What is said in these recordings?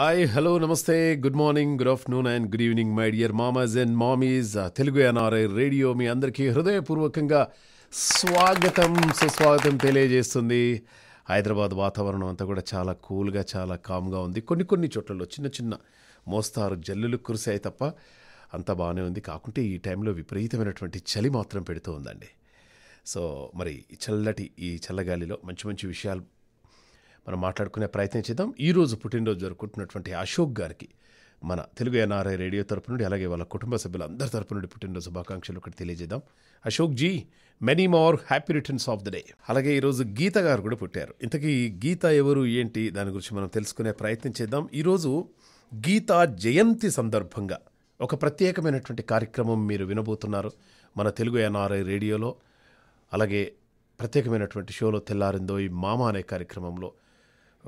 Hi hello నమస్తే good morning good afternoon and good evening my dear mamas and mamis Telugu NRI radio మీ అందరికీ హృదయపూర్వకంగా స్వాగతం సుస్వాగతం తెలియజేస్తుంది హైదరాబాద్ వాతావరణం అంతా కూడా చాలా కూల్గా చాలా కామ్గా ఉంది కొన్ని కొన్ని చోట్లలో చిన్న చిన్న మోస్తారు జల్లులు కురిసాయి తప్ప అంతా బాగానే ఉంది కాకుంటే ఈ టైంలో విపరీతమైనటువంటి చలి మాత్రం పెడుతూ ఉందండి సో మరి చల్లటి ఈ చల్లగాలిలో మంచి మంచి విషయాలు మనం మాట్లాడుకునే ప్రయత్నం చేద్దాం ఈరోజు పుట్టినరోజు జరుపుకుంటున్నటువంటి అశోక్ గారికి మన తెలుగు ఎన్ఆర్ఐ రేడియో తరపు నుండి అలాగే వాళ్ళ కుటుంబ అందరి తరపు నుండి పుట్టినరోజు శుభాకాంక్షలు ఒకటి తెలియజేద్దాం Ashok ji many more happy returns of the day అలాగే ఈరోజు గీత గారు కూడా పుట్టారు ఇంతకీ గీత ఎవరు ఏంటి దాని గురించి మనం తెలుసుకునే ప్రయత్నం చేద్దాం ఈరోజు గీతా జయంతి సందర్భంగా ఒక ప్రత్యేకమైనటువంటి కార్యక్రమం మీరు వినబోతున్నారు మన తెలుగు ఎన్ఆర్ఐ రేడియోలో అలాగే ప్రత్యేకమైనటువంటి షోలో తెల్లారిందో ఈ మామ అనే కార్యక్రమంలో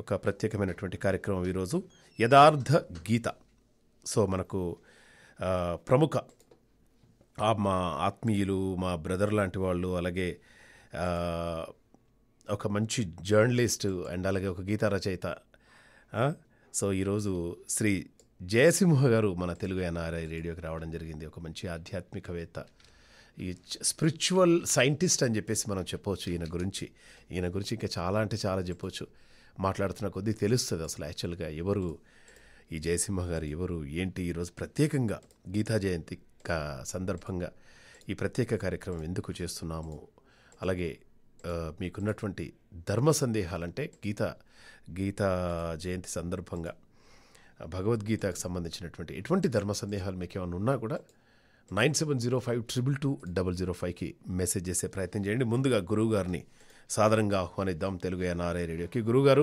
ఒక ప్రత్యేకమైనటువంటి కార్యక్రమం ఈరోజు యథార్థ గీత సో మనకు ప్రముఖ మా ఆత్మీయులు మా బ్రదర్ లాంటి వాళ్ళు అలాగే ఒక మంచి జర్నలిస్ట్ అండ్ అలాగే ఒక గీత రచయిత సో ఈరోజు శ్రీ జయసింహ గారు మన తెలుగు ఎన్ఆర్ఐ రేడియోకి రావడం జరిగింది ఒక మంచి ఆధ్యాత్మికవేత్త ఈ స్పిరిచువల్ సైంటిస్ట్ అని చెప్పేసి మనం చెప్పవచ్చు ఈయన గురించి ఈయన గురించి ఇంకా చాలా అంటే చాలా చెప్పవచ్చు మాట్లాడుతున్న కొద్దీ తెలుస్తుంది అసలు యాక్చువల్గా ఎవరు ఈ జయసింహ గారు ఎవరు ఏంటి ఈరోజు ప్రత్యేకంగా గీతా జయంతి సందర్భంగా ఈ ప్రత్యేక కార్యక్రమం ఎందుకు చేస్తున్నాము అలాగే మీకున్నటువంటి ధర్మ సందేహాలంటే గీత గీతా జయంతి సందర్భంగా భగవద్గీతకు సంబంధించినటువంటి ఎటువంటి ధర్మ సందేహాలు మీకు ఏమైనా ఉన్నా కూడా nine seven zero five triple two double zero ఫైవ్కి మెసేజ్ చేసే ప్రయత్నం చేయండి ముందుగా గురువు గారిని సాదరంగా ఆహ్వానిద్దాం తెలుగు ఎన్ఆర్ఐ రేడియోకి గురుగారు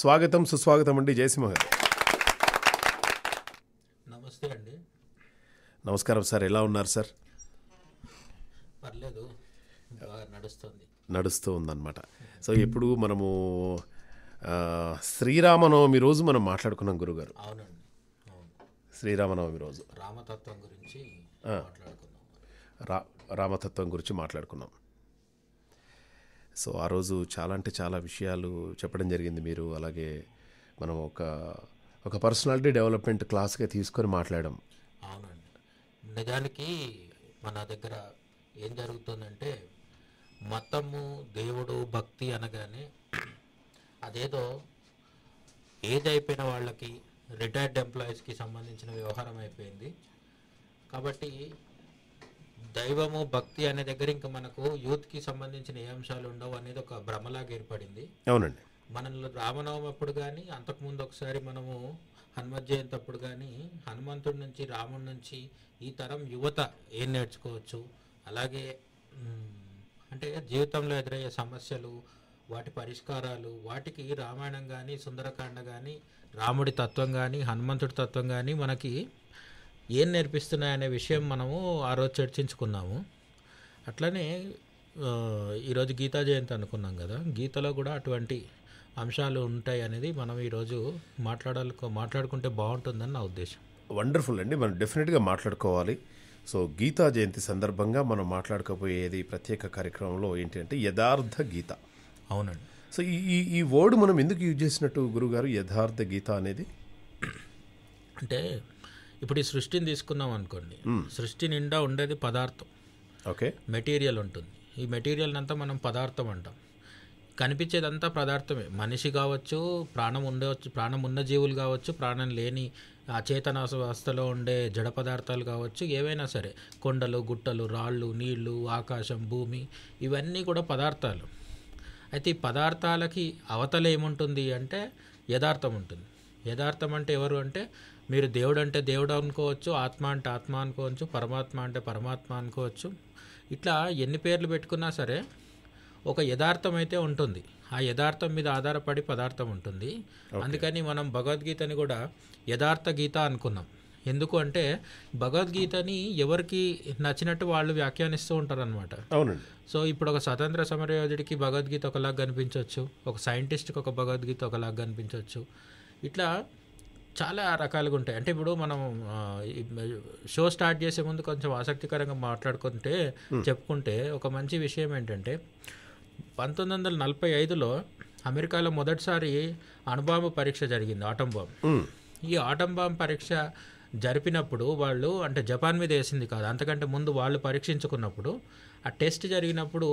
స్వాగతం సుస్వాగతం అండి జయసింహ గారు నమస్తే అండి నమస్కారం సార్ ఎలా ఉన్నారు సార్ పర్లేదు నడుస్తుంది నడుస్తూ ఉందన్నమాట సో ఇప్పుడు మనము శ్రీరామనవమి రోజు మనం మాట్లాడుకున్నాం గురుగారు శ్రీరామనవమి రోజు రామతత్వం గురించి రా రామతత్వం గురించి మాట్లాడుకున్నాం సో ఆ రోజు చాలా అంటే చాలా విషయాలు చెప్పడం జరిగింది మీరు అలాగే మనం ఒక ఒక పర్సనాలిటీ డెవలప్మెంట్ క్లాస్గా తీసుకొని మాట్లాడడం అవునండి నిజానికి మన దగ్గర ఏం జరుగుతుందంటే మతము దేవుడు భక్తి అనగానే అదేదో ఏజ్ అయిపోయిన వాళ్ళకి రిటైర్డ్ ఎంప్లాయీస్కి సంబంధించిన వ్యవహారం అయిపోయింది కాబట్టి దైవము భక్తి అనే దగ్గర ఇంకా మనకు యూత్ కి సంబంధించిన ఏ అంశాలు ఉండవు అనేది ఒక భ్రమలాగా ఏర్పడింది అవునండి మనలో రామనవమి అప్పుడు కానీ అంతకుముందు ఒకసారి మనము హనుమత్ జయంతి అప్పుడు కానీ హనుమంతుడి నుంచి రాముడి నుంచి ఈ తరం యువత ఏం నేర్చుకోవచ్చు అలాగే అంటే జీవితంలో ఎదురయ్యే సమస్యలు వాటి పరిష్కారాలు వాటికి రామాయణం కానీ సుందరకాండ కానీ రాముడి తత్వం కానీ హనుమంతుడి తత్వం కానీ మనకి ఏం నేర్పిస్తున్నాయనే విషయం మనము ఆ రోజు చర్చించుకున్నాము అట్లనే ఈరోజు గీతా జయంతి అనుకున్నాం కదా గీతలో కూడా అటువంటి అంశాలు ఉంటాయి అనేది మనం ఈరోజు మాట్లాడాలకు మాట్లాడుకుంటే బాగుంటుందని నా ఉద్దేశం వండర్ఫుల్ అండి మనం డెఫినెట్గా మాట్లాడుకోవాలి సో గీతా జయంతి సందర్భంగా మనం మాట్లాడుకోబోయేది ప్రత్యేక కార్యక్రమంలో ఏంటంటే యథార్థ గీత అవునండి సో ఈ ఈ వర్డ్ మనం ఎందుకు యూజ్ చేసినట్టు గురుగారు యథార్థ గీత అనేది అంటే ఇప్పుడు ఈ సృష్టిని తీసుకున్నాం అనుకోండి సృష్టి నిండా ఉండేది పదార్థం ఓకే మెటీరియల్ ఉంటుంది ఈ మెటీరియల్ అంతా మనం పదార్థం అంటాం కనిపించేదంతా పదార్థమే మనిషి కావచ్చు ప్రాణం ఉండవచ్చు ప్రాణం ఉన్న జీవులు కావచ్చు ప్రాణం లేని అచేతన వ్యవస్థలో ఉండే జడ పదార్థాలు కావచ్చు ఏవైనా సరే కొండలు గుట్టలు రాళ్ళు నీళ్లు ఆకాశం భూమి ఇవన్నీ కూడా పదార్థాలు అయితే ఈ పదార్థాలకి అవతల ఏముంటుంది అంటే యథార్థం ఉంటుంది యథార్థం అంటే ఎవరు అంటే మీరు దేవుడు అంటే దేవుడు అనుకోవచ్చు ఆత్మ అంటే ఆత్మ అనుకోవచ్చు పరమాత్మ అంటే పరమాత్మ అనుకోవచ్చు ఇట్లా ఎన్ని పేర్లు పెట్టుకున్నా సరే ఒక యథార్థం అయితే ఉంటుంది ఆ యథార్థం మీద ఆధారపడి పదార్థం ఉంటుంది అందుకని మనం భగవద్గీతని కూడా యథార్థ గీత అనుకున్నాం ఎందుకు అంటే భగవద్గీతని ఎవరికి నచ్చినట్టు వాళ్ళు వ్యాఖ్యానిస్తూ ఉంటారు అనమాట సో ఇప్పుడు ఒక స్వతంత్ర సమరయోధుడికి భగవద్గీత ఒకలాగా కనిపించవచ్చు ఒక సైంటిస్ట్కి ఒక భగవద్గీత ఒకలాగా కనిపించవచ్చు ఇట్లా చాలా రకాలుగా ఉంటాయి అంటే ఇప్పుడు మనం షో స్టార్ట్ చేసే ముందు కొంచెం ఆసక్తికరంగా మాట్లాడుకుంటే చెప్పుకుంటే ఒక మంచి విషయం ఏంటంటే పంతొమ్మిది వందల నలభై ఐదులో అమెరికాలో మొదటిసారి అణుబాంబు పరీక్ష జరిగింది ఆటం ఈ ఆటం బాంబు పరీక్ష జరిపినప్పుడు వాళ్ళు అంటే జపాన్ మీద వేసింది కాదు అంతకంటే ముందు వాళ్ళు పరీక్షించుకున్నప్పుడు ఆ టెస్ట్ జరిగినప్పుడు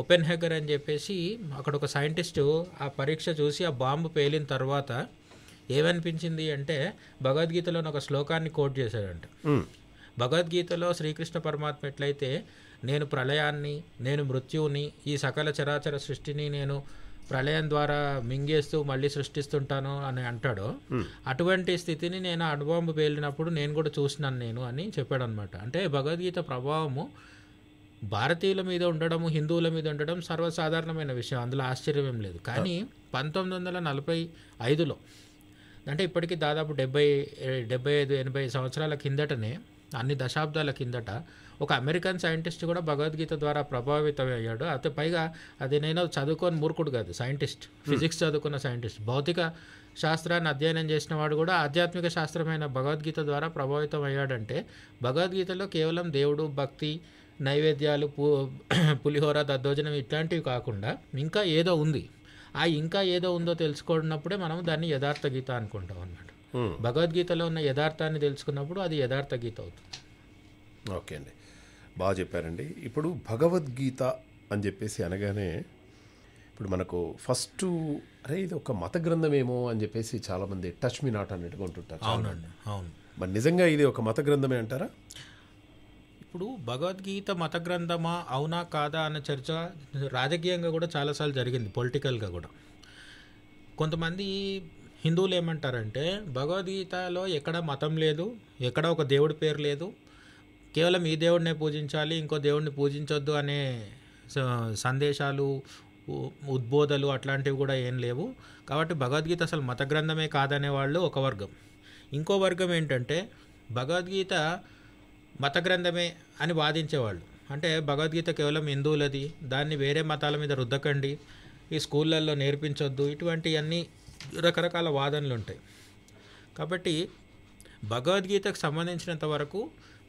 ఓపెన్ హెగర్ అని చెప్పేసి అక్కడ ఒక సైంటిస్టు ఆ పరీక్ష చూసి ఆ బాంబు పేలిన తర్వాత ఏమనిపించింది అంటే భగవద్గీతలోని ఒక శ్లోకాన్ని కోట్ చేశాడంట భగవద్గీతలో శ్రీకృష్ణ పరమాత్మ ఎట్లయితే నేను ప్రళయాన్ని నేను మృత్యువుని ఈ సకల చరాచర సృష్టిని నేను ప్రళయం ద్వారా మింగేస్తూ మళ్ళీ సృష్టిస్తుంటాను అని అంటాడు అటువంటి స్థితిని నేను అనుభవం పేలినప్పుడు నేను కూడా చూసినాను నేను అని చెప్పాడు అనమాట అంటే భగవద్గీత ప్రభావము భారతీయుల మీద ఉండడం హిందువుల మీద ఉండడం సర్వసాధారణమైన విషయం అందులో ఆశ్చర్యం లేదు కానీ పంతొమ్మిది వందల నలభై ఐదులో అంటే ఇప్పటికీ దాదాపు డెబ్బై డెబ్బై ఐదు ఎనభై సంవత్సరాల కిందటనే అన్ని దశాబ్దాల కిందట ఒక అమెరికన్ సైంటిస్ట్ కూడా భగవద్గీత ద్వారా ప్రభావితం అయ్యాడు అతను పైగా అది నేను చదువుకొని మూర్ఖుడు కాదు సైంటిస్ట్ ఫిజిక్స్ చదువుకున్న సైంటిస్ట్ భౌతిక శాస్త్రాన్ని అధ్యయనం చేసిన వాడు కూడా ఆధ్యాత్మిక శాస్త్రమైన భగవద్గీత ద్వారా ప్రభావితం అయ్యాడంటే భగవద్గీతలో కేవలం దేవుడు భక్తి నైవేద్యాలు పులిహోర దద్దోజనం ఇట్లాంటివి కాకుండా ఇంకా ఏదో ఉంది ఆ ఇంకా ఏదో ఉందో తెలుసుకున్నప్పుడే మనం దాన్ని యథార్థ గీత అనుకుంటాం అనమాట భగవద్గీతలో ఉన్న యథార్థాన్ని తెలుసుకున్నప్పుడు అది యథార్థ గీత అవుతుంది ఓకే అండి బాగా చెప్పారండి ఇప్పుడు భగవద్గీత అని చెప్పేసి అనగానే ఇప్పుడు మనకు ఫస్ట్ అరే ఇది ఒక మత గ్రంథమేమో అని చెప్పేసి చాలామంది టచ్ మీ నాట్ అన్నట్టుగా ఉంటుంటారు అవునండి అవును మరి నిజంగా ఇది ఒక మత గ్రంథమే అంటారా ఇప్పుడు భగవద్గీత మత గ్రంథమా అవునా కాదా అన్న చర్చ రాజకీయంగా కూడా చాలాసార్లు జరిగింది పొలిటికల్గా కూడా కొంతమంది హిందువులు ఏమంటారంటే భగవద్గీతలో ఎక్కడ మతం లేదు ఎక్కడ ఒక దేవుడి పేరు లేదు కేవలం ఈ దేవుడినే పూజించాలి ఇంకో దేవుడిని పూజించొద్దు అనే సందేశాలు ఉద్బోధలు అట్లాంటివి కూడా ఏం లేవు కాబట్టి భగవద్గీత అసలు మత గ్రంథమే కాదనే వాళ్ళు ఒక వర్గం ఇంకో వర్గం ఏంటంటే భగవద్గీత మత గ్రంథమే అని వాదించేవాళ్ళు అంటే భగవద్గీత కేవలం హిందువులది దాన్ని వేరే మతాల మీద రుద్దకండి ఈ స్కూళ్ళల్లో నేర్పించొద్దు ఇటువంటి అన్ని రకరకాల వాదనలు ఉంటాయి కాబట్టి భగవద్గీతకు సంబంధించినంత వరకు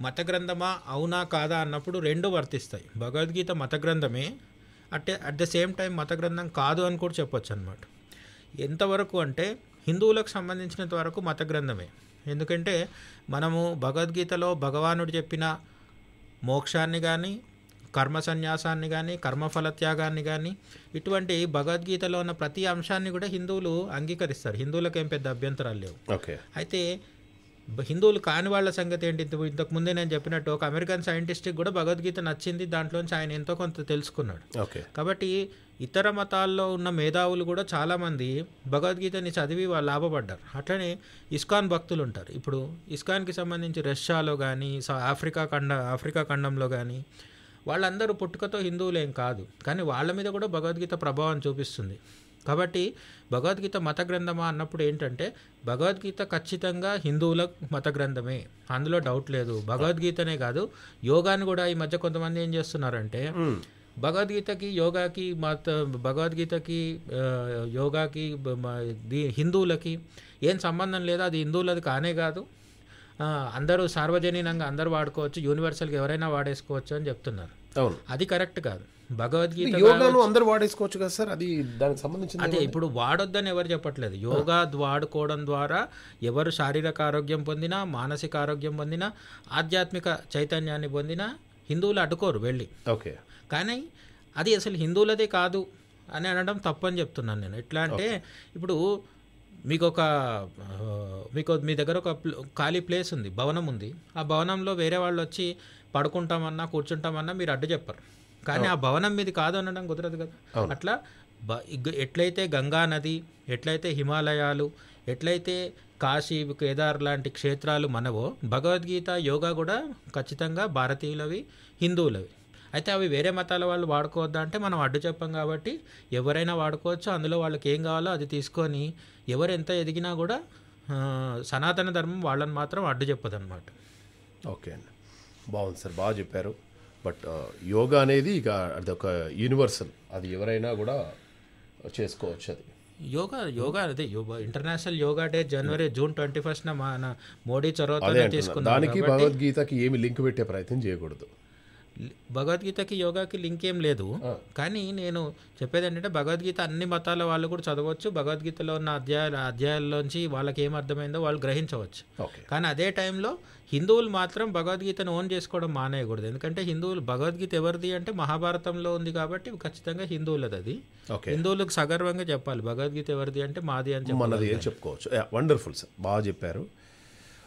మత గ్రంథమా అవునా కాదా అన్నప్పుడు రెండు వర్తిస్తాయి భగవద్గీత మత గ్రంథమే అట్టే అట్ ద సేమ్ టైం మత గ్రంథం కాదు అని కూడా చెప్పొచ్చు అనమాట ఎంతవరకు అంటే హిందువులకు సంబంధించినంత వరకు మత గ్రంథమే ఎందుకంటే మనము భగవద్గీతలో భగవానుడు చెప్పిన మోక్షాన్ని కానీ కర్మ సన్యాసాన్ని కానీ కర్మఫలత్యాగాన్ని కానీ ఇటువంటి భగవద్గీతలో ఉన్న ప్రతి అంశాన్ని కూడా హిందువులు అంగీకరిస్తారు హిందువులకు ఏం పెద్ద అభ్యంతరాలు లేవు ఓకే అయితే హిందువులు కాని వాళ్ళ సంగతి ఏంటి ఇంతకు ముందే నేను చెప్పినట్టు ఒక అమెరికన్ సైంటిస్ట్కి కూడా భగవద్గీత నచ్చింది దాంట్లోంచి ఆయన ఎంతో కొంత తెలుసుకున్నాడు కాబట్టి ఇతర మతాల్లో ఉన్న మేధావులు కూడా చాలామంది భగవద్గీతని చదివి వాళ్ళు లాభపడ్డారు అట్లనే ఇస్కాన్ భక్తులు ఉంటారు ఇప్పుడు ఇస్కాన్కి సంబంధించి రష్యాలో కానీ ఆఫ్రికా ఖండ ఆఫ్రికా ఖండంలో కానీ వాళ్ళందరూ పుట్టుకతో హిందువులేం కాదు కానీ వాళ్ళ మీద కూడా భగవద్గీత ప్రభావం చూపిస్తుంది కాబట్టి భగవద్గీత మత గ్రంథమా అన్నప్పుడు ఏంటంటే భగవద్గీత ఖచ్చితంగా హిందువుల మత గ్రంథమే అందులో డౌట్ లేదు భగవద్గీతనే కాదు యోగాని కూడా ఈ మధ్య కొంతమంది ఏం చేస్తున్నారంటే భగవద్గీతకి యోగాకి మాత భగవద్గీతకి యోగాకి దీ హిందువులకి ఏం సంబంధం లేదు అది హిందువులది కానే కాదు అందరూ సార్వజనీనంగా అందరూ వాడుకోవచ్చు యూనివర్సల్గా ఎవరైనా వాడేసుకోవచ్చు అని చెప్తున్నారు అవును అది కరెక్ట్ కాదు భగవద్గీత యోగాను అందరూ వాడేసుకోవచ్చు కదా సార్ అది దానికి సంబంధించి అదే ఇప్పుడు వాడొద్దని ఎవరు చెప్పట్లేదు యోగా వాడుకోవడం ద్వారా ఎవరు శారీరక ఆరోగ్యం పొందినా మానసిక ఆరోగ్యం పొందినా ఆధ్యాత్మిక చైతన్యాన్ని పొందినా హిందువులు అడ్డుకోరు వెళ్ళి ఓకే కానీ అది అసలు హిందువులదే కాదు అని అనడం తప్పని చెప్తున్నాను నేను ఎట్లా అంటే ఇప్పుడు మీకు ఒక మీకు మీ దగ్గర ఒక ఖాళీ ప్లేస్ ఉంది భవనం ఉంది ఆ భవనంలో వేరే వాళ్ళు వచ్చి పడుకుంటామన్నా కూర్చుంటామన్నా మీరు అడ్డు చెప్పరు కానీ ఆ భవనం మీది కాదు అనడం కుదరదు కదా అట్లా ఎట్లయితే గంగా నది ఎట్లయితే హిమాలయాలు ఎట్లయితే కాశీ కేదార్ లాంటి క్షేత్రాలు మనవో భగవద్గీత యోగా కూడా ఖచ్చితంగా భారతీయులవి హిందువులవి అయితే అవి వేరే మతాల వాళ్ళు వాడుకోవద్దా అంటే మనం అడ్డు చెప్పాం కాబట్టి ఎవరైనా వాడుకోవచ్చు అందులో వాళ్ళకి ఏం కావాలో అది తీసుకొని ఎవరు ఎంత ఎదిగినా కూడా సనాతన ధర్మం వాళ్ళని మాత్రం అడ్డు అనమాట ఓకే అండి బాగుంది సార్ బాగా చెప్పారు బట్ యోగా అనేది ఇక అది ఒక యూనివర్సల్ అది ఎవరైనా కూడా చేసుకోవచ్చు అది యోగా యోగా అదే yoga international yoga day January June twenty first మన మోడీ చొరవ తీసుకున్నాం దానికి భగవద్గీతకి ఏమి లింక్ పెట్టే ప్రయత్నం చేయకూడదు భగవద్గీతకి యోగాకి లింక్ ఏం లేదు కానీ నేను చెప్పేది ఏంటంటే భగవద్గీత అన్ని మతాల వాళ్ళు కూడా చదవచ్చు భగవద్గీతలో ఉన్న అధ్యాయాల అధ్యాయాల్లోంచి వాళ్ళకి ఏం అర్థమైందో వాళ్ళు గ్రహించవచ్చు కానీ అదే టైంలో హిందువులు మాత్రం భగవద్గీతను ఓన్ చేసుకోవడం మానేయకూడదు ఎందుకంటే హిందువులు భగవద్గీత ఎవరిది అంటే మహాభారతంలో ఉంది కాబట్టి ఖచ్చితంగా హిందువులది అది హిందువులకు సగర్వంగా చెప్పాలి భగవద్గీత ఎవరిది అంటే మాది అని చెప్పి చెప్పుకోవచ్చు వండర్ఫుల్ సార్ బాగా చెప్పారు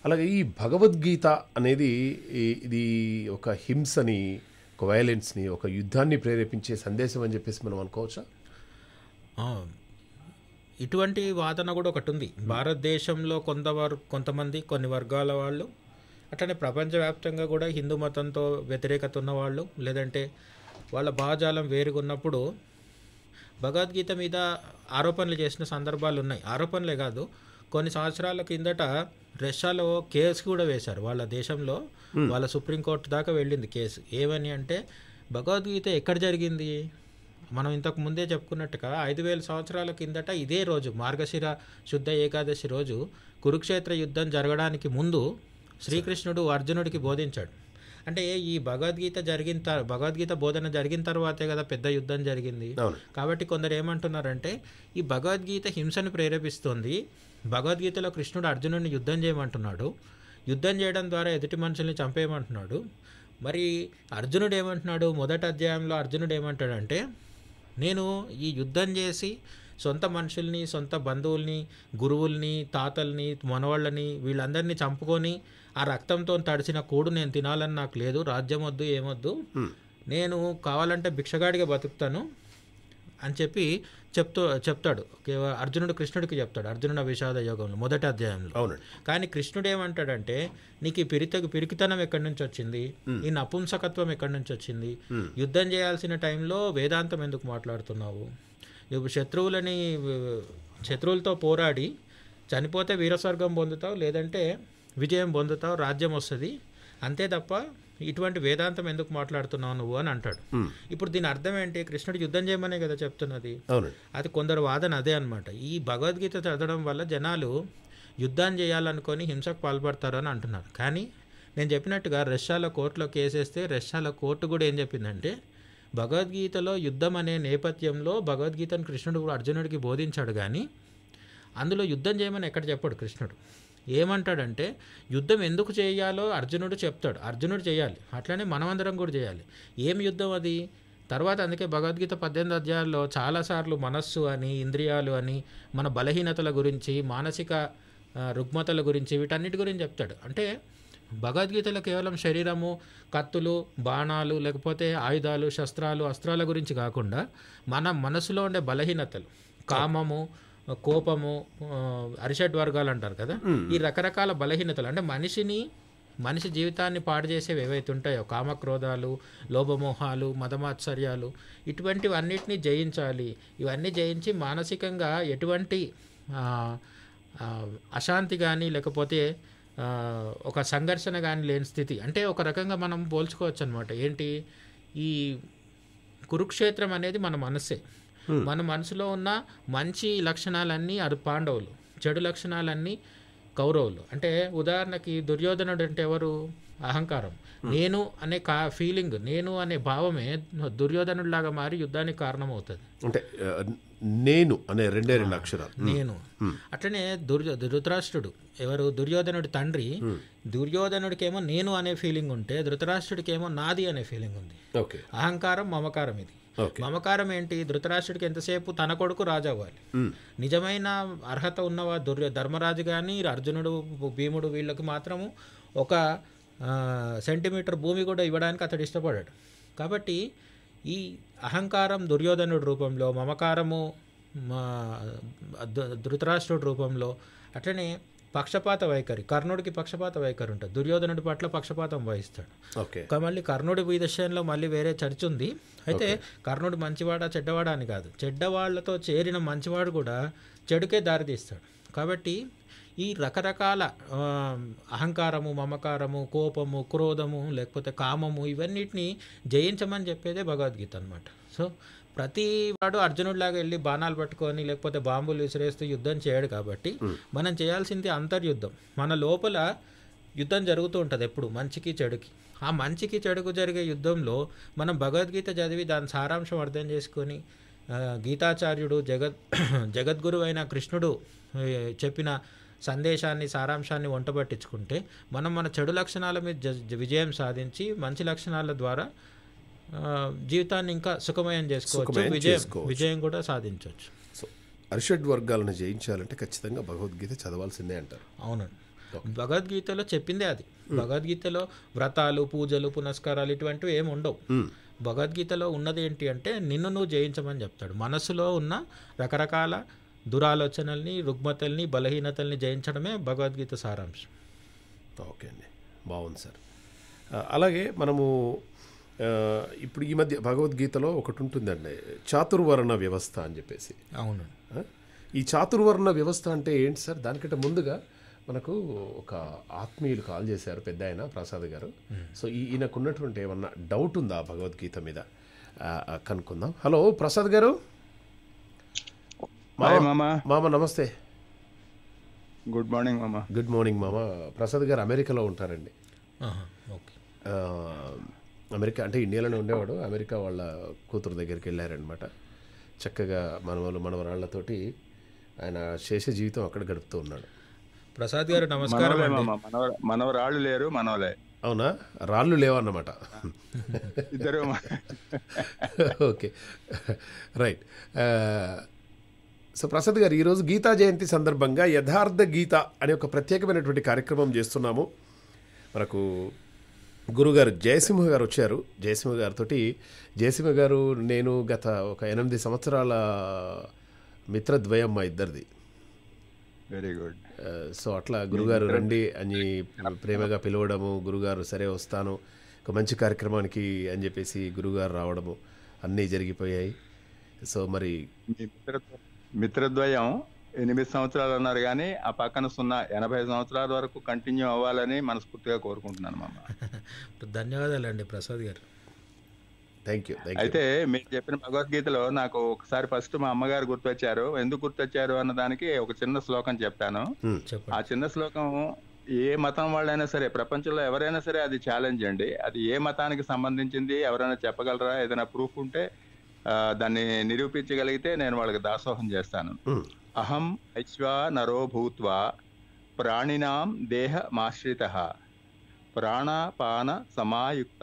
అలాగే ఈ భగవద్గీత అనేది ఇది ఒక హింసని ఒక వయలెన్స్ని ఒక యుద్ధాన్ని ప్రేరేపించే సందేశం అని చెప్పేసి మనం అనుకోవచ్చా ఇటువంటి వాదన కూడా ఒకటి ఉంది భారతదేశంలో కొంతవర కొంతమంది కొన్ని వర్గాల వాళ్ళు అట్లనే ప్రపంచవ్యాప్తంగా కూడా హిందూ మతంతో వ్యతిరేకత ఉన్నవాళ్ళు లేదంటే వాళ్ళ భాజాలం వేరుగా ఉన్నప్పుడు భగవద్గీత మీద ఆరోపణలు చేసిన సందర్భాలు ఉన్నాయి ఆరోపణలే కాదు కొన్ని సంవత్సరాల కిందట రష్యాలో కేసు కూడా వేశారు వాళ్ళ దేశంలో వాళ్ళ సుప్రీంకోర్టు దాకా వెళ్ళింది కేసు ఏమని అంటే భగవద్గీత ఎక్కడ జరిగింది మనం ఇంతకు ముందే చెప్పుకున్నట్టుగా ఐదు వేల సంవత్సరాల కిందట ఇదే రోజు మార్గశిర శుద్ధ ఏకాదశి రోజు కురుక్షేత్ర యుద్ధం జరగడానికి ముందు శ్రీకృష్ణుడు అర్జునుడికి బోధించాడు అంటే ఈ భగవద్గీత జరిగిన భగవద్గీత బోధన జరిగిన తర్వాతే కదా పెద్ద యుద్ధం జరిగింది కాబట్టి కొందరు ఏమంటున్నారంటే ఈ భగవద్గీత హింసను ప్రేరేపిస్తుంది భగవద్గీతలో కృష్ణుడు అర్జునుడిని యుద్ధం చేయమంటున్నాడు యుద్ధం చేయడం ద్వారా ఎదుటి మనుషుల్ని చంపేయమంటున్నాడు మరి అర్జునుడు ఏమంటున్నాడు మొదటి అధ్యాయంలో అర్జునుడు ఏమంటాడంటే నేను ఈ యుద్ధం చేసి సొంత మనుషుల్ని సొంత బంధువుల్ని గురువుల్ని తాతల్ని మనవాళ్ళని వీళ్ళందరినీ చంపుకొని ఆ రక్తంతో తడిచిన కూడు నేను తినాలని నాకు లేదు రాజ్యం వద్దు ఏమొద్దు నేను కావాలంటే భిక్షగాడిగా బతుకుతాను అని చెప్పి చెప్తూ చెప్తాడు అర్జునుడు కృష్ణుడికి చెప్తాడు అర్జునుడు విషాద యోగంలో మొదటి అధ్యాయంలో అవును కానీ కృష్ణుడు ఏమంటాడంటే నీకు ఈ పిరిత పిరికితనం ఎక్కడి నుంచి వచ్చింది ఈ నపుంసకత్వం ఎక్కడి నుంచి వచ్చింది యుద్ధం చేయాల్సిన టైంలో వేదాంతం ఎందుకు మాట్లాడుతున్నావు శత్రువులని శత్రువులతో పోరాడి చనిపోతే వీరస్వర్గం పొందుతావు లేదంటే విజయం పొందుతావు రాజ్యం వస్తుంది అంతే తప్ప ఇటువంటి వేదాంతం ఎందుకు మాట్లాడుతున్నావు నువ్వు అని అంటాడు ఇప్పుడు దీని అర్థం ఏంటి కృష్ణుడు యుద్ధం చేయమనే కదా చెప్తున్నది అది కొందరు వాదన అదే అనమాట ఈ భగవద్గీత చదవడం వల్ల జనాలు యుద్ధాన్ని చేయాలనుకొని హింసకు పాల్పడతారు అని అంటున్నారు కానీ నేను చెప్పినట్టుగా రష్యాలో కోర్టులో కేసేస్తే రష్యాలో కోర్టు కూడా ఏం చెప్పిందంటే భగవద్గీతలో యుద్ధం అనే నేపథ్యంలో భగవద్గీతను కృష్ణుడు కూడా అర్జునుడికి బోధించాడు కానీ అందులో యుద్ధం చేయమని ఎక్కడ చెప్పాడు కృష్ణుడు ఏమంటాడంటే యుద్ధం ఎందుకు చేయాలో అర్జునుడు చెప్తాడు అర్జునుడు చేయాలి అట్లనే మనమందరం కూడా చేయాలి ఏం యుద్ధం అది తర్వాత అందుకే భగవద్గీత పద్దెనిమిది అధ్యాయాల్లో చాలాసార్లు మనస్సు అని ఇంద్రియాలు అని మన బలహీనతల గురించి మానసిక రుగ్మతల గురించి వీటన్నిటి గురించి చెప్తాడు అంటే భగవద్గీతలో కేవలం శరీరము కత్తులు బాణాలు లేకపోతే ఆయుధాలు శస్త్రాలు అస్త్రాల గురించి కాకుండా మన మనసులో ఉండే బలహీనతలు కామము కోపము అరిషడ్ వర్గాలు అంటారు కదా ఈ రకరకాల బలహీనతలు అంటే మనిషిని మనిషి జీవితాన్ని పాడు చేసేవి ఏవైతే ఉంటాయో కామక్రోధాలు లోభమోహాలు మదమాత్సర్యాలు ఇటువంటివన్నిటిని జయించాలి ఇవన్నీ జయించి మానసికంగా ఎటువంటి అశాంతి కానీ లేకపోతే ఒక సంఘర్షణ కానీ లేని స్థితి అంటే ఒక రకంగా మనం పోల్చుకోవచ్చు అనమాట ఏంటి ఈ కురుక్షేత్రం అనేది మన మనస్సే మన మనసులో ఉన్న మంచి లక్షణాలన్నీ అది పాండవులు చెడు లక్షణాలన్నీ కౌరవులు అంటే ఉదాహరణకి దుర్యోధనుడు అంటే ఎవరు అహంకారం నేను అనే కా ఫీలింగ్ నేను అనే భావమే దుర్యోధనుడిలాగా మారి యుద్ధానికి కారణమవుతుంది అంటే నేను అనే రెండే రెండు అక్షరాలు నేను అట్లనే దుర్యో ధృతరాష్ట్రుడు ఎవరు దుర్యోధనుడి తండ్రి దుర్యోధనుడికేమో నేను అనే ఫీలింగ్ ఉంటే ధృతరాష్ట్రుడికేమో నాది అనే ఫీలింగ్ ఉంది అహంకారం మమకారం ఇది మమకారం ఏంటి ధృతరాష్ట్రుడికి ఎంతసేపు తన కొడుకు రాజు అవ్వాలి నిజమైన అర్హత ఉన్నవా దుర్య ధర్మరాజు కానీ అర్జునుడు భీముడు వీళ్ళకి మాత్రము ఒక సెంటీమీటర్ భూమి కూడా ఇవ్వడానికి అతడు ఇష్టపడాడు కాబట్టి ఈ అహంకారం దుర్యోధనుడి రూపంలో మమకారము ధృతరాష్ట్రుడి రూపంలో అట్లనే పక్షపాత వైఖరి కర్ణుడికి పక్షపాత వైఖరి ఉంటుంది దుర్యోధనుడి పట్ల పక్షపాతం వహిస్తాడు ఓకే మళ్ళీ కర్ణుడి విషయంలో మళ్ళీ వేరే చర్చ ఉంది అయితే కర్ణుడు మంచివాడా చెడ్డవాడా అని కాదు చెడ్డవాళ్లతో చేరిన మంచివాడు కూడా చెడుకే దారితీస్తాడు కాబట్టి ఈ రకరకాల అహంకారము మమకారము కోపము క్రోధము లేకపోతే కామము ఇవన్నిటిని జయించమని చెప్పేదే భగవద్గీత అనమాట సో ప్రతి వాడు అర్జునుడిలాగా వెళ్ళి బాణాలు పట్టుకొని లేకపోతే బాంబులు విసిరేస్తూ యుద్ధం చేయడు కాబట్టి మనం చేయాల్సింది అంతర్యుద్ధం మన లోపల యుద్ధం జరుగుతూ ఉంటుంది ఎప్పుడు మంచికి చెడుకి ఆ మంచికి చెడుకు జరిగే యుద్ధంలో మనం భగవద్గీత చదివి దాని సారాంశం అర్థం చేసుకొని గీతాచార్యుడు జగత్ జగద్గురు అయిన కృష్ణుడు చెప్పిన సందేశాన్ని సారాంశాన్ని వంటబట్టించుకుంటే మనం మన చెడు లక్షణాల మీద విజయం సాధించి మంచి లక్షణాల ద్వారా జీవితాన్ని ఇంకా సుఖమయం చేసుకోవచ్చు విజయం విజయం కూడా సాధించవచ్చు సో అరిషడ్ వర్గాలను జయించాలంటే ఖచ్చితంగా భగవద్గీత చదవాల్సిందే అంటారు అవునండి భగవద్గీతలో చెప్పిందే అది భగవద్గీతలో వ్రతాలు పూజలు పునస్కారాలు ఇటువంటివి ఏమి ఉండవు భగవద్గీతలో ఉన్నది ఏంటి అంటే నిన్ను నువ్వు జయించమని చెప్తాడు మనసులో ఉన్న రకరకాల దురాలోచనల్ని రుగ్మతల్ని బలహీనతల్ని జయించడమే భగవద్గీత సారాంశం ఓకే అండి బాగుంది సార్ అలాగే మనము ఇప్పుడు ఈ మధ్య భగవద్గీతలో ఒకటి ఉంటుందండి చాతుర్వర్ణ వ్యవస్థ అని చెప్పేసి అవును ఈ చాతుర్వర్ణ వ్యవస్థ అంటే ఏంటి సార్ దానికంటే ముందుగా మనకు ఒక ఆత్మీయులు కాల్ చేశారు పెద్ద ఆయన ప్రసాద్ గారు సో ఈయనకు ఉన్నటువంటి ఏమన్నా డౌట్ ఉందా భగవద్గీత మీద కనుక్కుందాం హలో ప్రసాద్ గారు మామ నమస్తే గుడ్ మార్నింగ్ మామ గుడ్ మార్నింగ్ మామ ప్రసాద్ గారు అమెరికాలో ఉంటారండి ఓకే అమెరికా అంటే ఇండియాలోనే ఉండేవాడు అమెరికా వాళ్ళ కూతురు దగ్గరికి వెళ్ళారనమాట చక్కగా మనవలు మనవరాళ్లతోటి ఆయన చేసే జీవితం అక్కడ గడుపుతూ ఉన్నాడు ప్రసాద్ గారు నమస్కారం మనవరాళ్ళు లేరు మనవలే అవునా రాళ్ళు లేవన్నమాట ఇద్దరు ఓకే రైట్ సో ప్రసాద్ గారు ఈరోజు గీతా జయంతి సందర్భంగా యథార్థ గీత అనే ఒక ప్రత్యేకమైనటువంటి కార్యక్రమం చేస్తున్నాము మనకు గురుగారు జయసింహ గారు వచ్చారు జయసింహ గారితో జయసింహ గారు నేను గత ఒక ఎనిమిది సంవత్సరాల మిత్రద్వయం మా ఇద్దరిది వెరీ గుడ్ సో అట్లా గురుగారు రండి అని ప్రేమగా పిలవడము గురుగారు సరే వస్తాను ఒక మంచి కార్యక్రమానికి అని చెప్పేసి గురుగారు రావడము అన్నీ జరిగిపోయాయి సో మరి మిత్రద్వయం ఎనిమిది సంవత్సరాలు అన్నారు కానీ ఆ పక్కన సున్నా ఎనభై సంవత్సరాల వరకు కంటిన్యూ అవ్వాలని మనస్ఫూర్తిగా కోరుకుంటున్నాను మామ అండి ప్రసాద్ గారు థ్యాంక్ యూ అయితే మీరు చెప్పిన భగవద్గీతలో నాకు ఒకసారి ఫస్ట్ మా అమ్మగారు గుర్తొచ్చారు ఎందుకు గుర్తొచ్చారు అన్న దానికి ఒక చిన్న శ్లోకం చెప్తాను hmm. ఆ చిన్న శ్లోకం ఏ మతం వాళ్ళైనా సరే ప్రపంచంలో ఎవరైనా సరే అది ఛాలెంజ్ అండి అది ఏ మతానికి సంబంధించింది ఎవరైనా చెప్పగలరా ఏదైనా ప్రూఫ్ ఉంటే దాన్ని నిరూపించగలిగితే నేను వాళ్ళకి దాసోహం చేస్తాను hmm. అహం నరో భూత్వా ప్రాణినాం దేహమాశ్రిత ప్రాణాపాన సమాయుక్త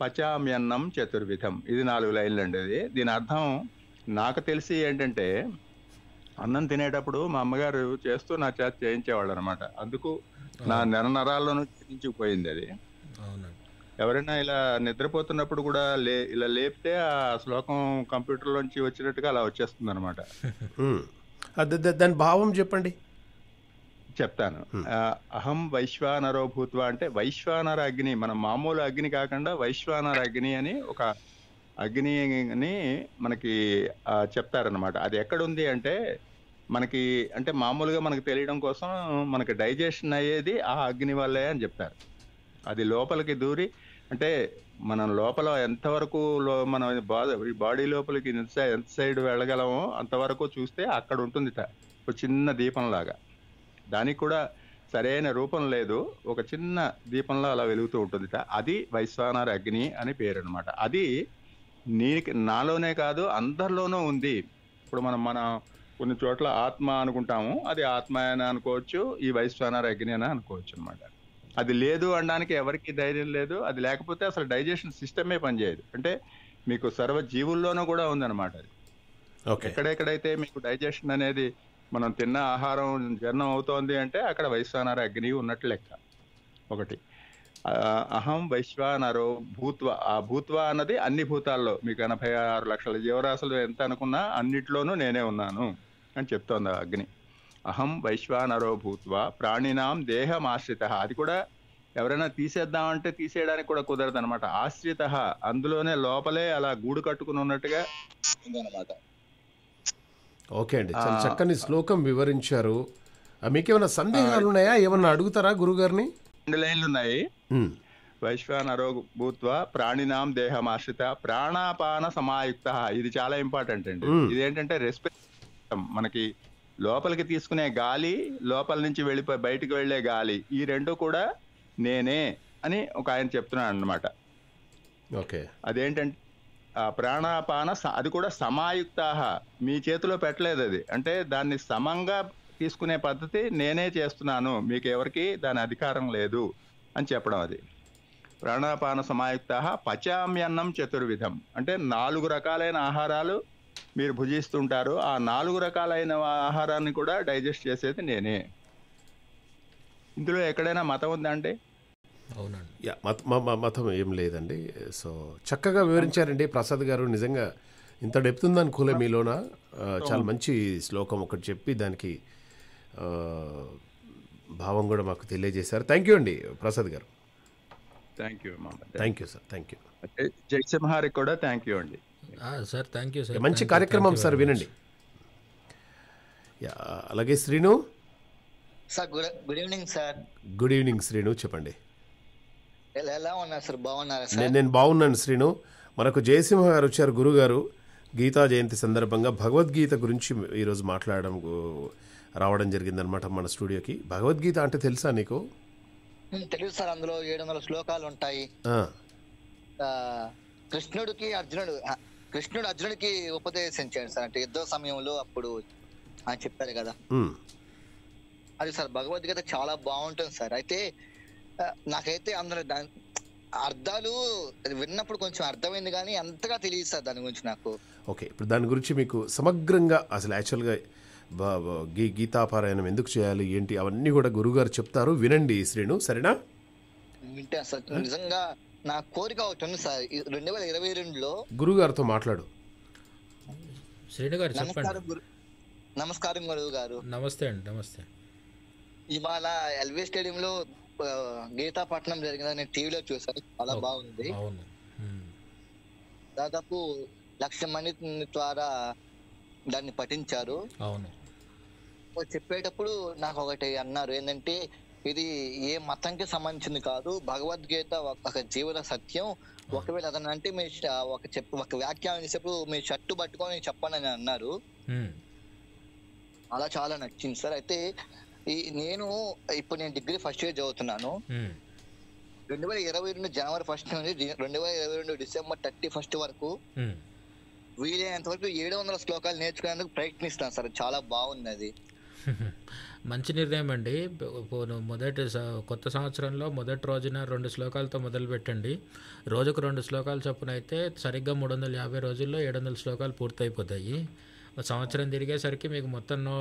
పచామ్యన్నం చతుర్విధం ఇది నాలుగు లైన్లు అండి అది దీని అర్థం నాకు తెలిసి ఏంటంటే అన్నం తినేటప్పుడు మా అమ్మగారు చేస్తూ నా చేత చేయించేవాళ్ళు అనమాట అందుకు నా నెర నరాల్లోనూ చేయించిపోయింది అది ఎవరైనా ఇలా నిద్రపోతున్నప్పుడు కూడా లే ఇలా లేపితే ఆ శ్లోకం కంప్యూటర్ లోంచి వచ్చినట్టుగా అలా వచ్చేస్తుంది అనమాట దాని భావం చెప్పండి చెప్తాను అహం వైశ్వానరో భూత్వ అంటే వైశ్వానర అగ్ని మన మామూలు అగ్ని కాకుండా వైశ్వానర అగ్ని అని ఒక అగ్నిని మనకి చెప్తారనమాట అది ఎక్కడుంది అంటే మనకి అంటే మామూలుగా మనకు తెలియడం కోసం మనకి డైజెషన్ అయ్యేది ఆ అగ్ని వల్లే అని చెప్తారు అది లోపలికి దూరి అంటే మనం లోపల ఎంతవరకు బాధ బాడీ లోపలికి ఎంత సైడ్ వెళ్ళగలమో అంతవరకు చూస్తే అక్కడ ఉంటుంది ఒక చిన్న దీపంలాగా దానికి కూడా సరైన రూపం లేదు ఒక చిన్న దీపంలో అలా వెలుగుతూ ఉంటుంది అది వైశ్వానర అగ్ని అని పేరు అనమాట అది నీకి నాలోనే కాదు అందరిలోనూ ఉంది ఇప్పుడు మనం మన కొన్ని చోట్ల ఆత్మ అనుకుంటాము అది ఆత్మ అని అనుకోవచ్చు ఈ వైశ్వానర అగ్ని అని అనుకోవచ్చు అనమాట అది లేదు అనడానికి ఎవరికి ధైర్యం లేదు అది లేకపోతే అసలు డైజెషన్ సిస్టమే పనిచేయదు అంటే మీకు సర్వ జీవుల్లోనూ కూడా ఉందన్నమాట అది ఎక్కడెక్కడైతే మీకు డైజెషన్ అనేది మనం తిన్న ఆహారం జీర్ణం అవుతోంది అంటే అక్కడ వైశ్వానర అగ్ని ఉన్నట్లు లెక్క ఒకటి అహం వైశ్వానరో భూత్వ ఆ భూత్వ అన్నది అన్ని భూతాల్లో మీకు ఎనభై ఆరు లక్షల జీవరాశులు ఎంత అనుకున్నా అన్నిట్లోనూ నేనే ఉన్నాను అని చెప్తోంది అగ్ని అహం వైశ్వానరో భూత్వ ప్రాణినాం దేహమాశ్రిత అది కూడా ఎవరైనా తీసేద్దామంటే తీసేయడానికి కూడా కుదరదు అనమాట ఆశ్రిత అందులోనే లోపలే అలా గూడు కట్టుకుని ఉన్నట్టుగా ఉందన్నమాట ఓకే అండి చాలా చక్కని శ్లోకం వివరించారు మీకేమైనా సందేహాలు ఉన్నాయా ఏమన్నా అడుగుతారా గురుగారిని రెండు లైన్లు ఉన్నాయి వైశ్వానరో భూత్వ ప్రాణినాం దేహం ఆశ్రిత ప్రాణాపాన సమాయుక్త ఇది చాలా ఇంపార్టెంట్ అండి ఇదేంటంటే రెస్పెక్ట్ మనకి లోపలికి తీసుకునే గాలి లోపల నుంచి వెళ్ళిపోయి బయటకు వెళ్ళే గాలి ఈ రెండు కూడా నేనే అని ఒక ఆయన చెప్తున్నాడు అనమాట ఓకే అదేంటంటే ప్రాణాపాన అది కూడా సమాయుక్తాహ మీ చేతిలో పెట్టలేదు అది అంటే దాన్ని సమంగా తీసుకునే పద్ధతి నేనే చేస్తున్నాను మీకు ఎవరికి దాని అధికారం లేదు అని చెప్పడం అది ప్రాణాపాన సమాయుక్త పచామ్యన్నం చతుర్విధం అంటే నాలుగు రకాలైన ఆహారాలు మీరు భుజిస్తుంటారు ఆ నాలుగు రకాలైన ఆహారాన్ని కూడా డైజెస్ట్ చేసేది నేనే ఇందులో ఎక్కడైనా మతం ఉందండి అవునండి మతం ఏం లేదండి సో చక్కగా వివరించారండి ప్రసాద్ గారు నిజంగా ఇంత డెప్తుంది కూలే మీలోన చాలా మంచి శ్లోకం ఒకటి చెప్పి దానికి భావం కూడా మాకు తెలియజేశారు థ్యాంక్ యూ అండి ప్రసాద్ గారు thank you thank you sir thank you జయసింహారికి కూడా థ్యాంక్ యూ అండి సార్ థ్యాంక్ యూ సార్ మంచి కార్యక్రమం సార్ వినండి అలాగే Srinu sir good evening sir good evening Srinu చెప్పండి ఎలా ఉన్నారు సార్ బాగున్నారా సార్ నేను బాగున్నాను శ్రీను మనకు జయసింహ గారు వచ్చారు గురుగారు గీతా జయంతి సందర్భంగా భగవద్గీత గురించి ఈరోజు మాట్లాడడం రావడం జరిగిందనమాట మన స్టూడియోకి భగవద్గీత అంటే తెలుసా నీకు తెలుసు సార్ అందులో ఏడు వందల శ్లోకాలు ఉంటాయి కృష్ణుడికి అర్జునుడు కృష్ణుడు అర్జునుడికి ఉపదేశించాడు సార్ అంటే యుద్ధ సమయంలో అప్పుడు ఆయన చెప్పారు కదా అది సార్ భగవద్గీత చాలా బాగుంటుంది సార్ అయితే నాకైతే అందులో దాని అర్థాలు విన్నప్పుడు కొంచెం అర్థమైంది కానీ అంతగా తెలియదు సార్ దాని గురించి నాకు ఓకే ఇప్పుడు దాని గురించి మీకు సమగ్రంగా అసలు యాక్చువల్గా గీ గీతాపారాయణం ఎందుకు చేయాలి ఏంటి అవన్నీ కూడా గురుగారు చెప్తారు వినండి శ్రీను సరేనా వింటే సార్ నిజంగా నా కోరిక ఒకటి ఉంది సార్ రెండు వేల ఇరవై రెండులో గురువు గారితో మాట్లాడు శ్రీను గారు నమస్కారం గురువు గారు నమస్తే అండి నమస్తే ఇవాళ ఎల్వే స్టేడియంలో గీతాపట్నం జరిగిందని నేను టీవీలో చూసాను చాలా బాగుంది దాదాపు లక్ష మంది ద్వారా దాన్ని పఠించారు అవును చెప్పేటప్పుడు నాకు ఒకటి అన్నారు ఏంటంటే ఇది ఏ మతంకి సంబంధించింది కాదు భగవద్గీత ఒక జీవన సత్యం ఒకవేళ అతను అంటే మీ ఒక చెప్పు ఒక వ్యాఖ్యానం చేసేప్పుడు మీ షర్టు పట్టుకొని చెప్పండి అని అన్నారు అలా చాలా నచ్చింది సార్ అయితే ఈ నేను ఇప్పుడు నేను డిగ్రీ ఫస్ట్ ఇయర్ చదువుతున్నాను రెండు వేల ఇరవై రెండు జనవరి ఫస్ట్ నుండి రెండు వేల ఇరవై రెండు డిసెంబర్ థర్టీ ఫస్ట్ వరకు వీలైనంత వరకు ఏడు వందల శ్లోకాలు నేర్చుకునేందుకు ప్రయత్నిస్తాను సార్ చాలా బాగున్నది మంచి నిర్ణయం అండి మొదటి కొత్త సంవత్సరంలో మొదటి రోజున రెండు శ్లోకాలతో మొదలు పెట్టండి రోజుకు రెండు శ్లోకాలు చొప్పున అయితే సరిగ్గా మూడు వందల యాభై రోజుల్లో ఏడు వందల శ్లోకాలు పూర్తయిపోతాయి సంవత్సరం తిరిగేసరికి మీకు మొత్తం నో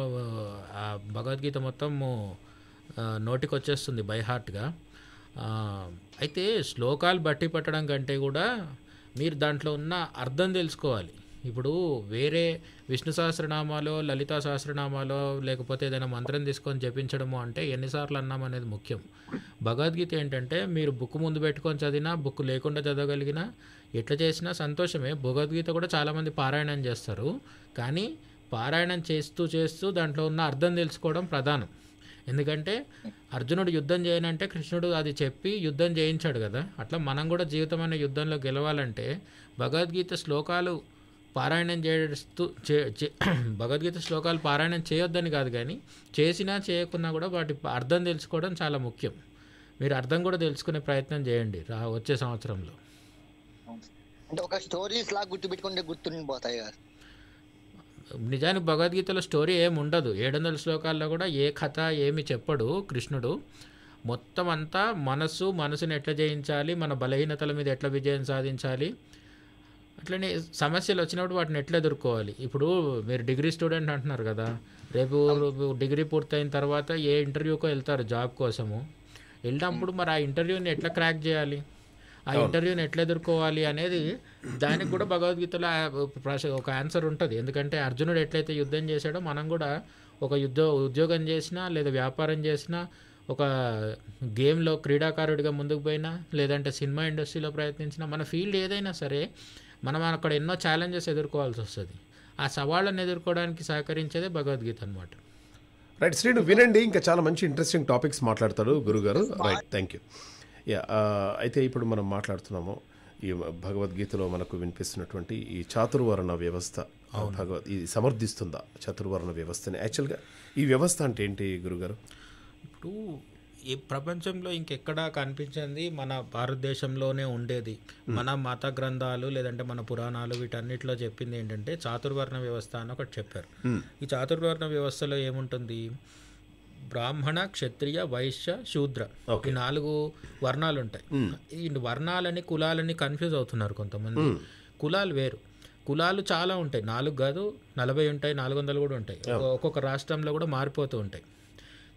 భగవద్గీత మొత్తం నోటికి వచ్చేస్తుంది బై హార్ట్గా అయితే శ్లోకాలు బట్టి పట్టడం కంటే కూడా మీరు దాంట్లో ఉన్న అర్థం తెలుసుకోవాలి ఇప్పుడు వేరే విష్ణు సహస్రనామాలో లలితా సహస్రనామాలో లేకపోతే ఏదైనా మంత్రం తీసుకొని జపించడము అంటే ఎన్నిసార్లు అన్నాం అనేది ముఖ్యం భగవద్గీత ఏంటంటే మీరు బుక్ ముందు పెట్టుకొని చదివినా బుక్ లేకుండా చదవగలిగినా ఎట్లా చేసినా సంతోషమే భగవద్గీత కూడా చాలామంది పారాయణం చేస్తారు కానీ పారాయణం చేస్తూ చేస్తూ దాంట్లో ఉన్న అర్థం తెలుసుకోవడం ప్రధానం ఎందుకంటే అర్జునుడు యుద్ధం చేయనంటే కృష్ణుడు అది చెప్పి యుద్ధం చేయించాడు కదా అట్లా మనం కూడా జీవితం అనే యుద్ధంలో గెలవాలంటే భగవద్గీత శ్లోకాలు పారాయణం చేస్తూ భగవద్గీత శ్లోకాలు పారాయణం చేయొద్దని కాదు కానీ చేసినా చేయకున్నా కూడా వాటి అర్థం తెలుసుకోవడం చాలా ముఖ్యం మీరు అర్థం కూడా తెలుసుకునే ప్రయత్నం చేయండి రా వచ్చే సంవత్సరంలో ఒక గుర్తుపెట్టుకుంటే నిజానికి భగవద్గీతలో స్టోరీ ఏమి ఉండదు ఏడు వందల శ్లోకాల్లో కూడా ఏ కథ ఏమి చెప్పడు కృష్ణుడు మొత్తం అంతా మనస్సు మనసుని ఎట్లా జయించాలి మన బలహీనతల మీద ఎట్లా విజయం సాధించాలి అట్లనే సమస్యలు వచ్చినప్పుడు వాటిని ఎట్లా ఎదుర్కోవాలి ఇప్పుడు మీరు డిగ్రీ స్టూడెంట్ అంటున్నారు కదా రేపు డిగ్రీ పూర్తయిన తర్వాత ఏ ఇంటర్వ్యూకో వెళ్తారు జాబ్ కోసము వెళ్ళినప్పుడు మరి ఆ ఇంటర్వ్యూని ఎట్లా క్రాక్ చేయాలి ఆ ఇంటర్వ్యూని ఎట్లా ఎదుర్కోవాలి అనేది దానికి కూడా భగవద్గీతలో ఒక ఆన్సర్ ఉంటుంది ఎందుకంటే అర్జునుడు ఎట్లయితే యుద్ధం చేశాడో మనం కూడా ఒక యుద్ధ ఉద్యోగం చేసినా లేదా వ్యాపారం చేసినా ఒక గేమ్లో క్రీడాకారుడిగా ముందుకు పోయినా లేదంటే సినిమా ఇండస్ట్రీలో ప్రయత్నించినా మన ఫీల్డ్ ఏదైనా సరే మనం అక్కడ ఎన్నో ఛాలెంజెస్ ఎదుర్కోవాల్సి వస్తుంది ఆ సవాళ్ళను ఎదుర్కోవడానికి సహకరించేదే భగవద్గీత అనమాట రైట్ శ్రీను వినండి ఇంకా చాలా మంచి ఇంట్రెస్టింగ్ టాపిక్స్ మాట్లాడతాడు గురుగారు రైట్ థ్యాంక్ యూ అయితే ఇప్పుడు మనం మాట్లాడుతున్నాము ఈ భగవద్గీతలో మనకు వినిపిస్తున్నటువంటి ఈ చాతుర్వర్ణ వ్యవస్థ భగవద్ ఇది సమర్థిస్తుందా చతుర్వర్ణ వ్యవస్థని యాక్చువల్గా ఈ వ్యవస్థ అంటే ఏంటి గురుగారు ఇప్పుడు ఈ ప్రపంచంలో ఇంకెక్కడా కనిపించింది మన భారతదేశంలోనే ఉండేది మన మత గ్రంథాలు లేదంటే మన పురాణాలు వీటన్నిటిలో చెప్పింది ఏంటంటే చాతుర్వర్ణ వ్యవస్థ అని ఒకటి చెప్పారు ఈ చాతుర్వర్ణ వ్యవస్థలో ఏముంటుంది బ్రాహ్మణ క్షత్రియ వైశ్య శూద్ర ఈ నాలుగు వర్ణాలు ఉంటాయి ఈ వర్ణాలని కులాలని కన్ఫ్యూజ్ అవుతున్నారు కొంతమంది కులాలు వేరు కులాలు చాలా ఉంటాయి నాలుగు కాదు నలభై ఉంటాయి నాలుగు వందలు కూడా ఉంటాయి ఒక్కొక్క రాష్ట్రంలో కూడా మారిపోతూ ఉంటాయి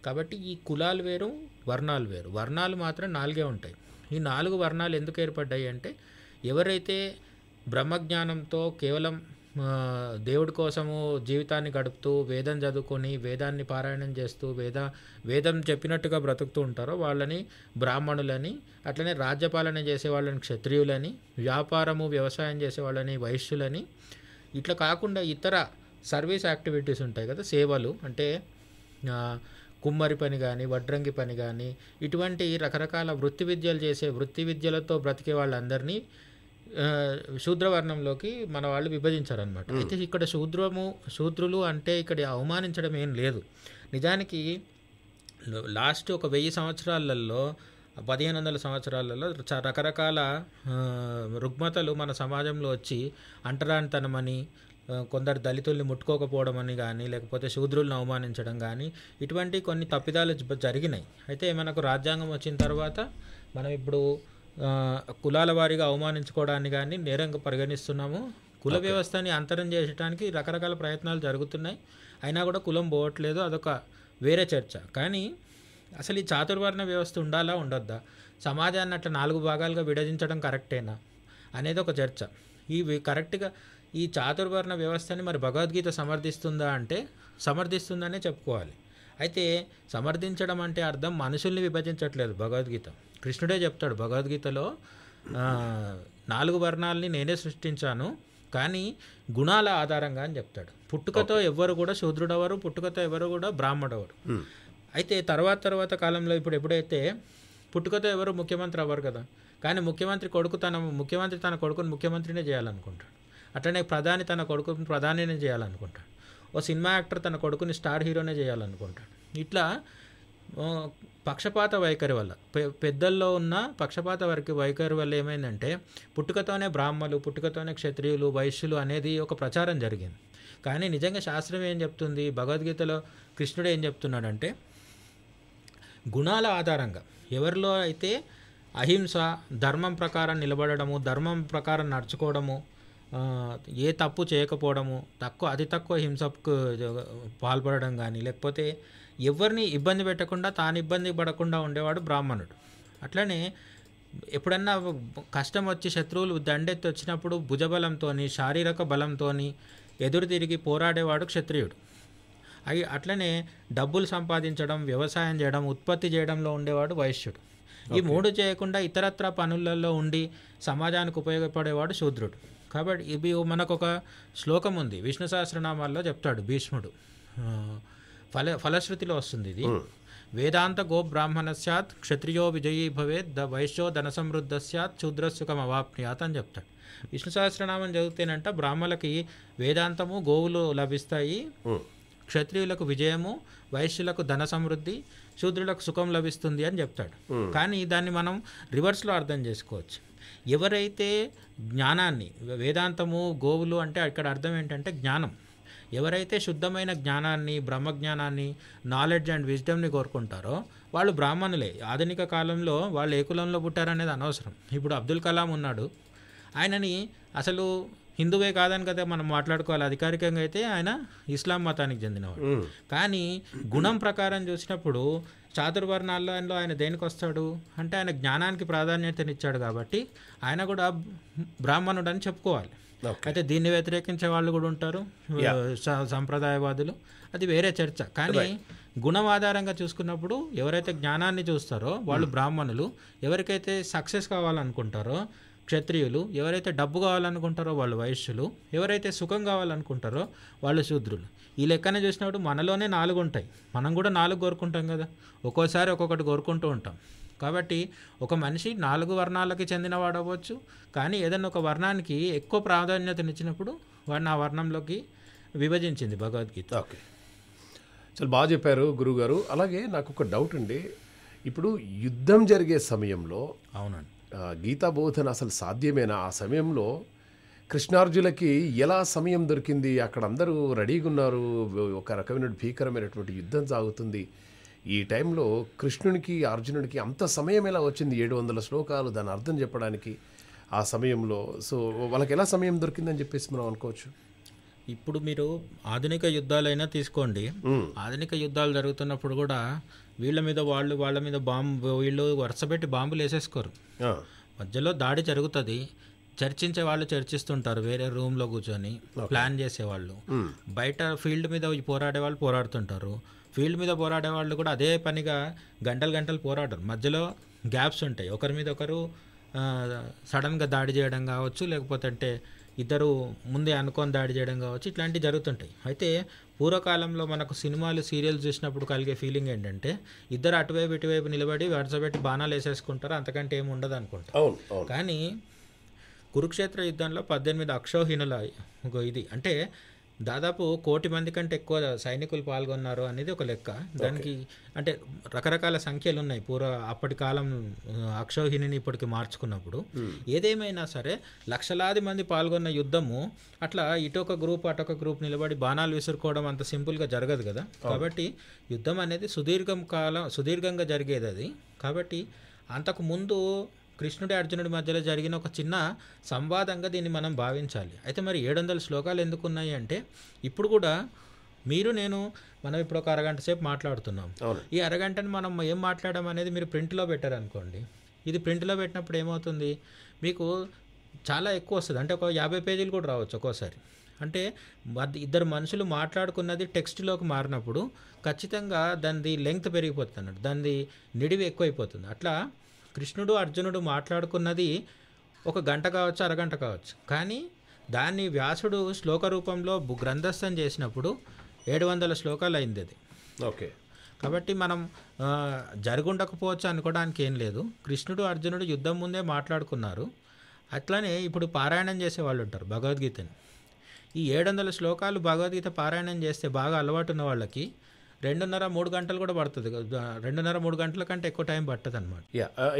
కాబట్టి ఈ కులాలు వేరు వర్ణాలు వేరు వర్ణాలు మాత్రం నాలుగే ఉంటాయి ఈ నాలుగు వర్ణాలు ఎందుకు ఏర్పడ్డాయి అంటే ఎవరైతే బ్రహ్మజ్ఞానంతో కేవలం దేవుడి కోసము జీవితాన్ని గడుపుతూ వేదం చదువుకొని వేదాన్ని పారాయణం చేస్తూ వేద వేదం చెప్పినట్టుగా బ్రతుకుతూ ఉంటారో వాళ్ళని బ్రాహ్మణులని అట్లనే రాజ్యపాలన చేసే వాళ్ళని క్షత్రియులని వ్యాపారము వ్యవసాయం చేసే వాళ్ళని వైశ్యులని ఇట్లా కాకుండా ఇతర సర్వీస్ యాక్టివిటీస్ ఉంటాయి కదా సేవలు అంటే కుమ్మరి పని కానీ వడ్రంగి పని కానీ ఇటువంటి రకరకాల వృత్తి విద్యలు చేసే వృత్తి విద్యలతో బ్రతికే వాళ్ళందరినీ శూద్రవర్ణంలోకి మన వాళ్ళు విభజించారనమాట అయితే ఇక్కడ శూద్రము శూద్రులు అంటే ఇక్కడ అవమానించడం ఏం లేదు నిజానికి లాస్ట్ ఒక వెయ్యి సంవత్సరాలలో పదిహేను వందల సంవత్సరాలలో రకరకాల రుగ్మతలు మన సమాజంలో వచ్చి అంటరానితనమని కొందరు దళితుల్ని ముట్టుకోకపోవడం అని కానీ లేకపోతే శూద్రులను అవమానించడం కానీ ఇటువంటి కొన్ని తప్పిదాలు జరిగినాయి అయితే మనకు రాజ్యాంగం వచ్చిన తర్వాత మనం ఇప్పుడు కులాల వారీగా అవమానించుకోవడాన్ని కానీ నేరంగా పరిగణిస్తున్నాము కుల వ్యవస్థని అంతరం చేయడానికి రకరకాల ప్రయత్నాలు జరుగుతున్నాయి అయినా కూడా కులం పోవట్లేదు అదొక వేరే చర్చ కానీ అసలు ఈ చాతుర్వర్ణ వ్యవస్థ ఉండాలా ఉండొద్దా సమాజాన్ని అట్లా నాలుగు భాగాలుగా విడదించడం కరెక్టేనా అనేది ఒక చర్చ ఈ కరెక్ట్గా ఈ చాతుర్వర్ణ వ్యవస్థని మరి భగవద్గీత సమర్థిస్తుందా అంటే సమర్థిస్తుందనే చెప్పుకోవాలి అయితే సమర్థించడం అంటే అర్థం మనుషుల్ని విభజించట్లేదు భగవద్గీత కృష్ణుడే చెప్తాడు భగవద్గీతలో నాలుగు వర్ణాలని నేనే సృష్టించాను కానీ గుణాల ఆధారంగా అని చెప్తాడు పుట్టుకతో ఎవ్వరు కూడా శూద్రుడవరు పుట్టుకతో ఎవరు కూడా బ్రాహ్మణవరు అయితే తర్వాత తర్వాత కాలంలో ఇప్పుడు ఎప్పుడైతే పుట్టుకతో ఎవరు ముఖ్యమంత్రి అవ్వరు కదా కానీ ముఖ్యమంత్రి కొడుకు తన ముఖ్యమంత్రి తన కొడుకుని ముఖ్యమంత్రినే చేయాలనుకుంటాడు అట్లనే ప్రధాని తన కొడుకుని ప్రధానినే చేయాలనుకుంటాడు ఓ సినిమా యాక్టర్ తన కొడుకుని స్టార్ హీరోనే చేయాలనుకుంటాడు ఇట్లా పక్షపాత వైఖరి వల్ల పెద్దల్లో ఉన్న పక్షపాత వరకు వైఖరి వల్ల ఏమైందంటే పుట్టుకతోనే బ్రాహ్మలు పుట్టుకతోనే క్షత్రియులు వైశ్యులు అనేది ఒక ప్రచారం జరిగింది కానీ నిజంగా శాస్త్రం ఏం చెప్తుంది భగవద్గీతలో కృష్ణుడు ఏం చెప్తున్నాడంటే గుణాల ఆధారంగా ఎవరిలో అయితే అహింస ధర్మం ప్రకారం నిలబడము ధర్మం ప్రకారం నడుచుకోవడము ఏ తప్పు చేయకపోవడము తక్కువ అతి తక్కువ హింసకు పాల్పడడం కానీ లేకపోతే ఎవరిని ఇబ్బంది పెట్టకుండా తాను ఇబ్బంది పడకుండా ఉండేవాడు బ్రాహ్మణుడు అట్లనే ఎప్పుడన్నా కష్టం వచ్చి శత్రువులు దండెత్తి వచ్చినప్పుడు భుజబలంతో శారీరక బలంతో ఎదురు తిరిగి పోరాడేవాడు క్షత్రియుడు అవి అట్లనే డబ్బులు సంపాదించడం వ్యవసాయం చేయడం ఉత్పత్తి చేయడంలో ఉండేవాడు వైశ్యుడు ఈ మూడు చేయకుండా ఇతరత్ర పనులలో ఉండి సమాజానికి ఉపయోగపడేవాడు శూద్రుడు కాబట్టి ఇది మనకు ఒక శ్లోకం ఉంది విష్ణు సహస్రనామాల్లో చెప్తాడు భీష్ముడు ఫల ఫలశ్రుతిలో వస్తుంది ఇది వేదాంత గో బ్రాహ్మణ సత్ క్షత్రియో విజయీ భవేత్ ద వైశ్యో ధన సమృద్ధ సత్ శూద్రసుఖం అవాప్నియాత్ అని చెప్తాడు విష్ణు సహస్రనామం చదివితేనంట బ్రాహ్మణులకి వేదాంతము గోవులు లభిస్తాయి క్షత్రియులకు విజయము వైశ్యులకు ధన సమృద్ధి శూద్రులకు సుఖం లభిస్తుంది అని చెప్తాడు కానీ దాన్ని మనం రివర్స్లో అర్థం చేసుకోవచ్చు ఎవరైతే జ్ఞానాన్ని వేదాంతము గోవులు అంటే ఇక్కడ అర్థం ఏంటంటే జ్ఞానం ఎవరైతే శుద్ధమైన జ్ఞానాన్ని బ్రహ్మజ్ఞానాన్ని నాలెడ్జ్ అండ్ విజ్డమ్ని కోరుకుంటారో వాళ్ళు బ్రాహ్మణులే ఆధునిక కాలంలో వాళ్ళు ఏ కులంలో పుట్టారనేది అనవసరం ఇప్పుడు అబ్దుల్ కలాం ఉన్నాడు ఆయనని అసలు హిందువే కాదని కదా మనం మాట్లాడుకోవాలి అధికారికంగా అయితే ఆయన ఇస్లాం మతానికి చెందినవాడు కానీ గుణం ప్రకారం చూసినప్పుడు చాతుర్వర్ణాల్లో ఆయన దేనికి వస్తాడు అంటే ఆయన జ్ఞానానికి ప్రాధాన్యతనిచ్చాడు కాబట్టి ఆయన కూడా బ్రాహ్మణుడు అని చెప్పుకోవాలి అయితే దీన్ని వ్యతిరేకించే వాళ్ళు కూడా ఉంటారు సాంప్రదాయవాదులు అది వేరే చర్చ కానీ గుణం ఆధారంగా చూసుకున్నప్పుడు ఎవరైతే జ్ఞానాన్ని చూస్తారో వాళ్ళు hmm. బ్రాహ్మణులు ఎవరికైతే సక్సెస్ కావాలనుకుంటారో క్షత్రియులు ఎవరైతే డబ్బు కావాలనుకుంటారో వాళ్ళు వైశ్యులు ఎవరైతే సుఖం కావాలనుకుంటారో వాళ్ళు శూద్రులు ఈ లెక్కన చూసినప్పుడు మనలోనే నాలుగు ఉంటాయి మనం కూడా నాలుగు కోరుకుంటాం కదా ఒక్కోసారి ఒక్కొక్కటి కోరుకుంటూ ఉంటాం కాబట్టి ఒక మనిషి నాలుగు వర్ణాలకి చెందినవాడు అవ్వచ్చు కానీ ఏదైనా ఒక వర్ణానికి ఎక్కువ ప్రాధాన్యతనిచ్చినప్పుడు వాడిని ఆ వర్ణంలోకి విభజించింది భగవద్గీత ఓకే చాలా బాగా చెప్పారు గురుగారు అలాగే నాకు ఒక డౌట్ అండి ఇప్పుడు యుద్ధం జరిగే సమయంలో అవునండి గీతా బోధన అసలు సాధ్యమేనా ఆ సమయంలో కృష్ణార్జులకి ఎలా సమయం దొరికింది అక్కడ అందరూ రెడీగా ఉన్నారు ఒక రకమైన భీకరమైనటువంటి యుద్ధం సాగుతుంది ఈ టైంలో కృష్ణునికి అర్జునుడికి అంత సమయం ఎలా వచ్చింది ఏడు వందల శ్లోకాలు దాని అర్థం చెప్పడానికి ఆ సమయంలో సో వాళ్ళకి ఎలా సమయం దొరికిందని చెప్పేసి మనం అనుకోవచ్చు ఇప్పుడు మీరు ఆధునిక యుద్ధాలైనా తీసుకోండి ఆధునిక యుద్ధాలు జరుగుతున్నప్పుడు కూడా వీళ్ళ మీద వాళ్ళు వాళ్ళ మీద బాంబు వీళ్ళు వరుసపెట్టి బాంబులు వేసేసుకోరు మధ్యలో దాడి జరుగుతుంది చర్చించే వాళ్ళు చర్చిస్తుంటారు వేరే రూమ్లో కూర్చొని ప్లాన్ చేసేవాళ్ళు బయట ఫీల్డ్ మీద పోరాడే వాళ్ళు పోరాడుతుంటారు ఫీల్డ్ మీద పోరాడే వాళ్ళు కూడా అదే పనిగా గంటలు గంటలు పోరాడరు మధ్యలో గ్యాప్స్ ఉంటాయి ఒకరి మీద ఒకరు సడన్గా దాడి చేయడం కావచ్చు లేకపోతే అంటే ఇద్దరు ముందే అనుకొని దాడి చేయడం కావచ్చు ఇట్లాంటివి జరుగుతుంటాయి అయితే పూర్వకాలంలో మనకు సినిమాలు సీరియల్స్ చూసినప్పుడు కలిగే ఫీలింగ్ ఏంటంటే ఇద్దరు అటువైపు ఇటువైపు నిలబడి వరుసపెట్టి బాణాలు వేసేసుకుంటారు అంతకంటే ఏమి ఉండదు అనుకుంటారు కానీ కురుక్షేత్ర యుద్ధంలో పద్దెనిమిది అక్షోహీనుల ఇది అంటే దాదాపు కోటి మంది కంటే ఎక్కువ సైనికులు పాల్గొన్నారు అనేది ఒక లెక్క దానికి అంటే రకరకాల సంఖ్యలు ఉన్నాయి పూర్వ అప్పటి కాలం అక్షోహిణిని ఇప్పటికి మార్చుకున్నప్పుడు ఏదేమైనా సరే లక్షలాది మంది పాల్గొన్న యుద్ధము అట్లా ఇటొక గ్రూప్ అటొక గ్రూప్ నిలబడి బాణాలు విసురుకోవడం అంత సింపుల్గా జరగదు కదా కాబట్టి యుద్ధం అనేది సుదీర్ఘం కాలం సుదీర్ఘంగా జరిగేది అది కాబట్టి అంతకు ముందు కృష్ణుడి అర్జునుడి మధ్యలో జరిగిన ఒక చిన్న సంవాదంగా దీన్ని మనం భావించాలి అయితే మరి ఏడు వందల శ్లోకాలు ఎందుకున్నాయి అంటే ఇప్పుడు కూడా మీరు నేను మనం ఇప్పుడు ఒక అరగంట సేపు మాట్లాడుతున్నాం ఈ అరగంటను మనం ఏం మాట్లాడడం అనేది మీరు ప్రింట్లో పెట్టారనుకోండి ఇది ప్రింట్లో పెట్టినప్పుడు ఏమవుతుంది మీకు చాలా ఎక్కువ వస్తుంది అంటే ఒక యాభై పేజీలు కూడా రావచ్చు ఒక్కోసారి అంటే ఇద్దరు మనుషులు మాట్లాడుకున్నది టెక్స్ట్లోకి మారినప్పుడు ఖచ్చితంగా దాని లెంగ్త్ పెరిగిపోతుంది అన్నట్టు దాని నిడివి ఎక్కువైపోతుంది అట్లా కృష్ణుడు అర్జునుడు మాట్లాడుకున్నది ఒక గంట కావచ్చు అరగంట కావచ్చు కానీ దాన్ని వ్యాసుడు శ్లోక రూపంలో గ్రంథస్థం చేసినప్పుడు ఏడు వందల శ్లోకాలు అయింది అది ఓకే కాబట్టి మనం జరుగుండకపోవచ్చు అనుకోవడానికి ఏం లేదు కృష్ణుడు అర్జునుడు యుద్ధం ముందే మాట్లాడుకున్నారు అట్లనే ఇప్పుడు పారాయణం చేసే వాళ్ళు ఉంటారు భగవద్గీతని ఈ ఏడు వందల శ్లోకాలు భగవద్గీత పారాయణం చేస్తే బాగా అలవాటు ఉన్న వాళ్ళకి రెండున్నర మూడు గంటలు కూడా పడుతుంది రెండున్నర మూడు గంటల కంటే ఎక్కువ టైం పట్టదు అనమాట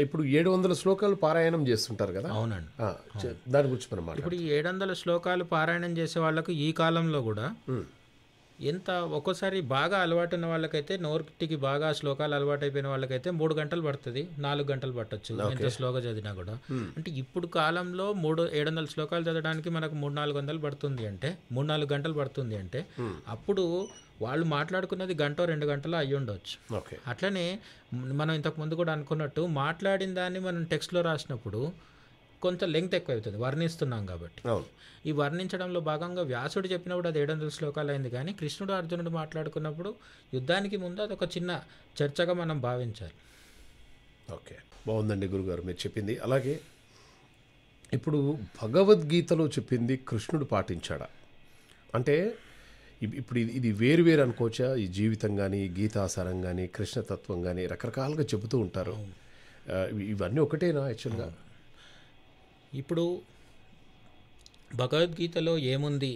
ఇప్పుడు ఏడు వందల శ్లోకాలు పారాయణం చేస్తుంటారు కదా అవునండి దాని గురించి ఇప్పుడు ఈ ఏడు వందల శ్లోకాలు పారాయణం చేసే వాళ్ళకు ఈ కాలంలో కూడా ఎంత ఒక్కోసారి బాగా అలవాటు ఉన్న వాళ్ళకైతే నోరుకి బాగా శ్లోకాలు అలవాటు అయిపోయిన వాళ్ళకైతే మూడు గంటలు పడుతుంది నాలుగు గంటలు పట్టచ్చు ఎంత శ్లోక చదివినా కూడా అంటే ఇప్పుడు కాలంలో మూడు ఏడు వందల శ్లోకాలు చదవడానికి మనకు మూడు నాలుగు వందలు పడుతుంది అంటే మూడు నాలుగు గంటలు పడుతుంది అంటే అప్పుడు వాళ్ళు మాట్లాడుకున్నది గంట రెండు గంటలో అయ్యి ఉండవచ్చు ఓకే అట్లనే మనం ఇంతకు ముందు కూడా అనుకున్నట్టు మాట్లాడిన దాన్ని మనం టెక్స్ట్లో రాసినప్పుడు కొంత లెంగ్త్ ఎక్కువ అవుతుంది వర్ణిస్తున్నాం కాబట్టి ఈ వర్ణించడంలో భాగంగా వ్యాసుడు చెప్పినప్పుడు అది ఏడు వందల శ్లోకాలు అయింది కానీ కృష్ణుడు అర్జునుడు మాట్లాడుకున్నప్పుడు యుద్ధానికి ముందు అది ఒక చిన్న చర్చగా మనం భావించాలి ఓకే బాగుందండి గురుగారు మీరు చెప్పింది అలాగే ఇప్పుడు భగవద్గీతలో చెప్పింది కృష్ణుడు పాటించాడా అంటే ఇప్పుడు ఇది ఇది వేరు వేరు అనుకోవచ్చా ఈ జీవితం కానీ గీతాసారం కానీ కృష్ణతత్వం కానీ రకరకాలుగా చెబుతూ ఉంటారు ఇవన్నీ ఒకటేనా యాక్చువల్గా ఇప్పుడు భగవద్గీతలో ఏముంది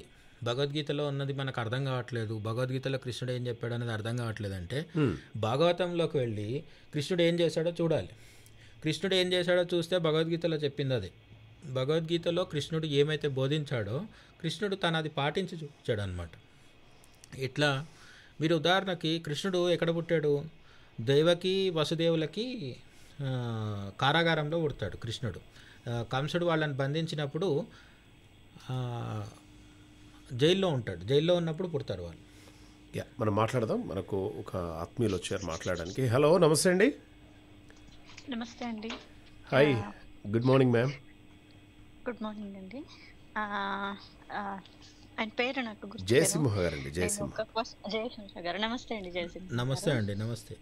భగవద్గీతలో ఉన్నది మనకు అర్థం కావట్లేదు భగవద్గీతలో కృష్ణుడు ఏం చెప్పాడు అనేది అర్థం కావట్లేదు అంటే భాగవతంలోకి వెళ్ళి కృష్ణుడు ఏం చేశాడో చూడాలి కృష్ణుడు ఏం చేశాడో చూస్తే భగవద్గీతలో చెప్పింది అది భగవద్గీతలో కృష్ణుడు ఏమైతే బోధించాడో కృష్ణుడు తనది అది పాటించి చూపించాడు అనమాట ఇట్లా మీరు ఉదాహరణకి కృష్ణుడు ఎక్కడ పుట్టాడు దైవకి వసుదేవులకి కారాగారంలో పుడతాడు కృష్ణుడు కంసుడు వాళ్ళని బంధించినప్పుడు జైల్లో ఉంటాడు జైల్లో ఉన్నప్పుడు పుడతారు వాళ్ళు యా మనం మాట్లాడదాం మనకు ఒక ఆత్మీయులు వచ్చారు మాట్లాడడానికి హలో నమస్తే అండి నమస్తే అండి hi good morning ma'am good morning అండి ఆయన పేరు నాకు గుర్తు జయసింహ గారు అండి జయసింహ జయసింహ గారు నమస్తే అండి జయసింహ నమస్తే అండి నమస్తే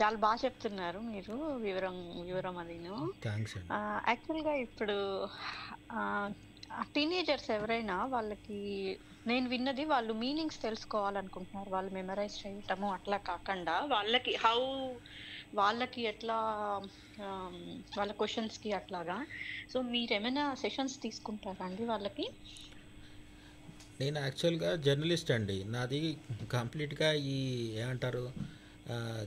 చాలా బాగా చెప్తున్నారు మీరు వివరం వివరం అదిను యాక్చువల్గా ఇప్పుడు టీనేజర్స్ ఎవరైనా వాళ్ళకి నేను విన్నది వాళ్ళు మీనింగ్స్ తెలుసుకోవాలనుకుంటున్నారు వాళ్ళు మెమరైజ్ చేయటము అట్లా కాకుండా వాళ్ళకి హౌ వాళ్ళకి ఎట్లా వాళ్ళ క్వశ్చన్స్కి అట్లాగా సో మీరు ఏమైనా సెషన్స్ తీసుకుంటారా అండి వాళ్ళకి నేను యాక్చువల్గా జర్నలిస్ట్ అండి నాది కంప్లీట్గా ఈ ఏమంటారు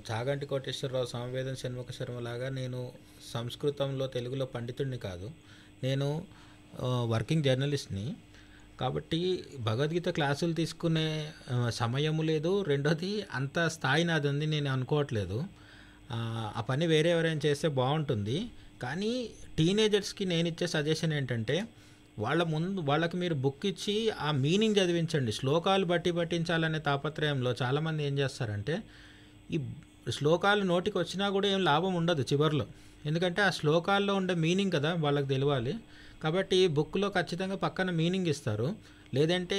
జాగంటి కోటేశ్వరరావు సమవేదన షణ్ముఖ శర్మ లాగా నేను సంస్కృతంలో తెలుగులో పండితుడిని కాదు నేను వర్కింగ్ జర్నలిస్ట్ని కాబట్టి భగవద్గీత క్లాసులు తీసుకునే సమయము లేదు రెండోది అంత స్థాయి నాది ఉంది నేను అనుకోవట్లేదు ఆ పని వేరే ఎవరైనా చేస్తే బాగుంటుంది కానీ టీనేజర్స్కి నేను ఇచ్చే సజెషన్ ఏంటంటే వాళ్ళ ముందు వాళ్ళకి మీరు బుక్ ఇచ్చి ఆ మీనింగ్ చదివించండి శ్లోకాలు బట్టి పట్టించాలనే తాపత్రయంలో చాలామంది ఏం చేస్తారంటే ఈ శ్లోకాలు నోటికి వచ్చినా కూడా ఏం లాభం ఉండదు చివరిలో ఎందుకంటే ఆ శ్లోకాల్లో ఉండే మీనింగ్ కదా వాళ్ళకి తెలియాలి కాబట్టి బుక్లో ఖచ్చితంగా పక్కన మీనింగ్ ఇస్తారు లేదంటే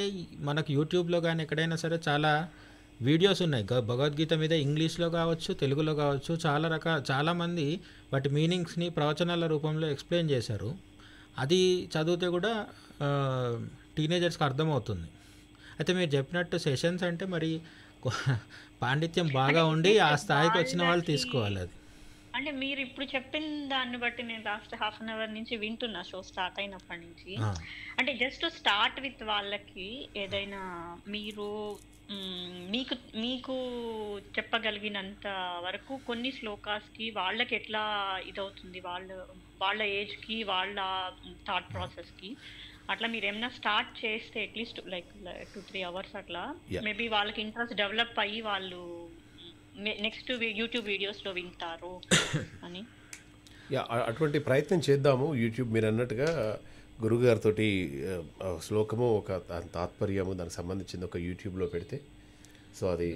మనకు యూట్యూబ్లో కానీ ఎక్కడైనా సరే చాలా వీడియోస్ ఉన్నాయి భగవద్గీత మీద ఇంగ్లీష్లో కావచ్చు తెలుగులో కావచ్చు చాలా రకాల చాలామంది వాటి మీనింగ్స్ని ప్రవచనాల రూపంలో ఎక్స్ప్లెయిన్ చేశారు అది చదివితే కూడా టీనేజర్స్కి అర్థమవుతుంది అయితే మీరు చెప్పినట్టు సెషన్స్ అంటే మరి పాండిత్యం బాగా ఉండి ఆ స్థాయికి వచ్చిన వాళ్ళు తీసుకోవాలి అది అంటే మీరు ఇప్పుడు చెప్పిన దాన్ని బట్టి నేను లాస్ట్ హాఫ్ అన్ అవర్ నుంచి వింటున్నా షో స్టార్ట్ అయినప్పటి నుంచి అంటే జస్ట్ స్టార్ట్ విత్ వాళ్ళకి ఏదైనా మీరు మీకు మీకు చెప్పగలిగినంత వరకు కొన్ని శ్లోకాస్కి వాళ్ళకి ఎట్లా ఇదవుతుంది వాళ్ళ వాళ్ళ ఏజ్కి వాళ్ళ థాట్ ప్రాసెస్కి అట్లా మీరు ఏమైనా స్టార్ట్ చేస్తే at least like two three hours అట్లా మేబీ వాళ్ళకి ఇంట్రెస్ట్ డెవలప్ అయ్యి వాళ్ళు నెక్స్ట్ యూట్యూబ్ వీడియోస్లో వింటారు అని యా అటువంటి ప్రయత్నం చేద్దాము యూట్యూబ్ మీరు అన్నట్టుగా గురుగారితో శ్లోకము ఒక తాత్పర్యము దానికి సంబంధించింది ఒక యూట్యూబ్లో పెడితే సో అది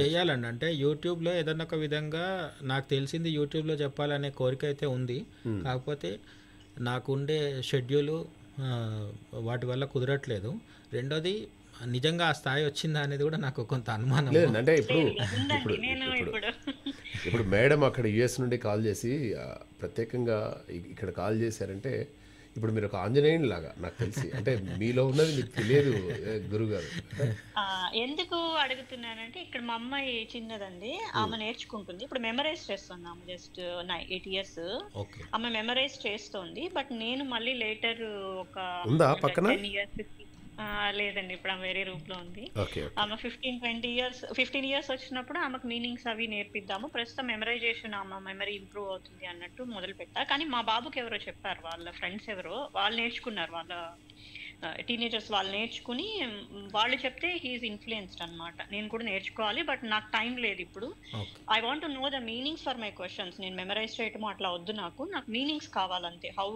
చేయాలండి అంటే యూట్యూబ్లో ఏదన్నా ఒక విధంగా నాకు తెలిసింది యూట్యూబ్లో చెప్పాలనే కోరిక అయితే ఉంది కాకపోతే నాకుండే షెడ్యూలు వాటి వల్ల కుదరట్లేదు రెండోది నిజంగా ఆ స్థాయి వచ్చిందా అనేది కూడా నాకు కొంత అనుమానం లేదు అంటే ఇప్పుడు ఇప్పుడు ఇప్పుడు ఇప్పుడు మేడం అక్కడ యుఎస్ నుండి కాల్ చేసి ప్రత్యేకంగా ఇక్కడ కాల్ చేశారంటే ఇప్పుడు మీరు ఒక ఆంజనేయుని లాగా నాకు తెలిసి అంటే మీలో ఉన్నది మీకు తెలియదు గురుగారు ఎందుకు అడుగుతున్నానంటే ఇక్కడ మా అమ్మాయి చిన్నదండి ఆమె నేర్చుకుంటుంది ఇప్పుడు మెమరైజ్ చేస్తుంది ఆమె జస్ట్ ఎయిట్ ఇయర్స్ ఆమె మెమరైజ్ చేస్తుంది బట్ నేను మళ్ళీ లేటర్ ఒక టెన్ ఇయర్స్ లేదండి ఇప్పుడు ఆమె వేరే రూప్ లో ఉంది ఆమె fifteen twenty years fifteen years వచ్చినప్పుడు ఆమెకు మీనింగ్స్ అవి నేర్పిద్దాము ప్రస్తుతం మెమరైజేషన్ ఆమె మెమరీ ఇంప్రూవ్ అవుతుంది అన్నట్టు మొదలు పెట్టా కానీ మా బాబుకి ఎవరో చెప్పారు వాళ్ళ ఫ్రెండ్స్ ఎవరో వాళ్ళు నేర్చుకున్నారు వాళ్ళ టీనేజర్స్ వాళ్ళు నేర్చుకుని వాళ్ళు చెప్తే హీఈస్ ఇన్ఫ్లుయెన్స్డ్ అనమాట నేను కూడా నేర్చుకోవాలి బట్ నాకు టైం లేదు ఇప్పుడు I want know the meanings for my questions నేను మెమరైజ్ చేయటం అట్లా వద్దు నాకు నాకు మీనింగ్స్ కావాలంతే how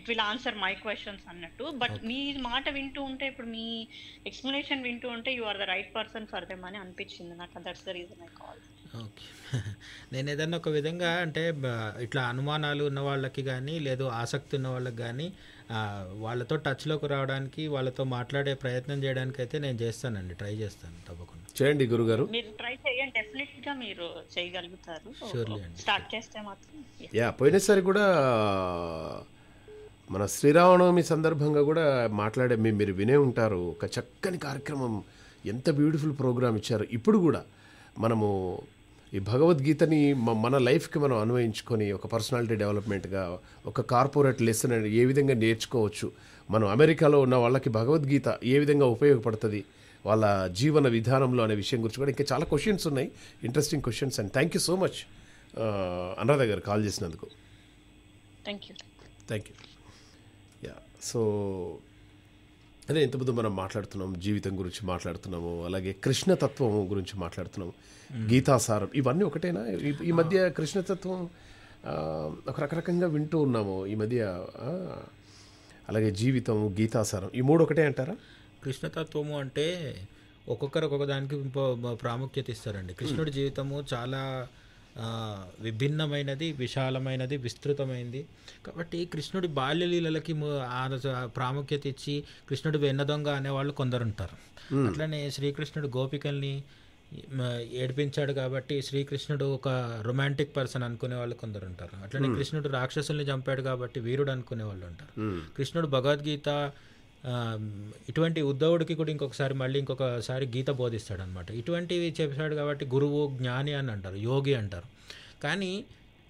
it will answer my questions అన్నట్టు బట్ మీ మాట వింటూ ఉంటే ఇప్పుడు మీ ఎక్స్ప్లెనేషన్ వింటూ ఉంటే you are the right person for them అని అనిపించింది నాకు that's the reason I call okay నేను ఏదన్నా ఒక విధంగా అంటే ఇట్లా అనుమానాలు ఉన్న వాళ్ళకి కానీ లేదు ఆసక్తి ఉన్న వాళ్ళకి కానీ వాళ్ళతో టచ్లోకి రావడానికి వాళ్ళతో మాట్లాడే ప్రయత్నం చేయడానికి అయితే నేను చేస్తానండి ట్రై చేస్తాను తప్పకుండా చేయండి గురుగారు మీరు ట్రై చేయండి మీరు చేయగలుగుతారు షూర్లీ అండి స్టార్ట్ చేస్తే మాత్రం యా పోయినసారి కూడా మన శ్రీరామనవమి సందర్భంగా కూడా మాట్లాడే మీరు వినే ఉంటారు ఒక చక్కని కార్యక్రమం ఎంత బ్యూటిఫుల్ ప్రోగ్రామ్ ఇచ్చారు ఇప్పుడు కూడా మనము ఈ భగవద్గీతని మన లైఫ్కి మనం అన్వయించుకొని ఒక పర్సనాలిటీ డెవలప్మెంట్గా ఒక కార్పొరేట్ లెసన్ ఏ విధంగా నేర్చుకోవచ్చు మనం అమెరికాలో ఉన్న వాళ్ళకి భగవద్గీత ఏ విధంగా ఉపయోగపడుతుంది వాళ్ళ జీవన విధానంలో అనే విషయం గురించి కూడా ఇంకా చాలా క్వశ్చన్స్ ఉన్నాయి interesting questions and thank you so much Anuradha గారు కాల్ చేసినందుకు thank you thank you yeah so అదే ఇంతకుముందు మనం మాట్లాడుతున్నాం జీవితం గురించి మాట్లాడుతున్నాము అలాగే కృష్ణతత్వం గురించి మాట్లాడుతున్నాము గీతాసారం ఇవన్నీ ఒకటేనా ఈ మధ్య కృష్ణతత్వం ఒక రకరకంగా వింటూ ఉన్నాము ఈ మధ్య అలాగే జీవితం గీతాసారం ఈ మూడు ఒకటే అంటారా కృష్ణతత్వము అంటే ఒక్కొక్కరు ఒక్కొక్క దానికి ప్రాముఖ్యత ఇస్తారండి కృష్ణుడి జీవితము చాలా విభిన్నమైనది విశాలమైనది విస్తృతమైంది కాబట్టి కృష్ణుడి బాల్యలీలలకి ప్రాముఖ్యత ఇచ్చి కృష్ణుడు వెన్నదొంగ అనేవాళ్ళు కొందరుంటారు అట్లనే శ్రీకృష్ణుడు గోపికల్ని ఏడిపించాడు కాబట్టి శ్రీకృష్ణుడు ఒక రొమాంటిక్ పర్సన్ అనుకునే వాళ్ళు కొందరు ఉంటారు అట్లనే కృష్ణుడు రాక్షసుల్ని చంపాడు కాబట్టి వీరుడు అనుకునే వాళ్ళు ఉంటారు కృష్ణుడు భగవద్గీత ఇటువంటి ఉద్ధవుడికి కూడా ఇంకొకసారి మళ్ళీ ఇంకొకసారి గీత బోధిస్తాడు అనమాట ఇటువంటివి చెప్పాడు కాబట్టి గురువు జ్ఞాని అని అంటారు యోగి అంటారు కానీ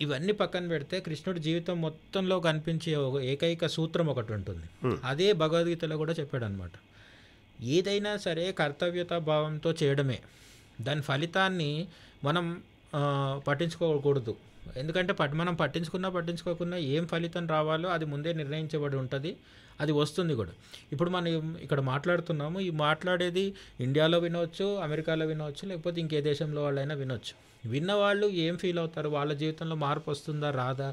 ఇవన్నీ పక్కన పెడితే కృష్ణుడు జీవితం మొత్తంలో కనిపించే ఒక ఏకైక సూత్రం ఒకటి ఉంటుంది అదే భగవద్గీతలో కూడా చెప్పాడు అనమాట ఏదైనా సరే కర్తవ్యత భావంతో చేయడమే దాని ఫలితాన్ని మనం పట్టించుకోకూడదు ఎందుకంటే పట్టు మనం పట్టించుకున్నా పట్టించుకోకుండా ఏం ఫలితం రావాలో అది ముందే నిర్ణయించబడి ఉంటుంది అది వస్తుంది కూడా ఇప్పుడు మనం ఇక్కడ మాట్లాడుతున్నాము ఈ మాట్లాడేది ఇండియాలో వినవచ్చు అమెరికాలో వినవచ్చు లేకపోతే ఇంకే దేశంలో వాళ్ళైనా వినవచ్చు విన్న వాళ్ళు ఏం ఫీల్ అవుతారు వాళ్ళ జీవితంలో మార్పు వస్తుందా రాదా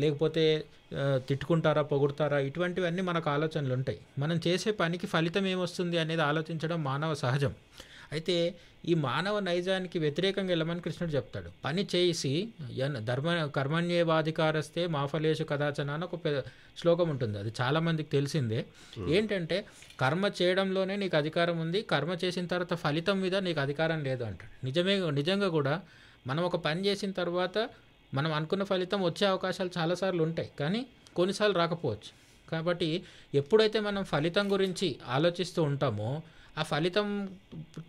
లేకపోతే తిట్టుకుంటారా పొగుడతారా ఇటువంటివన్నీ మనకు ఆలోచనలు ఉంటాయి మనం చేసే పనికి ఫలితం ఏమొస్తుంది అనేది ఆలోచించడం మానవ సహజం అయితే ఈ మానవ నైజానికి వ్యతిరేకంగా వెళ్ళమని కృష్ణుడు చెప్తాడు పని చేసి ధర్మ కర్మణ్యేవాధికారస్తే మాఫలేశు కదాచన అని ఒక శ్లోకం ఉంటుంది అది చాలామందికి తెలిసిందే ఏంటంటే కర్మ చేయడంలోనే నీకు అధికారం ఉంది కర్మ చేసిన తర్వాత ఫలితం మీద నీకు అధికారం లేదు అంటాడు నిజమే నిజంగా కూడా మనం ఒక పని చేసిన తర్వాత మనం అనుకున్న ఫలితం వచ్చే అవకాశాలు చాలాసార్లు ఉంటాయి కానీ కొన్నిసార్లు రాకపోవచ్చు కాబట్టి ఎప్పుడైతే మనం ఫలితం గురించి ఆలోచిస్తూ ఉంటామో ఆ ఫలితం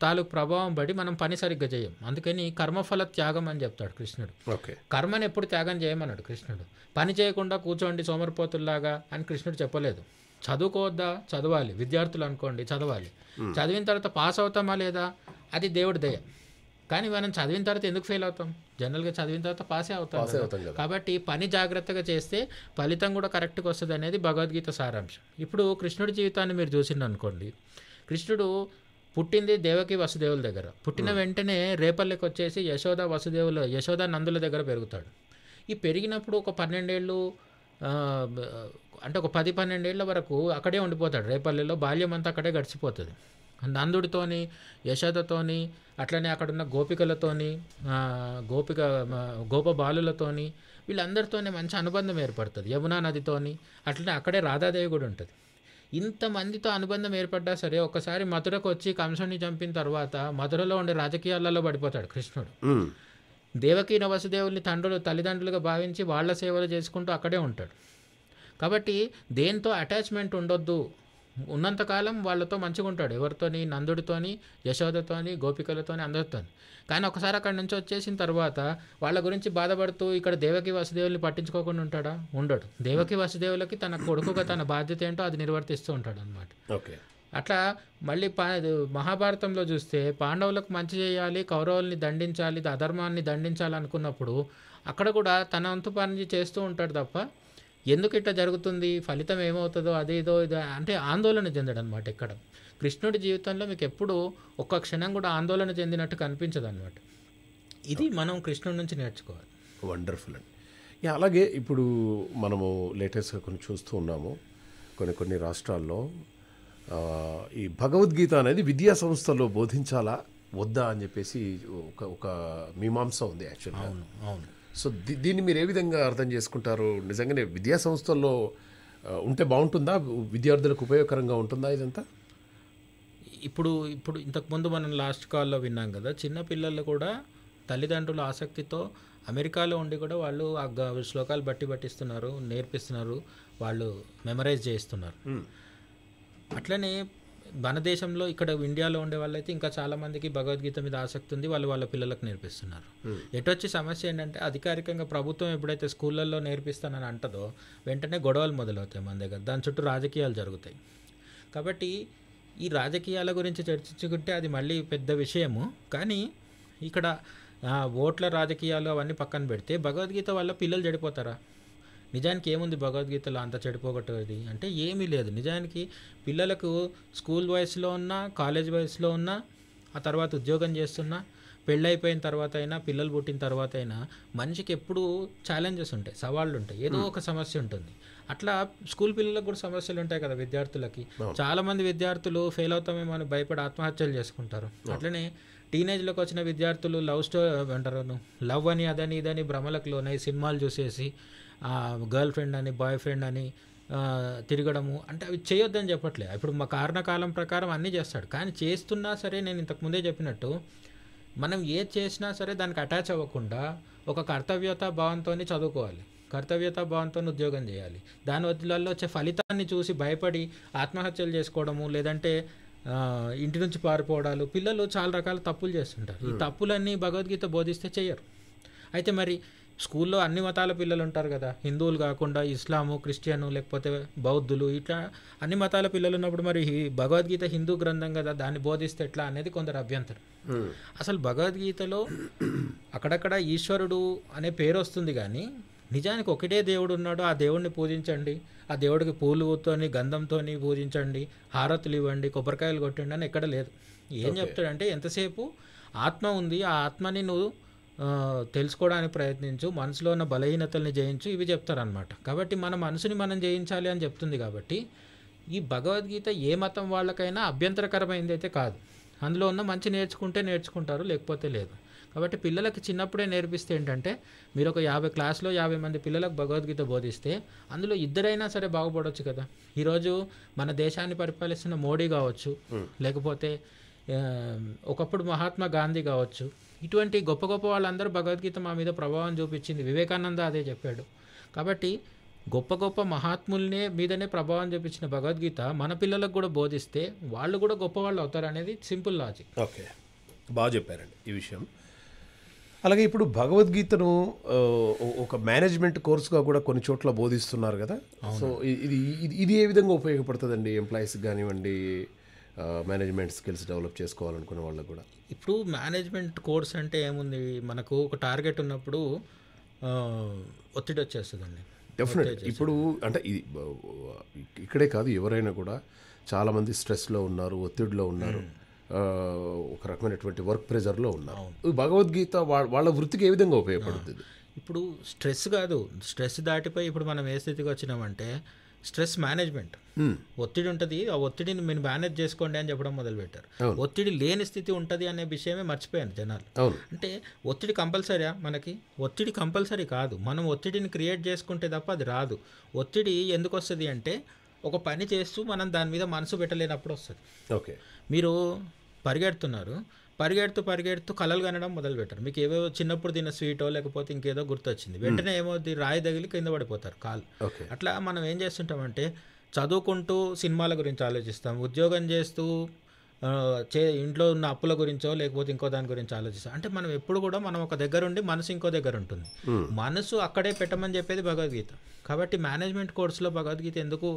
తాలూకు ప్రభావం బడి మనం పని సరిగ్గా చేయం అందుకని కర్మఫల త్యాగం అని చెప్తాడు కృష్ణుడు కర్మని ఎప్పుడు త్యాగం చేయమన్నాడు కృష్ణుడు పని చేయకుండా కూర్చోండి సోమరిపోతుల్లాగా అని కృష్ణుడు చెప్పలేదు చదువుకోవద్దా చదవాలి విద్యార్థులు అనుకోండి చదవాలి చదివిన తర్వాత పాస్ అవుతామా లేదా అది దేవుడి దయ కానీ మనం చదివిన తర్వాత ఎందుకు ఫెయిల్ అవుతాం జనరల్గా చదివిన తర్వాత పాసే అవుతాం కాబట్టి పని జాగ్రత్తగా చేస్తే ఫలితం కూడా కరెక్ట్గా వస్తుంది అనేది భగవద్గీత సారాంశం ఇప్పుడు కృష్ణుడి జీవితాన్ని మీరు చూసింది అనుకోండి కృష్ణుడు పుట్టింది దేవకి వసుదేవుల దగ్గర పుట్టిన hmm. వెంటనే రేపల్లికి వచ్చేసి యశోద వసుదేవుల యశోద నందుల దగ్గర పెరుగుతాడు ఈ పెరిగినప్పుడు ఒక పన్నెండేళ్ళు అంటే ఒక పది పన్నెండేళ్ల వరకు అక్కడే ఉండిపోతాడు రేపల్లెలో బాల్యం అంతా అక్కడే గడిచిపోతుంది నందుడితోని యశోదతోని అట్లనే అక్కడున్న గోపికలతోని గోపిక గోప బాలులతోని వీళ్ళందరితోనే మంచి అనుబంధం ఏర్పడుతుంది యమునా నదితోని అట్లనే అక్కడే రాధాదేవి కూడా ఉంటుంది ఇంతమందితో అనుబంధం ఏర్పడ్డా సరే ఒకసారి మధురకు వచ్చి కంసుని చంపిన తర్వాత మధురలో ఉండే రాజకీయాలలో పడిపోతాడు కృష్ణుడు దేవకీ వసుదేవుల్ని తండ్రులు తల్లిదండ్రులుగా భావించి వాళ్ళ సేవలు చేసుకుంటూ అక్కడే ఉంటాడు కాబట్టి దేంతో అటాచ్మెంట్ ఉండొద్దు ఉన్నంతకాలం వాళ్ళతో మంచిగా ఉంటాడు ఎవరితోని నందుడితోని యశోదతోని గోపికలతోని అందరితోని కానీ ఒకసారి అక్కడి నుంచి వచ్చేసిన తర్వాత వాళ్ళ గురించి బాధపడుతూ ఇక్కడ దేవకి వసుదేవుల్ని పట్టించుకోకుండా ఉంటాడా ఉండడు దేవకి వసుదేవులకి తన కొడుకుగా తన బాధ్యత ఏంటో అది నిర్వర్తిస్తూ ఉంటాడు అనమాట ఓకే అట్లా మళ్ళీ పా మహాభారతంలో చూస్తే పాండవులకు మంచి చేయాలి కౌరవుల్ని దండించాలి అధర్మాన్ని దండించాలి అనుకున్నప్పుడు అక్కడ కూడా తన వంతు పని చేస్తూ ఉంటాడు తప్ప ఎందుకు ఇట్లా జరుగుతుంది ఫలితం ఏమవుతుందో అదేదో ఇదో అంటే ఆందోళన చెందడం అనమాట ఇక్కడ కృష్ణుడి జీవితంలో మీకు ఎప్పుడు ఒక్క క్షణం కూడా ఆందోళన చెందినట్టు కనిపించదు అనమాట ఇది మనం కృష్ణుడి నుంచి నేర్చుకోవాలి వండర్ఫుల్ అండి అలాగే ఇప్పుడు మనము లేటెస్ట్గా కొన్ని చూస్తూ ఉన్నాము కొన్ని కొన్ని రాష్ట్రాల్లో ఈ భగవద్గీత అనేది విద్యా సంస్థలో బోధించాలా వద్దా అని చెప్పేసి ఒక ఒక మీమాంస ఉంది యాక్చువల్గా అవును అవును సో దీన్ని మీరు ఏ విధంగా అర్థం చేసుకుంటారు నిజంగానే విద్యా సంస్థల్లో ఉంటే బాగుంటుందా విద్యార్థులకు ఉపయోగకరంగా ఉంటుందా ఇదంతా ఇప్పుడు ఇప్పుడు ఇంతకుముందు మనం లాస్ట్ కాల్లో విన్నాం కదా చిన్న పిల్లలు కూడా తల్లిదండ్రుల ఆసక్తితో అమెరికాలో ఉండి కూడా వాళ్ళు ఆ శ్లోకాలు బట్టి పట్టిస్తున్నారు నేర్పిస్తున్నారు వాళ్ళు మెమరైజ్ చేస్తున్నారు అట్లనే మన దేశంలో ఇక్కడ ఇండియాలో ఉండే వాళ్ళైతే ఇంకా చాలామందికి భగవద్గీత మీద ఆసక్తి ఉంది వాళ్ళు వాళ్ళ పిల్లలకు నేర్పిస్తున్నారు hmm. ఎటొచ్చి సమస్య ఏంటంటే అధికారికంగా ప్రభుత్వం ఎప్పుడైతే స్కూళ్ళల్లో నేర్పిస్తానని అంటదో వెంటనే గొడవలు మొదలవుతాయి మన దగ్గర దాని చుట్టూ రాజకీయాలు జరుగుతాయి కాబట్టి ఈ రాజకీయాల గురించి చర్చించుకుంటే అది మళ్ళీ పెద్ద విషయము కానీ ఇక్కడ ఓట్ల రాజకీయాలు అవన్నీ పక్కన పెడితే భగవద్గీత వల్ల పిల్లలు చెడిపోతారా నిజానికి ఏముంది భగవద్గీతలో అంత చెడిపోగొట్టేది అంటే ఏమీ లేదు నిజానికి పిల్లలకు స్కూల్ వయసులో ఉన్నా కాలేజ్ వయసులో ఉన్నా ఆ తర్వాత ఉద్యోగం చేస్తున్నా పెళ్ళైపోయిన తర్వాత అయినా పిల్లలు పుట్టిన తర్వాత అయినా మనిషికి ఎప్పుడు ఛాలెంజెస్ ఉంటాయి సవాళ్ళు ఉంటాయి ఏదో hmm. ఒక సమస్య ఉంటుంది అట్లా స్కూల్ పిల్లలకు కూడా సమస్యలు ఉంటాయి కదా విద్యార్థులకి చాలామంది విద్యార్థులు ఫెయిల్ అవుతామేమో అని భయపడి ఆత్మహత్యలు చేసుకుంటారు అట్లనే టీనేజ్లోకి వచ్చిన విద్యార్థులు లవ్ స్టోరీ అంటారు లవ్ అని అదని ఇదని భ్రమలకు లోనై సినిమాలు చూసేసి గర్ల్ ఫ్రెండ్ అని బాయ్ ఫ్రెండ్ అని తిరగడము అంటే అవి చేయొద్దని చెప్పట్లేదు ఇప్పుడు మా కారణకాలం ప్రకారం అన్నీ చేస్తాడు కానీ చేస్తున్నా సరే నేను ఇంతకుముందే చెప్పినట్టు మనం ఏది చేసినా సరే దానికి అటాచ్ అవ్వకుండా ఒక కర్తవ్యత భావంతో చదువుకోవాలి కర్తవ్యత భావంతో ఉద్యోగం చేయాలి దాని వదిలల్లో వచ్చే ఫలితాన్ని చూసి భయపడి ఆత్మహత్యలు చేసుకోవడము లేదంటే ఇంటి నుంచి పారిపోవడాలు పిల్లలు చాలా రకాల తప్పులు చేస్తుంటారు ఈ తప్పులన్నీ భగవద్గీత బోధిస్తే చేయరు అయితే మరి స్కూల్లో అన్ని మతాల పిల్లలు ఉంటారు కదా హిందువులు కాకుండా ఇస్లాము క్రిస్టియను లేకపోతే బౌద్ధులు ఇట్లా అన్ని మతాల పిల్లలు ఉన్నప్పుడు మరి భగవద్గీత హిందూ గ్రంథం కదా దాన్ని బోధిస్తే ఎట్లా అనేది కొందరు అభ్యంతరం అసలు భగవద్గీతలో అక్కడక్కడ ఈశ్వరుడు అనే పేరు వస్తుంది కానీ నిజానికి ఒకటే దేవుడు ఉన్నాడు ఆ దేవుడిని పూజించండి ఆ దేవుడికి పూలుతోని గంధంతోని పూజించండి హారతులు ఇవ్వండి కొబ్బరికాయలు కొట్టండి అని ఎక్కడ లేదు ఏం చెప్తాడంటే ఎంతసేపు ఆత్మ ఉంది ఆ ఆత్మని నువ్వు తెలుసుకోవడానికి ప్రయత్నించు మనసులో ఉన్న బలహీనతల్ని జయించు ఇవి చెప్తారనమాట కాబట్టి మన మనసుని మనం జయించాలి అని చెప్తుంది కాబట్టి ఈ భగవద్గీత ఏ మతం వాళ్ళకైనా అభ్యంతరకరమైంది అయితే కాదు అందులో ఉన్న మంచి నేర్చుకుంటే నేర్చుకుంటారు లేకపోతే లేదు కాబట్టి పిల్లలకు చిన్నప్పుడే నేర్పిస్తే ఏంటంటే మీరు ఒక యాభై క్లాస్లో యాభై మంది పిల్లలకు భగవద్గీత బోధిస్తే అందులో ఇద్దరైనా సరే బాగుపడవచ్చు కదా ఈరోజు మన దేశాన్ని పరిపాలిస్తున్న మోడీ కావచ్చు లేకపోతే ఒకప్పుడు మహాత్మా గాంధీ కావచ్చు ఇటువంటి గొప్ప గొప్ప వాళ్ళందరూ భగవద్గీత మా మీద ప్రభావం చూపించింది వివేకానంద అదే చెప్పాడు కాబట్టి గొప్ప గొప్ప మహాత్ములనే మీదనే ప్రభావం చూపించిన భగవద్గీత మన పిల్లలకు కూడా బోధిస్తే వాళ్ళు కూడా గొప్ప వాళ్ళు అవుతారు అనేది సింపుల్ లాజిక్ ఓకే బాగా చెప్పారండి ఈ విషయం అలాగే ఇప్పుడు భగవద్గీతను ఒక మేనేజ్మెంట్ కోర్సుగా కూడా కొన్ని చోట్ల బోధిస్తున్నారు కదా సో ఇది ఇది ఏ విధంగా ఉపయోగపడుతుందండి ఎంప్లాయీస్కి కానివ్వండి మేనేజ్మెంట్ స్కిల్స్ డెవలప్ చేసుకోవాలనుకునే వాళ్ళకు కూడా ఇప్పుడు మేనేజ్మెంట్ కోర్స్ అంటే ఏముంది మనకు ఒక టార్గెట్ ఉన్నప్పుడు ఒత్తిడి వచ్చేస్తుందండి డెఫినెట్ ఇప్పుడు అంటే ఇది ఇక్కడే కాదు ఎవరైనా కూడా చాలామంది స్ట్రెస్లో ఉన్నారు ఒత్తిడిలో ఉన్నారు ఒక రకమైనటువంటి వర్క్ ప్రెజర్లో ఉన్నారు భగవద్గీత వాళ్ళ వృత్తికి ఏ విధంగా ఉపయోగపడుతుంది ఇప్పుడు స్ట్రెస్ కాదు స్ట్రెస్ దాటిపోయి ఇప్పుడు మనం ఏ స్థితికి వచ్చినామంటే స్ట్రెస్ మేనేజ్మెంట్ hmm. ఒత్తిడి ఉంటుంది ఆ ఒత్తిడిని మీరు మేనేజ్ చేసుకోండి అని చెప్పడం మొదలుపెట్టారు ఒత్తిడి లేని స్థితి ఉంటుంది అనే విషయమే మర్చిపోయాను జనాలు అంటే ఒత్తిడి కంపల్సరీయా మనకి ఒత్తిడి కంపల్సరీ కాదు మనం ఒత్తిడిని క్రియేట్ చేసుకుంటే తప్ప అది రాదు ఒత్తిడి ఎందుకు వస్తుంది అంటే ఒక పని చేస్తూ మనం దాని మీద మనసు పెట్టలేనప్పుడు వస్తుంది ఓకే మీరు పరిగెడుతున్నారు పరిగెడుతూ పరిగెడుతూ కలలు కనడం మొదలు పెట్టారు మీకు ఏవేవో చిన్నప్పుడు తిన్న స్వీటో లేకపోతే ఇంకేదో గుర్తొచ్చింది వెంటనే ఏమవుతుంది రాయి తగిలి కింద పడిపోతారు కాల్ అట్లా మనం ఏం చేస్తుంటామంటే చదువుకుంటూ సినిమాల గురించి ఆలోచిస్తాం ఉద్యోగం చేస్తూ చే ఇంట్లో ఉన్న అప్పుల గురించో లేకపోతే ఇంకో దాని గురించి ఆలోచిస్తాం అంటే మనం ఎప్పుడు కూడా మనం ఒక దగ్గర ఉండి మనసు ఇంకో దగ్గర ఉంటుంది మనసు అక్కడే పెట్టమని చెప్పేది భగవద్గీత కాబట్టి మేనేజ్మెంట్ కోర్సులో భగవద్గీత ఎందుకు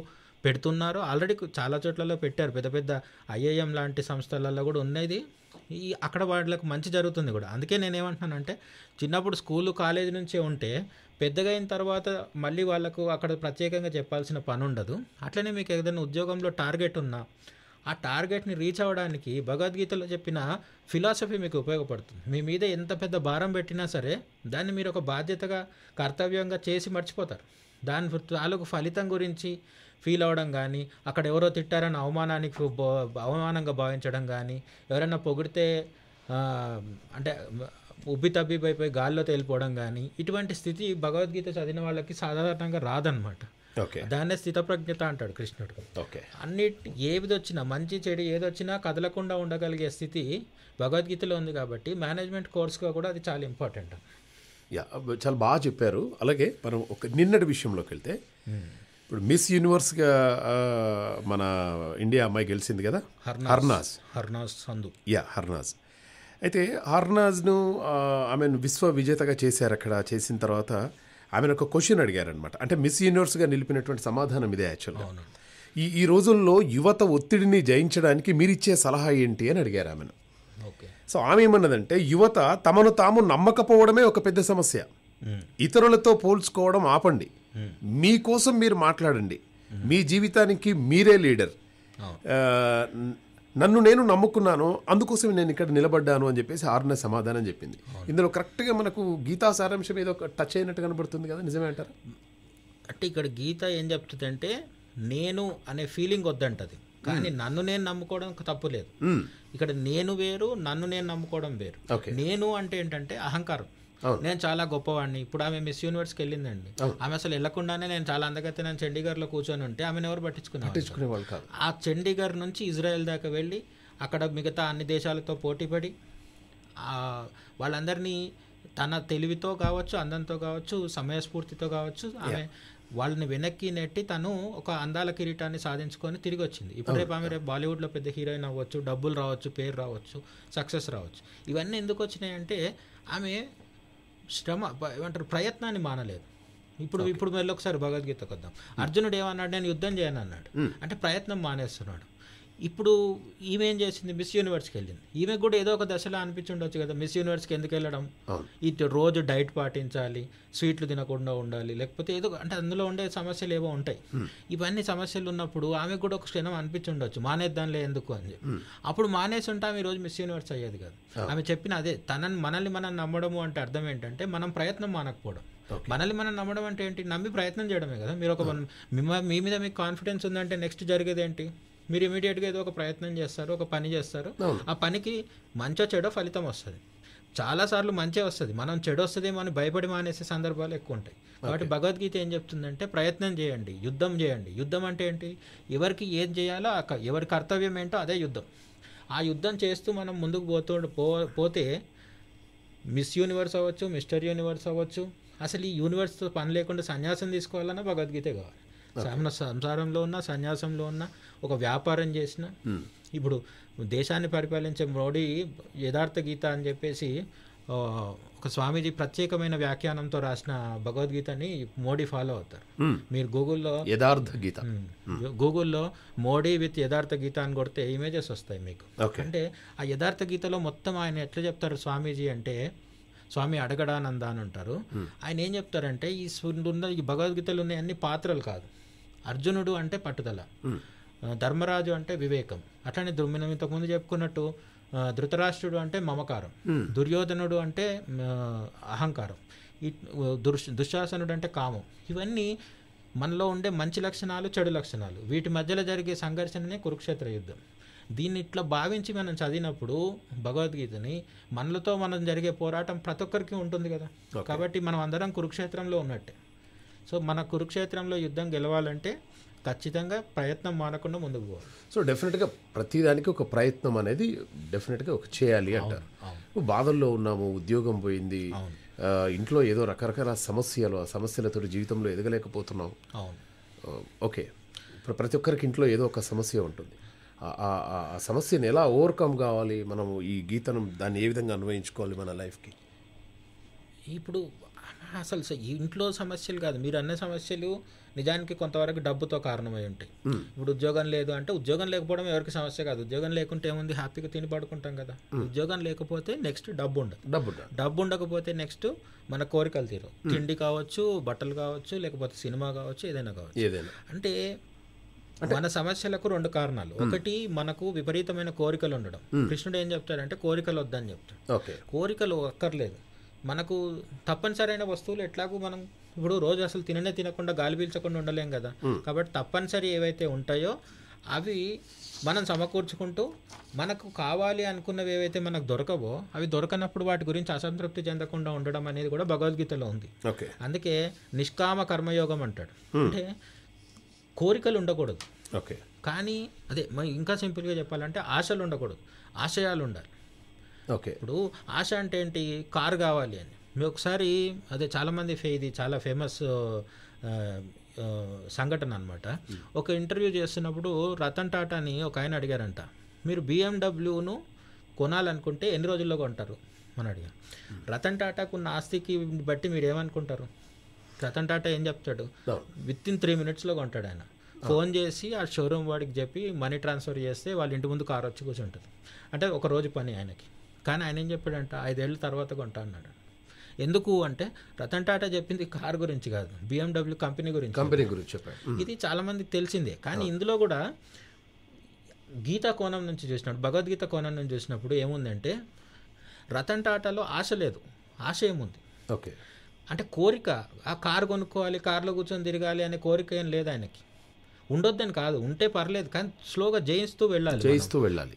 పెడుతున్నారు ఆల్రెడీ చాలా చోట్లలో పెట్టారు పెద్ద పెద్ద ఐఐఎం లాంటి సంస్థలలో కూడా ఉన్నది ఈ అక్కడ వాళ్ళకు మంచి జరుగుతుంది కూడా అందుకే నేను ఏమంటున్నానంటే చిన్నప్పుడు స్కూలు కాలేజీ నుంచే ఉంటే పెద్దగా అయిన తర్వాత మళ్ళీ వాళ్ళకు అక్కడ ప్రత్యేకంగా చెప్పాల్సిన పని ఉండదు అట్లనే మీకు ఏదైనా ఉద్యోగంలో టార్గెట్ ఉన్నా ఆ టార్గెట్ని రీచ్ అవ్వడానికి భగవద్గీతలో చెప్పిన ఫిలాసఫీ మీకు ఉపయోగపడుతుంది మీ మీద ఎంత పెద్ద భారం పెట్టినా సరే దాన్ని మీరు ఒక బాధ్యతగా కర్తవ్యంగా చేసి మర్చిపోతారు దాని తాలూకు ఫలితం గురించి ఫీల్ అవ్వడం కానీ అక్కడ ఎవరో తిట్టారని అవమానానికి అవమానంగా భావించడం కానీ ఎవరైనా పొగిడితే అంటే ఉబ్బి తబ్బిపోయిపోయి గాల్లో తేలిపోవడం కానీ ఇటువంటి స్థితి భగవద్గీత చదివిన వాళ్ళకి సాధారణంగా రాదనమాట దాన్నే స్థితప్రజ్ఞత అంటాడు కృష్ణుడు ఓకే అన్నిటి ఏది వచ్చినా మంచి చెడు ఏది వచ్చినా కదలకుండా ఉండగలిగే స్థితి భగవద్గీతలో ఉంది కాబట్టి మేనేజ్మెంట్ కోర్స్గా కూడా అది చాలా ఇంపార్టెంట్ యా చాలా బాగా చెప్పారు అలాగే మనం ఒక నిన్నటి విషయంలోకి వెళ్తే ఇప్పుడు మిస్ యూనివర్స్గా మన ఇండియా అమ్మాయి గెలిచింది కదా హర్నాజ్ హర్నాజ్ సందు యా హర్నాజ్ అయితే హర్నాజ్ను ఆమెను విశ్వ విజేతగా చేశారు అక్కడ చేసిన తర్వాత ఆమెను ఒక క్వశ్చన్ అడిగారనమాట అంటే మిస్ యూనివర్స్గా నిలిపినటువంటి సమాధానం ఇదే యాక్చువల్గా ఈ ఈ రోజుల్లో యువత ఒత్తిడిని జయించడానికి మీరిచ్చే సలహా ఏంటి అని అడిగారు ఆమెను సో ఆమె ఏమన్నదంటే యువత తమను తాము నమ్మకపోవడమే ఒక పెద్ద సమస్య ఇతరులతో పోల్చుకోవడం ఆపండి మీకోసం మీరు మాట్లాడండి మీ జీవితానికి మీరే లీడర్ నన్ను నేను నమ్ముకున్నాను అందుకోసం నేను ఇక్కడ నిలబడ్డాను అని చెప్పేసి ఆరున సమాధానం చెప్పింది ఇందులో కరెక్ట్గా మనకు గీతా సారాంశం ఒక టచ్ అయినట్టు కనబడుతుంది కదా నిజమే అంటారు అంటే ఇక్కడ గీత ఏం చెప్తుందంటే నేను అనే ఫీలింగ్ వద్దంటది కానీ నన్ను నేను నమ్ముకోవడం తప్పు లేదు ఇక్కడ నేను వేరు నన్ను నేను నమ్ముకోవడం వేరు నేను అంటే ఏంటంటే అహంకారం నేను చాలా గొప్పవాడిని ఇప్పుడు ఆమె మిస్ యూనివర్స్కి వెళ్ళిందండి ఆమె అసలు వెళ్ళకుండానే నేను చాలా అందగతే నేను చండీగఢ్లో కూర్చొని ఉంటే ఆమెను ఎవరు పట్టించుకున్నాను ఆ చండీగఢ్ నుంచి ఇజ్రాయెల్ దాకా వెళ్ళి అక్కడ మిగతా అన్ని దేశాలతో పోటీపడి వాళ్ళందరినీ తన తెలివితో కావచ్చు అందంతో కావచ్చు సమయస్ఫూర్తితో కావచ్చు ఆమె వాళ్ళని వెనక్కి నెట్టి తను ఒక అందాల కిరీటాన్ని సాధించుకొని తిరిగి వచ్చింది ఇప్పుడు రేపు ఆమె రేపు బాలీవుడ్లో పెద్ద హీరోయిన్ అవ్వచ్చు డబ్బులు రావచ్చు పేరు రావచ్చు సక్సెస్ రావచ్చు ఇవన్నీ ఎందుకు వచ్చినాయంటే ఆమె శ్రమ ఏమంటారు ప్రయత్నాన్ని మానలేదు ఇప్పుడు ఇప్పుడు మళ్ళీ ఒకసారి భగవద్గీతకు వద్దాం అర్జునుడు ఏమన్నాడు నేను యుద్ధం చేయను అన్నాడు అంటే ప్రయత్నం మానేస్తున్నాడు ఇప్పుడు ఈమె ఏం చేసింది మిస్ యూనివర్స్కి వెళ్ళింది ఈమె కూడా ఏదో ఒక దశలో ఉండొచ్చు కదా మిస్ యూనివర్స్కి ఎందుకు వెళ్ళడం ఇటు రోజు డైట్ పాటించాలి స్వీట్లు తినకుండా ఉండాలి లేకపోతే ఏదో అంటే అందులో ఉండే సమస్యలు ఏవో ఉంటాయి ఇవన్నీ సమస్యలు ఉన్నప్పుడు ఆమె కూడా ఒక క్షణం ఉండొచ్చు మానేద్దానిలే ఎందుకు అని చెప్పి అప్పుడు మానేసి ఉంటే ఆమె రోజు మిస్ యూనివర్స్ అయ్యేది కాదు ఆమె చెప్పిన అదే తనని మనల్ని మనం నమ్మడము అంటే అర్థం ఏంటంటే మనం ప్రయత్నం మానకపోవడం మనల్ని మనం నమ్మడం అంటే ఏంటి నమ్మి ప్రయత్నం చేయడమే కదా మీరు ఒక మీ మీద మీకు కాన్ఫిడెన్స్ ఉందంటే నెక్స్ట్ జరిగేది ఏంటి మీరు ఇమీడియట్గా ఏదో ఒక ప్రయత్నం చేస్తారు ఒక పని చేస్తారు ఆ పనికి మంచో చెడో ఫలితం వస్తుంది చాలాసార్లు మంచి వస్తుంది మనం చెడు వస్తుంది అని భయపడి మానేసే సందర్భాలు ఎక్కువ ఉంటాయి కాబట్టి భగవద్గీత ఏం చెప్తుందంటే ప్రయత్నం చేయండి యుద్ధం చేయండి యుద్ధం అంటే ఏంటి ఎవరికి ఏం చేయాలో ఎవరి కర్తవ్యం ఏంటో అదే యుద్ధం ఆ యుద్ధం చేస్తూ మనం ముందుకు పోతూ పో పోతే మిస్ యూనివర్స్ అవ్వచ్చు మిస్టర్ యూనివర్స్ అవ్వచ్చు అసలు ఈ యూనివర్స్తో పని లేకుండా సన్యాసం తీసుకోవాలన్నా భగవద్గీత కావాలి సంసారంలో ఉన్న సన్యాసంలో ఉన్న ఒక వ్యాపారం చేసిన hmm. ఇప్పుడు దేశాన్ని పరిపాలించే మోడీ యథార్థ గీత అని చెప్పేసి ఒక స్వామీజీ ప్రత్యేకమైన వ్యాఖ్యానంతో రాసిన భగవద్గీతని మోడీ ఫాలో అవుతారు hmm. మీరు గూగుల్లో యథార్థ గీత hmm. గూగుల్లో మోడీ విత్ యథార్థ గీత అని కొడితే ఇమేజెస్ వస్తాయి మీకు అంటే ఆ యథార్థ గీతలో మొత్తం ఆయన ఎట్లా చెప్తారు స్వామీజీ అంటే స్వామి అడగడానంద అని ఉంటారు ఆయన ఏం చెప్తారంటే ఈ ఉన్న ఈ భగవద్గీతలు ఉన్న అన్ని పాత్రలు కాదు అర్జునుడు అంటే పట్టుదల ధర్మరాజు అంటే వివేకం అట్లనే మనం ఇంతకుముందు చెప్పుకున్నట్టు ధృతరాష్ట్రుడు అంటే మమకారం దుర్యోధనుడు అంటే అహంకారం ఈ దుశ్శాసనుడు అంటే కామం ఇవన్నీ మనలో ఉండే మంచి లక్షణాలు చెడు లక్షణాలు వీటి మధ్యలో జరిగే సంఘర్షణనే కురుక్షేత్ర యుద్ధం దీన్ని ఇట్లా భావించి మనం చదివినప్పుడు భగవద్గీతని మనలతో మనం జరిగే పోరాటం ప్రతి ఒక్కరికి ఉంటుంది కదా కాబట్టి మనం అందరం కురుక్షేత్రంలో ఉన్నట్టే సో మన కురుక్షేత్రంలో యుద్ధం గెలవాలంటే ఖచ్చితంగా ప్రయత్నం మానకుండా ముందుకు పోవాలి సో డెఫినెట్గా ప్రతిదానికి ఒక ప్రయత్నం అనేది డెఫినెట్గా ఒక చేయాలి అంటారు బాధల్లో ఉన్నాము ఉద్యోగం పోయింది ఇంట్లో ఏదో రకరకాల సమస్యలు ఆ సమస్యలతో జీవితంలో ఎదగలేకపోతున్నాం ఓకే ప్రతి ఒక్కరికి ఇంట్లో ఏదో ఒక సమస్య ఉంటుంది ఆ సమస్యను ఎలా ఓవర్కమ్ కావాలి మనము ఈ గీతను దాన్ని ఏ విధంగా అన్వయించుకోవాలి మన లైఫ్కి ఇప్పుడు అసలు ఇంట్లో సమస్యలు కాదు మీరు అన్న సమస్యలు నిజానికి కొంతవరకు డబ్బుతో కారణమై ఉంటాయి ఇప్పుడు ఉద్యోగం లేదు అంటే ఉద్యోగం లేకపోవడం ఎవరికి సమస్య కాదు ఉద్యోగం లేకుంటే ఏముంది హ్యాపీగా తిని పడుకుంటాం కదా ఉద్యోగం లేకపోతే నెక్స్ట్ డబ్బు ఉండదు డబ్బు డబ్బు ఉండకపోతే నెక్స్ట్ మన కోరికలు తీరు తిండి కావచ్చు బట్టలు కావచ్చు లేకపోతే సినిమా కావచ్చు ఏదైనా కావచ్చు అంటే మన సమస్యలకు రెండు కారణాలు ఒకటి మనకు విపరీతమైన కోరికలు ఉండడం కృష్ణుడు ఏం చెప్తాడంటే కోరికలు వద్దని చెప్తాడు కోరికలు అక్కర్లేదు మనకు తప్పనిసరైన వస్తువులు ఎట్లాగూ మనం ఇప్పుడు రోజు అసలు తిననే తినకుండా గాలి పీల్చకుండా ఉండలేం కదా కాబట్టి తప్పనిసరి ఏవైతే ఉంటాయో అవి మనం సమకూర్చుకుంటూ మనకు కావాలి అనుకున్నవి ఏవైతే మనకు దొరకవో అవి దొరకనప్పుడు వాటి గురించి అసంతృప్తి చెందకుండా ఉండడం అనేది కూడా భగవద్గీతలో ఉంది అందుకే నిష్కామ కర్మయోగం అంటాడు అంటే కోరికలు ఉండకూడదు ఓకే కానీ అదే ఇంకా సింపుల్గా చెప్పాలంటే ఆశలు ఉండకూడదు ఆశయాలు ఉండాలి ఓకే ఇప్పుడు ఆశ అంటే ఏంటి కార్ కావాలి అని మీరు ఒకసారి అదే చాలామంది ఇది చాలా ఫేమస్ సంఘటన అనమాట ఒక ఇంటర్వ్యూ చేస్తున్నప్పుడు రతన్ టాటాని ఒక ఆయన అడిగారంట మీరు బిఎండబ్ల్యూను కొనాలనుకుంటే ఎన్ని రోజుల్లో కొంటారు అని అడిగారు రతన్ టాటాకున్న ఆస్తికి బట్టి మీరు ఏమనుకుంటారు రతన్ టాటా ఏం చెప్తాడు విత్ ఇన్ త్రీ మినిట్స్లో కొంటాడు ఆయన ఫోన్ చేసి ఆ షోరూమ్ వాడికి చెప్పి మనీ ట్రాన్స్ఫర్ చేస్తే వాళ్ళ ఇంటి ముందు కార్ వచ్చి కూర్చుంటుంది అంటే ఒక రోజు పని ఆయనకి కానీ ఆయన ఏం చెప్పాడంట ఐదేళ్ళ తర్వాత కొంటా అన్నాడు ఎందుకు అంటే రతన్ టాటా చెప్పింది కార్ గురించి కాదు బిఎండబ్ల్యూ కంపెనీ గురించి కంపెనీ గురించి చెప్పాడు ఇది చాలా మందికి తెలిసిందే కానీ ఇందులో కూడా గీతా కోణం నుంచి చూసినప్పుడు భగవద్గీత కోణం నుంచి చూసినప్పుడు ఏముందంటే రతన్ టాటాలో ఆశ లేదు ఆశ ఏముంది ఓకే అంటే కోరిక ఆ కారు కొనుక్కోవాలి కారులో కూర్చొని తిరగాలి అనే కోరిక ఏం లేదు ఆయనకి ఉండొద్దని కాదు ఉంటే పర్లేదు కానీ స్లోగా జయిస్తూ వెళ్ళాలి జయిస్తూ వెళ్ళాలి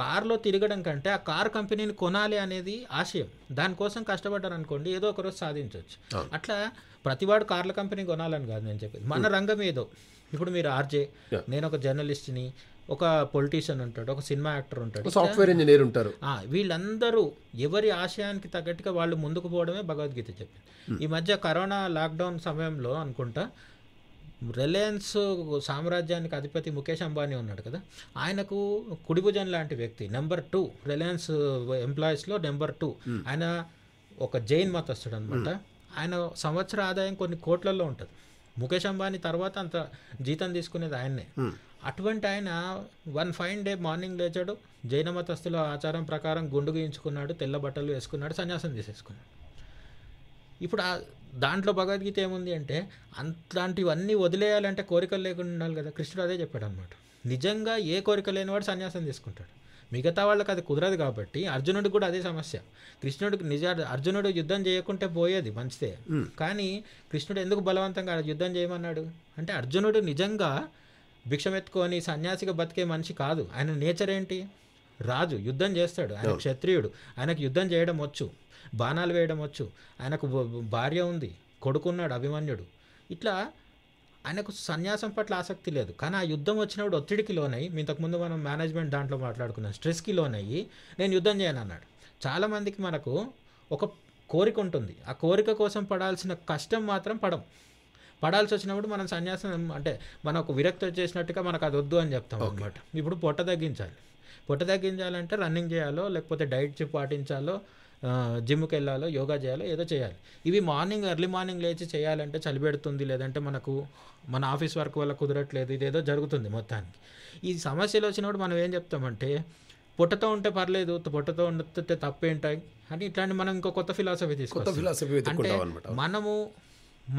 కార్లో తిరగడం కంటే ఆ కార్ కంపెనీని కొనాలి అనేది ఆశయం దానికోసం కష్టపడ్డారు అనుకోండి ఏదో ఒకరోజు సాధించవచ్చు అట్లా ప్రతివాడు కార్ల కంపెనీ కొనాలని కాదు నేను చెప్పేది మన hmm. రంగం ఏదో ఇప్పుడు మీరు ఆర్జే నేను ఒక జర్నలిస్ట్ని ఒక పొలిటీషియన్ ఉంటాడు ఒక సినిమా యాక్టర్ ఉంటాడు సాఫ్ట్వేర్ ఇంజనీర్ ఉంటారు వీళ్ళందరూ ఎవరి ఆశయానికి తగ్గట్టుగా వాళ్ళు ముందుకు పోవడమే భగవద్గీత చెప్పింది hmm. ఈ మధ్య కరోనా లాక్డౌన్ సమయంలో అనుకుంటా రిలయన్స్ సామ్రాజ్యానికి అధిపతి ముఖేష్ అంబానీ ఉన్నాడు కదా ఆయనకు కుడిభుజన్ లాంటి వ్యక్తి నెంబర్ టూ రిలయన్స్ ఎంప్లాయీస్లో నెంబర్ టూ hmm. ఆయన ఒక జైన్ మతస్థుడు అనమాట hmm. ఆయన సంవత్సర ఆదాయం కొన్ని కోట్లలో ఉంటుంది ముఖేష్ అంబానీ తర్వాత అంత జీతం తీసుకునేది ఆయన్నే hmm. అటువంటి ఆయన వన్ ఫైన్ డే మార్నింగ్ లేచాడు జైన మతస్థుల ఆచారం ప్రకారం గుండు గీయించుకున్నాడు తెల్ల బట్టలు వేసుకున్నాడు సన్యాసం తీసేసుకున్నాడు ఇప్పుడు దాంట్లో భగవద్గీత ఏముంది అంటే అట్లాంటివన్నీ వదిలేయాలంటే కోరికలు లేకుండా ఉండాలి కదా కృష్ణుడు అదే చెప్పాడు అనమాట నిజంగా ఏ కోరిక లేనివాడు సన్యాసం తీసుకుంటాడు మిగతా వాళ్ళకి అది కుదరదు కాబట్టి అర్జునుడికి కూడా అదే సమస్య కృష్ణుడికి నిజ అర్జునుడు యుద్ధం చేయకుంటే పోయేది మంచిదే కానీ కృష్ణుడు ఎందుకు బలవంతంగా యుద్ధం చేయమన్నాడు అంటే అర్జునుడు నిజంగా భిక్షమెత్తుకొని సన్యాసిగా బతికే మనిషి కాదు ఆయన నేచర్ ఏంటి రాజు యుద్ధం చేస్తాడు ఆయన క్షత్రియుడు ఆయనకు యుద్ధం చేయడం వచ్చు బాణాలు వేయడం వచ్చు ఆయనకు భార్య ఉంది కొడుకున్నాడు అభిమన్యుడు ఇట్లా ఆయనకు సన్యాసం పట్ల ఆసక్తి లేదు కానీ ఆ యుద్ధం వచ్చినప్పుడు ఒత్తిడికి లోనయ్యి ఇంతకుముందు మనం మేనేజ్మెంట్ దాంట్లో మాట్లాడుకున్నాం స్ట్రెస్కి లోనయ్యి నేను యుద్ధం చేయను అన్నాడు చాలామందికి మనకు ఒక కోరిక ఉంటుంది ఆ కోరిక కోసం పడాల్సిన కష్టం మాత్రం పడం పడాల్సి వచ్చినప్పుడు మనం సన్యాసం అంటే మనకు విరక్తి చేసినట్టుగా మనకు అది వద్దు అని చెప్తాం అనమాట ఇప్పుడు పొట్ట తగ్గించాలి పొట్ట తగ్గించాలంటే రన్నింగ్ చేయాలో లేకపోతే డైట్ పాటించాలో జిమ్కి వెళ్ళాలో యోగా చేయాలో ఏదో చేయాలి ఇవి మార్నింగ్ ఎర్లీ మార్నింగ్ లేచి చేయాలంటే చలిపెడుతుంది లేదంటే మనకు మన ఆఫీస్ వర్క్ వల్ల కుదరట్లేదు ఇదేదో జరుగుతుంది మొత్తానికి ఈ సమస్యలు వచ్చినప్పుడు మనం ఏం చెప్తామంటే పొట్టతో ఉంటే పర్లేదు పొట్టతో ఉంటే తప్పేంటాయి అని ఇట్లాంటి మనం ఇంకో కొత్త ఫిలాసఫీ తీసుకుంటాం ఫిలాసఫీ అంటే మనము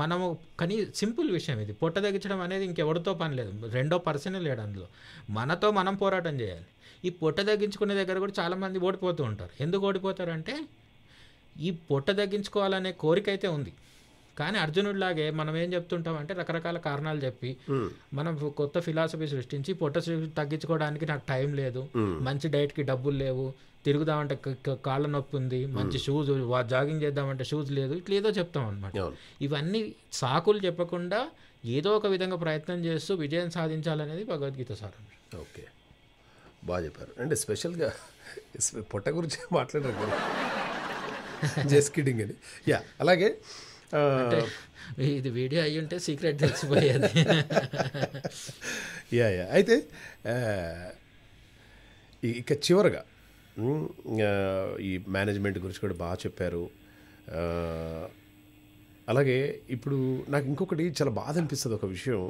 మనము కానీ సింపుల్ విషయం ఇది పొట్ట తెగించడం అనేది ఇంకెవరితో పని లేదు రెండో పర్సన్ లేడు అందులో మనతో మనం పోరాటం చేయాలి ఈ పొట్ట తగ్గించుకునే దగ్గర కూడా చాలామంది ఓడిపోతూ ఉంటారు ఎందుకు ఓడిపోతారంటే ఈ పొట్ట తగ్గించుకోవాలనే కోరిక అయితే ఉంది కానీ అర్జునుడిలాగే మనం ఏం చెప్తుంటాం అంటే రకరకాల కారణాలు చెప్పి మనం కొత్త ఫిలాసఫీ సృష్టించి పొట్ట తగ్గించుకోవడానికి నాకు టైం లేదు మంచి డైట్కి డబ్బులు లేవు తిరుగుదామంటే కాళ్ళ నొప్పి ఉంది మంచి షూస్ జాగింగ్ చేద్దామంటే షూస్ లేదు ఇట్లా ఏదో చెప్తాం అనమాట ఇవన్నీ సాకులు చెప్పకుండా ఏదో ఒక విధంగా ప్రయత్నం చేస్తూ విజయం సాధించాలనేది భగవద్గీత సారం ఓకే బాగా చెప్పారు అంటే స్పెషల్గా పొట్ట గురించి మాట్లాడారు జస్ట్ కిడింగ్ అని యా అలాగే ఇది వీడియో అయ్యి ఉంటే సీక్రెట్ తెలిసిపోయేది యా యా అయితే ఇక చివరగా ఈ మేనేజ్మెంట్ గురించి కూడా బాగా చెప్పారు అలాగే ఇప్పుడు నాకు ఇంకొకటి చాలా బాధ అనిపిస్తుంది ఒక విషయం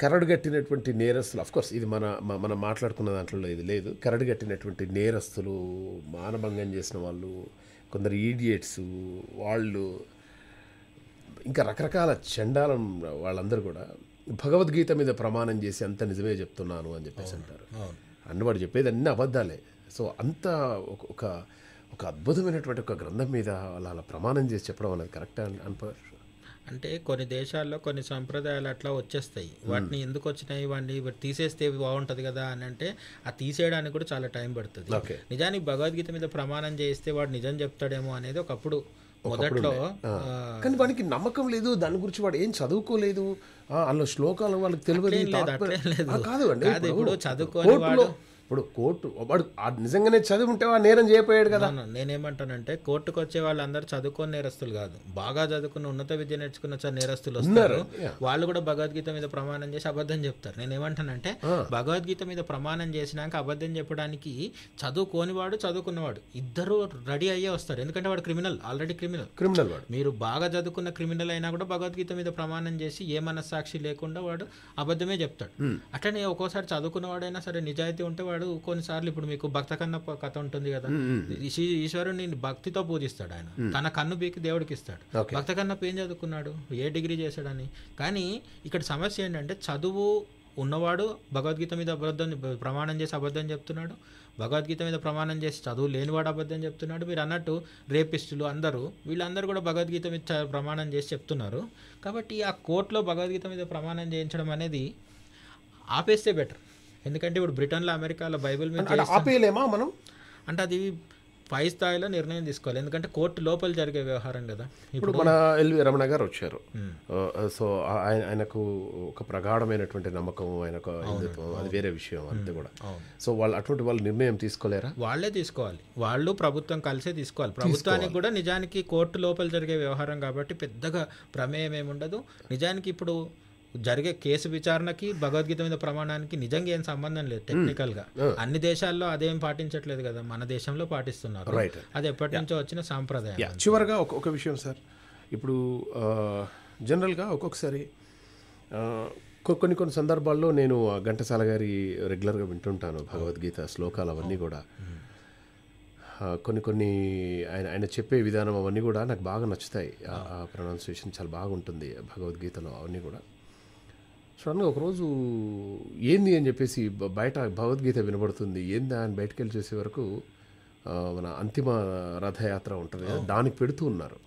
కరడు కట్టినటువంటి నేరస్తులు అఫ్కోర్స్ ఇది మన మనం మాట్లాడుకున్న దాంట్లో ఇది లేదు కరడు కట్టినటువంటి నేరస్తులు మానభంగం చేసిన వాళ్ళు కొందరు ఈడియట్స్ వాళ్ళు ఇంకా రకరకాల చండాలం వాళ్ళందరూ కూడా భగవద్గీత మీద ప్రమాణం చేసి అంత నిజమే చెప్తున్నాను అని చెప్పేసి అంటారు అన్నవాడు చెప్పేది అన్ని అబద్ధాలే సో అంత ఒక ఒక అద్భుతమైనటువంటి ఒక గ్రంథం మీద అలా అలా ప్రమాణం చేసి చెప్పడం అనేది కరెక్ట్ అనిపారు అంటే కొన్ని దేశాల్లో కొన్ని సంప్రదాయాలు అట్లా వచ్చేస్తాయి వాటిని ఎందుకు వచ్చినాయి వాటిని తీసేస్తే బాగుంటుంది కదా అని అంటే ఆ తీసేయడానికి కూడా చాలా టైం పడుతుంది నిజానికి భగవద్గీత మీద ప్రమాణం చేస్తే వాడు నిజం చెప్తాడేమో అనేది ఒకప్పుడు మొదట్లో కానీ వానికి నమ్మకం లేదు దాని గురించి వాడు ఏం చదువుకోలేదు అన్న శ్లోకాలు వాళ్ళకి తెలియదు కాదు అండి చదువుకోని వాడు ఇప్పుడు కోర్టు వాడు నిజంగానే చదువు ఉంటే వాడు నేరం చేయపోయాడు కదా నేనేమంటానంటే కోర్టుకు వచ్చే వాళ్ళందరూ చదువుకోని నేరస్తులు కాదు బాగా చదువుకున్న ఉన్నత విద్య నేర్చుకున్న నేరస్తులు వస్తారు వాళ్ళు కూడా భగవద్గీత మీద ప్రమాణం చేసి అబద్ధం చెప్తారు నేనేమంటానంటే భగవద్గీత మీద ప్రమాణం చేసినాక అబద్ధం చెప్పడానికి చదువుకోని వాడు చదువుకున్నవాడు ఇద్దరు రెడీ అయ్యే వస్తారు ఎందుకంటే వాడు క్రిమినల్ ఆల్రెడీ క్రిమినల్ క్రిమినల్ వాడు మీరు బాగా చదువుకున్న క్రిమినల్ అయినా కూడా భగవద్గీత మీద ప్రమాణం చేసి ఏ మనస్సాక్షి లేకుండా వాడు అబద్ధమే చెప్తాడు అట్లనే ఒక్కోసారి చదువుకున్నవాడైనా సరే నిజాయితీ ఉంటే వాడు పూజించేవాడు కొన్నిసార్లు ఇప్పుడు మీకు భక్త కన్న కథ ఉంటుంది కదా ఈశ్వరుని భక్తితో పూజిస్తాడు ఆయన తన కన్ను బీకి దేవుడికి ఇస్తాడు భక్త కన్నప్ప ఏం చదువుకున్నాడు ఏ డిగ్రీ చేశాడని కానీ ఇక్కడ సమస్య ఏంటంటే చదువు ఉన్నవాడు భగవద్గీత మీద అబద్ధం ప్రమాణం చేసి అబద్ధం చెప్తున్నాడు భగవద్గీత మీద ప్రమాణం చేసి చదువు లేనివాడు అబద్ధం చెప్తున్నాడు మీరు అన్నట్టు రేపిస్టులు అందరూ వీళ్ళందరూ కూడా భగవద్గీత మీద ప్రమాణం చేసి చెప్తున్నారు కాబట్టి ఆ కోర్టులో భగవద్గీత మీద ప్రమాణం చేయించడం అనేది ఆపేస్తే బెటర్ ఎందుకంటే ఇప్పుడు బ్రిటన్లో అమెరికాలో బైబిల్ మీద ఆపేయలేమా మనం అంటే అది పై స్థాయిలో నిర్ణయం తీసుకోవాలి ఎందుకంటే కోర్టు లోపల జరిగే వ్యవహారం కదా ఇప్పుడు మన ఎల్వి రమణ గారు వచ్చారు సో ఆయన ఆయనకు ఒక ప్రగాఢమైనటువంటి నమ్మకం ఆయన హిందుత్వం అది వేరే విషయం అంతే కూడా సో వాళ్ళు అటువంటి వాళ్ళు నిర్ణయం తీసుకోలేరా వాళ్ళే తీసుకోవాలి వాళ్ళు ప్రభుత్వం కలిసే తీసుకోవాలి ప్రభుత్వానికి కూడా నిజానికి కోర్టు లోపల జరిగే వ్యవహారం కాబట్టి పెద్దగా ప్రమేయం ఏముండదు నిజానికి ఇప్పుడు జరిగే కేసు విచారణకి భగవద్గీత మీద ప్రమాణానికి నిజంగా ఏం సంబంధం లేదు టెక్నికల్ hmm. గా అన్ని దేశాల్లో అదేం పాటించట్లేదు కదా మన దేశంలో పాటిస్తున్నారు అది ఎప్పటి నుంచో వచ్చిన సాంప్రదాయం చివరిగా ఒక విషయం సార్ ఇప్పుడు జనరల్గా ఒక్కొక్కసారి కొన్ని కొన్ని సందర్భాల్లో నేను ఘంటసాల గారి రెగ్యులర్గా వింటుంటాను భగవద్గీత శ్లోకాలు అవన్నీ oh. కూడా hmm. కొన్ని కొన్ని ఆయన ఆయన చెప్పే విధానం అవన్నీ కూడా నాకు బాగా నచ్చుతాయి ప్రొనౌన్సియేషన్ oh. చాలా బాగుంటుంది భగవద్గీతలో అవన్నీ కూడా సడన్గా ఒకరోజు ఏంది అని చెప్పేసి బయట భగవద్గీత వినబడుతుంది ఏందా అని బయటకు వెళ్ళి వరకు మన అంతిమ రథయాత్ర ఉంటుంది దానికి పెడుతూ ఉన్నారు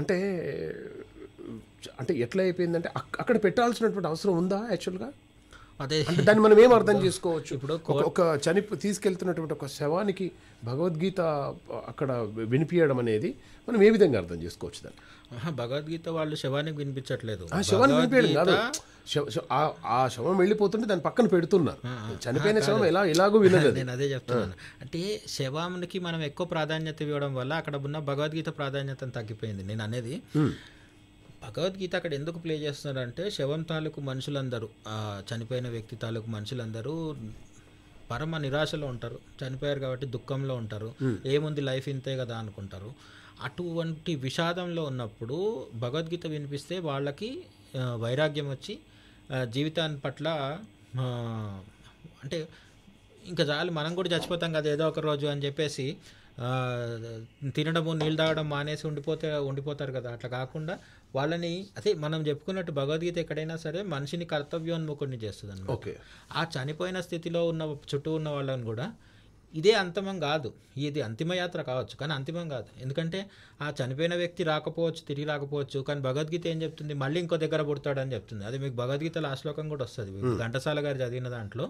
అంటే అంటే ఎట్లా అయిపోయిందంటే అక్కడ పెట్టాల్సినటువంటి అవసరం ఉందా యాక్చువల్గా అదే దాన్ని మనం ఏం అర్థం చేసుకోవచ్చు ఇప్పుడు ఒక చని తీసుకెళ్తున్నటువంటి ఒక శవానికి భగవద్గీత అక్కడ వినిపించడం అనేది మనం ఏ విధంగా అర్థం చేసుకోవచ్చు దాన్ని భగవద్గీత వాళ్ళు శవానికి వినిపించట్లేదు శవానికి వినిపించడం ఆ శవం వెళ్ళిపోతుంటే దాని పక్కన పెడుతున్నారు చనిపోయిన శవం ఎలా ఎలాగో వినలేదు నేను అదే చెప్తున్నాను అంటే శవానికి మనం ఎక్కువ ప్రాధాన్యత ఇవ్వడం వల్ల అక్కడ ఉన్న భగవద్గీత ప్రాధాన్యత తగ్గిపోయింది నేను అనేది భగవద్గీత అక్కడ ఎందుకు ప్లే చేస్తున్నారంటే శవం తాలూకు మనుషులందరూ చనిపోయిన వ్యక్తి తాలూకు మనుషులందరూ పరమ నిరాశలో ఉంటారు చనిపోయారు కాబట్టి దుఃఖంలో ఉంటారు ఏముంది లైఫ్ ఇంతే కదా అనుకుంటారు అటువంటి విషాదంలో ఉన్నప్పుడు భగవద్గీత వినిపిస్తే వాళ్ళకి వైరాగ్యం వచ్చి జీవితాన్ని పట్ల అంటే ఇంకా చాలు మనం కూడా చచ్చిపోతాం కదా ఏదో ఒక రోజు అని చెప్పేసి తినడము నీళ్ళు తాగడం మానేసి ఉండిపోతే ఉండిపోతారు కదా అట్లా కాకుండా వాళ్ళని అదే మనం చెప్పుకున్నట్టు భగవద్గీత ఎక్కడైనా సరే మనిషిని కర్తవ్యోన్ముఖుడిని చేస్తుంది అనమాట ఓకే ఆ చనిపోయిన స్థితిలో ఉన్న చుట్టూ ఉన్న వాళ్ళని కూడా ఇదే అంతమం కాదు ఇది అంతిమయాత్ర కావచ్చు కానీ అంతిమం కాదు ఎందుకంటే ఆ చనిపోయిన వ్యక్తి రాకపోవచ్చు తిరిగి రాకపోవచ్చు కానీ భగవద్గీత ఏం చెప్తుంది మళ్ళీ ఇంకో దగ్గర పుడతాడని చెప్తుంది అది మీకు భగవద్గీత లాస్ట్ శ్లోకం కూడా వస్తుంది ఘంటసాల గారు చదివిన దాంట్లో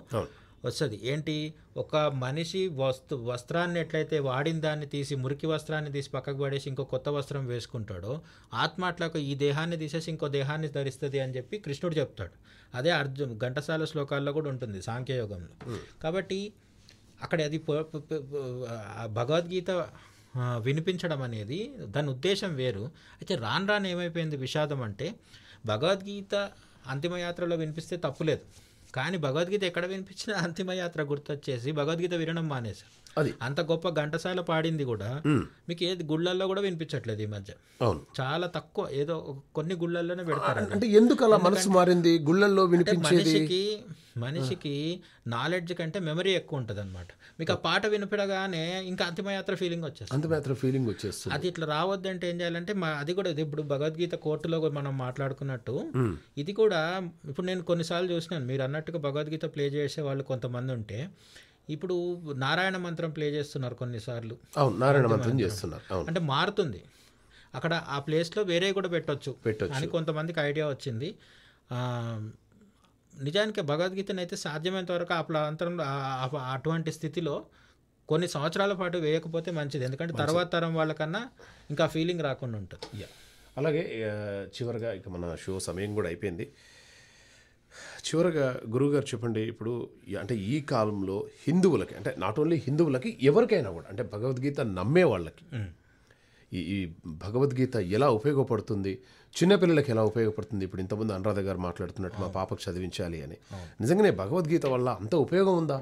వస్తుంది ఏంటి ఒక మనిషి వస్తు వస్త్రాన్ని ఎట్లయితే వాడిన దాన్ని తీసి మురికి వస్త్రాన్ని తీసి పక్కకు పడేసి ఇంకో కొత్త వస్త్రం వేసుకుంటాడో ఆత్మ అట్లా ఈ దేహాన్ని తీసేసి ఇంకో దేహాన్ని ధరిస్తుంది అని చెప్పి కృష్ణుడు చెప్తాడు అదే అర్జున్ ఘంటసాల శ్లోకాల్లో కూడా ఉంటుంది సాంఖ్యయోగంలో కాబట్టి అక్కడ అది భగవద్గీత వినిపించడం అనేది దాని ఉద్దేశం వేరు అయితే రాను రాను ఏమైపోయింది విషాదం అంటే భగవద్గీత అంతిమయాత్రలో వినిపిస్తే తప్పులేదు కానీ భగవద్గీత ఎక్కడ వినిపించిన అంతిమయాత్ర గుర్తొచ్చేసి భగవద్గీత వినడం మానేశారు అది అంత గొప్ప ఘంటసాల పాడింది కూడా మీకు ఏది గుళ్ళల్లో కూడా వినిపించట్లేదు ఈ మధ్య చాలా తక్కువ ఏదో కొన్ని గుళ్ళల్లోనే పెడతారు అంటే ఎందుకు అలా మనసు మారింది గుళ్ళల్లో వినిపించేది మనిషికి మనిషికి నాలెడ్జ్ కంటే మెమరీ ఎక్కువ ఉంటుంది అనమాట మీకు ఆ పాట వినిపడగానే ఇంకా అంతిమయాత్ర ఫీలింగ్ వచ్చేస్తుంది అంతిమయాత్ర ఫీలింగ్ వచ్చేస్తుంది అది ఇట్లా రావద్దంటే ఏం చేయాలంటే మా అది కూడా ఇప్పుడు భగవద్గీత కోర్టులో మనం మాట్లాడుకున్నట్టు ఇది కూడా ఇప్పుడు నేను కొన్నిసార్లు చూసినాను మీరు అన్నట్టుగా భగవద్గీత ప్లే చేసే వాళ్ళు కొంతమంది ఉంటే ఇప్పుడు నారాయణ మంత్రం ప్లే చేస్తున్నారు కొన్నిసార్లు నారాయణ మంత్రం చేస్తున్నారు అంటే మారుతుంది అక్కడ ఆ ప్లేస్లో వేరే కూడా పెట్టొచ్చు పెట్టొచ్చు అని కొంతమందికి ఐడియా వచ్చింది నిజానికి భగవద్గీతను అయితే సాధ్యమైనంత వరకు ఆ ప్రాంతంలో అటువంటి స్థితిలో కొన్ని సంవత్సరాల పాటు వేయకపోతే మంచిది ఎందుకంటే తర్వాత తరం వాళ్ళకన్నా ఇంకా ఫీలింగ్ రాకుండా ఉంటుంది అలాగే చివరిగా ఇక మన షో సమయం కూడా అయిపోయింది చివరిగా గురువుగారు చెప్పండి ఇప్పుడు అంటే ఈ కాలంలో హిందువులకి అంటే నాట్ ఓన్లీ హిందువులకి ఎవరికైనా కూడా అంటే భగవద్గీత నమ్మే వాళ్ళకి ఈ భగవద్గీత ఎలా ఉపయోగపడుతుంది చిన్నపిల్లలకి ఎలా ఉపయోగపడుతుంది ఇప్పుడు ఇంతకుముందు అనురాధ గారు మాట్లాడుతున్నట్టు మా పాపకు చదివించాలి అని నిజంగానే భగవద్గీత వల్ల అంత ఉపయోగం ఉందా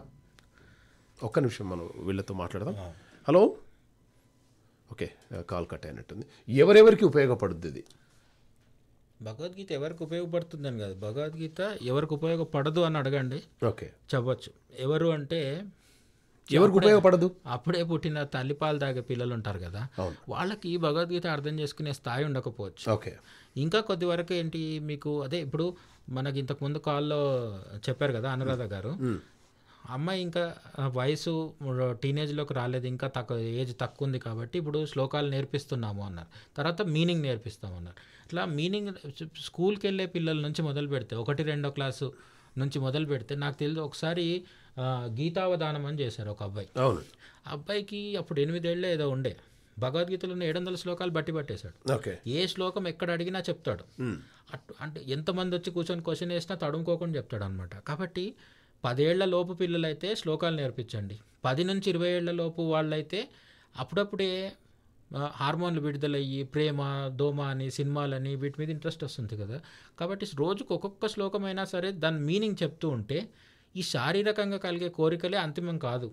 ఒక్క నిమిషం మనం వీళ్ళతో మాట్లాడదాం హలో ఓకే కాల్ కట్ అయినట్టుంది ఎవరెవరికి ఉపయోగపడుద్ది ఇది భగవద్గీత ఎవరికి ఉపయోగపడుతుందని కాదు భగవద్గీత ఎవరికి ఉపయోగపడదు అని అడగండి ఓకే చెప్పచ్చు ఎవరు అంటే ఎవరికి ఉపయోగపడదు అప్పుడే పుట్టిన తల్లిపాలు తాగే పిల్లలు ఉంటారు కదా వాళ్ళకి ఈ భగవద్గీత అర్థం చేసుకునే స్థాయి ఉండకపోవచ్చు ఓకే ఇంకా కొద్ది వరకు ఏంటి మీకు అదే ఇప్పుడు మనకి ఇంతకు ముందు కాల్లో చెప్పారు కదా అనురాధ గారు అమ్మాయి ఇంకా వయసు టీనేజ్లోకి రాలేదు ఇంకా తక్కువ ఏజ్ తక్కువ ఉంది కాబట్టి ఇప్పుడు శ్లోకాలు నేర్పిస్తున్నాము అన్నారు తర్వాత మీనింగ్ నేర్పిస్తామన్నారు ఇట్లా మీనింగ్ స్కూల్కి వెళ్ళే పిల్లల నుంచి మొదలు పెడితే ఒకటి రెండో క్లాసు నుంచి మొదలు పెడితే నాకు తెలియదు ఒకసారి గీతావధానం అని చేశారు ఒక అబ్బాయి అవును అబ్బాయికి అప్పుడు ఎనిమిదేళ్ళే ఏదో ఉండే భగవద్గీతలోని ఏడు వందల శ్లోకాలు బట్టి పట్టేశాడు ఏ శ్లోకం ఎక్కడ అడిగినా చెప్తాడు అంటే ఎంతమంది వచ్చి కూర్చొని క్వశ్చన్ వేసినా తడుముకోకుండా చెప్తాడు అనమాట కాబట్టి పదేళ్ల లోపు పిల్లలైతే శ్లోకాలు నేర్పించండి పది నుంచి ఇరవై ఏళ్ల లోపు వాళ్ళైతే అప్పుడప్పుడే హార్మోన్లు విడుదలయ్యి ప్రేమ దోమ అని సినిమాలని వీటి మీద ఇంట్రెస్ట్ వస్తుంది కదా కాబట్టి రోజుకు ఒక్కొక్క శ్లోకమైనా సరే దాని మీనింగ్ చెప్తూ ఉంటే ఈ శారీరకంగా కలిగే కోరికలే అంతిమం కాదు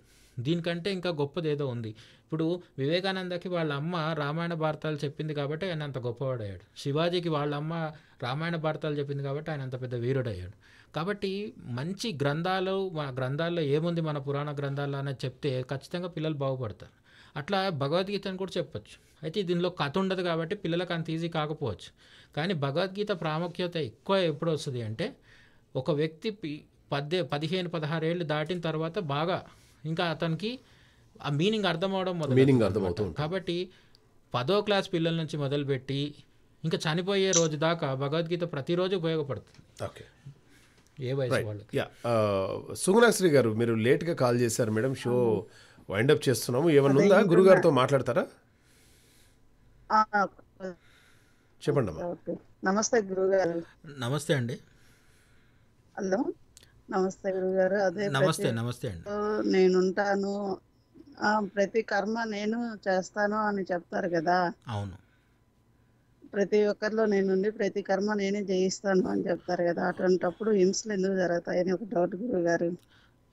దీనికంటే ఇంకా గొప్పది ఏదో ఉంది ఇప్పుడు వివేకానందకి వాళ్ళ అమ్మ రామాయణ భారతాలు చెప్పింది కాబట్టి ఆయన అంత గొప్పవాడయ్యాడు శివాజీకి వాళ్ళ అమ్మ రామాయణ భారతాలు చెప్పింది కాబట్టి ఆయన అంత పెద్ద వీరుడయ్యాడు కాబట్టి మంచి గ్రంథాలు మన గ్రంథాల్లో ఏముంది మన పురాణ గ్రంథాల్లో అనేది చెప్తే ఖచ్చితంగా పిల్లలు బాగుపడతారు అట్లా భగవద్గీతను కూడా చెప్పచ్చు అయితే దీనిలో కథ ఉండదు కాబట్టి పిల్లలకు అంత ఈజీ కాకపోవచ్చు కానీ భగవద్గీత ప్రాముఖ్యత ఎక్కువ ఎప్పుడు వస్తుంది అంటే ఒక వ్యక్తి పద్దె పదిహేను పదహారేళ్ళు దాటిన తర్వాత బాగా ఇంకా అతనికి ఆ మీనింగ్ అర్థం అవడం మొదలు మీనింగ్ అర్థమవుతుంది కాబట్టి పదో క్లాస్ పిల్లల నుంచి మొదలుపెట్టి ఇంకా చనిపోయే రోజు దాకా భగవద్గీత ప్రతిరోజు ఉపయోగపడుతుంది ఓకే ఏ వయసు వాళ్ళు uh, గారు మీరు లేట్గా కాల్ చేశారు మేడం షో వైండప్ చేస్తున్నాము ఏమన్నా ఉందా గురుగారితో మాట్లాడతారా చెప్పండి నమస్తే గురుగారు నమస్తే అండి హలో నమస్తే గురుగారు అదే నమస్తే నమస్తే నేను ఉంటాను ప్రతి కర్మ నేను చేస్తాను అని చెప్తారు కదా అవును ప్రతి ఒక్కరిలో నేనుండి ప్రతి కర్మ నేనే జయిస్తాను అని చెప్తారు కదా అటువంటిప్పుడు హింసలు ఎందుకు జరుగుతాయని ఒక డౌట్ గురువు గారు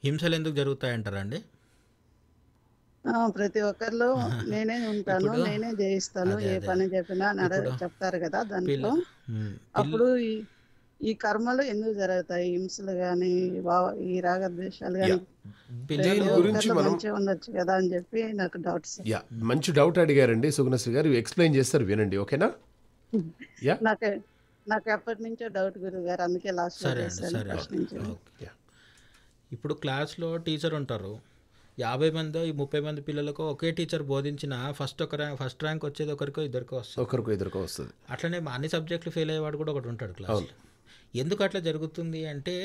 హింసలు ఎందుకు జరుగుతాయంటారండి ప్రతి ఒక్కరిలో నేనే ఉంటాను నేనే జయిస్తాను ఏ పని చెప్పినా చెప్తారు కదా దాంట్లో అప్పుడు ఈ కర్మలు ఎందుకు జరుగుతాయి హింసలు గాని hmm. ఈ రాగద్వేషాలు గాని గురించి ఉండొచ్చు కదా అని చెప్పి నాకు డౌట్స్ యా మంచి డౌట్ అడిగారండి సుగుణశ్రీ గారు ఎక్స్ప్లెయిన్ చేస్తారు వినండి ఓకేనా యా నాకు నాకు ఎప్పటి నుంచో డౌట్ గురువు గారు అందుకే లాస్ట్ ఇప్పుడు క్లాస్లో టీచర్ ఉంటారు యాభై మంది ముప్పై మంది పిల్లలకు ఒకే టీచర్ బోధించిన ఫస్ట్ ఒక ర్యాంక్ ఫస్ట్ ర్యాంక్ వచ్చేది ఒకరికో ఇద్దరికో వస్తుంది ఒకరికో ఇద్దరికో వస్తుంది అట్లనే అన్ని సబ్జెక్టులు ఫెయిల్ అయ్యేవాడు కూడా ఒకటి ఉంటాడు క్లాస్ ఎందుకు అట్లా జరుగుతుంది అంటే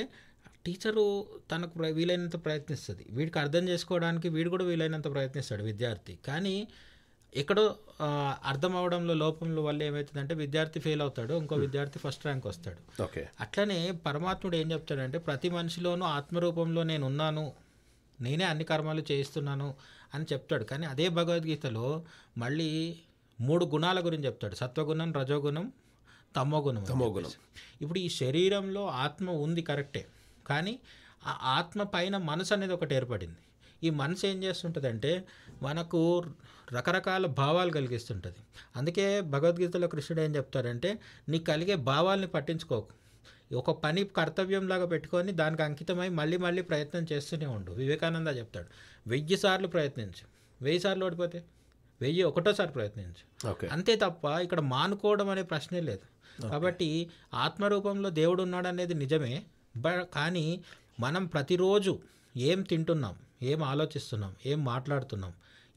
టీచరు తనకు వీలైనంత ప్రయత్నిస్తుంది వీడికి అర్థం చేసుకోవడానికి వీడు కూడా వీలైనంత ప్రయత్నిస్తాడు విద్యార్థి కానీ ఎక్కడో అర్థం అవడంలో లోపముల వల్ల ఏమవుతుందంటే విద్యార్థి ఫెయిల్ అవుతాడు ఇంకో hmm. విద్యార్థి ఫస్ట్ ర్యాంక్ వస్తాడు అట్లనే పరమాత్ముడు ఏం చెప్తాడంటే ప్రతి మనిషిలోనూ ఆత్మరూపంలో నేను ఉన్నాను నేనే అన్ని కర్మాలు చేయిస్తున్నాను అని చెప్తాడు కానీ అదే భగవద్గీతలో మళ్ళీ మూడు గుణాల గురించి చెప్తాడు సత్వగుణం రజోగుణం తమోగుణం తమోగుణం ఇప్పుడు ఈ శరీరంలో ఆత్మ ఉంది కరెక్టే కానీ ఆ ఆత్మ పైన మనసు అనేది ఒకటి ఏర్పడింది ఈ మనసు ఏం చేస్తుంటుందంటే మనకు రకరకాల భావాలు కలిగిస్తుంటుంది అందుకే భగవద్గీతలో కృష్ణుడు ఏం చెప్తాడంటే నీకు కలిగే భావాల్ని పట్టించుకోకు ఒక పని కర్తవ్యం లాగా పెట్టుకొని దానికి అంకితమై మళ్ళీ మళ్ళీ ప్రయత్నం చేస్తూనే ఉండు వివేకానంద చెప్తాడు వెయ్యి సార్లు ప్రయత్నించు వెయ్యి సార్లు ఓడిపోతే వెయ్యి ఒకటోసారి ప్రయత్నించు అంతే తప్ప ఇక్కడ మానుకోవడం అనే ప్రశ్నే లేదు కాబట్టి ఆత్మరూపంలో దేవుడు ఉన్నాడు అనేది నిజమే కానీ మనం ప్రతిరోజు ఏం తింటున్నాం ఏం ఆలోచిస్తున్నాం ఏం మాట్లాడుతున్నాం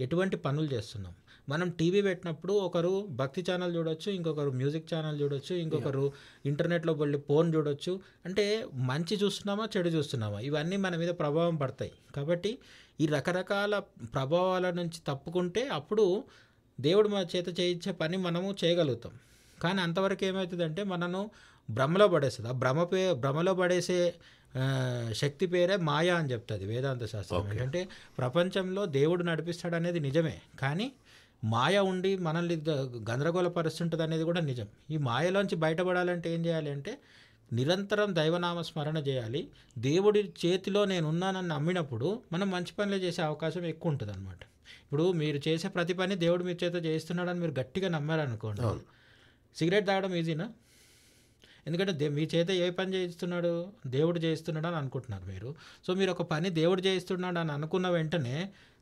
ఎటువంటి పనులు చేస్తున్నాం మనం టీవీ పెట్టినప్పుడు ఒకరు భక్తి ఛానల్ చూడొచ్చు ఇంకొకరు మ్యూజిక్ ఛానల్ చూడొచ్చు ఇంకొకరు ఇంటర్నెట్లో వెళ్ళి ఫోన్ చూడొచ్చు అంటే మంచి చూస్తున్నామా చెడు చూస్తున్నామా ఇవన్నీ మన మీద ప్రభావం పడతాయి కాబట్టి ఈ రకరకాల ప్రభావాల నుంచి తప్పుకుంటే అప్పుడు దేవుడు మన చేత చేయించే పని మనము చేయగలుగుతాం కానీ అంతవరకు ఏమవుతుందంటే మనను భ్రమలో పడేస్తుంది ఆ భ్రమ పే భ్రమలో పడేసే శక్తి పేరే మాయా అని చెప్తుంది వేదాంత శాస్త్రం ఏంటంటే ప్రపంచంలో దేవుడు నడిపిస్తాడు అనేది నిజమే కానీ మాయ ఉండి మనల్ని గందరగోళపరుస్తుంటుంది అనేది కూడా నిజం ఈ మాయలోంచి బయటపడాలంటే ఏం చేయాలి అంటే నిరంతరం దైవనామ స్మరణ చేయాలి దేవుడి చేతిలో నేను ఉన్నానని నమ్మినప్పుడు మనం మంచి పనులు చేసే అవకాశం ఎక్కువ ఉంటుంది అనమాట ఇప్పుడు మీరు చేసే ప్రతి పని దేవుడు మీ చేత చేయిస్తున్నాడని మీరు గట్టిగా నమ్మారనుకోండి సిగరెట్ తాగడం ఈజీనా ఎందుకంటే మీ చేత ఏ పని చేయిస్తున్నాడు దేవుడు చేయిస్తున్నాడు అని అనుకుంటున్నారు మీరు సో మీరు ఒక పని దేవుడు చేయిస్తున్నాడు అని అనుకున్న వెంటనే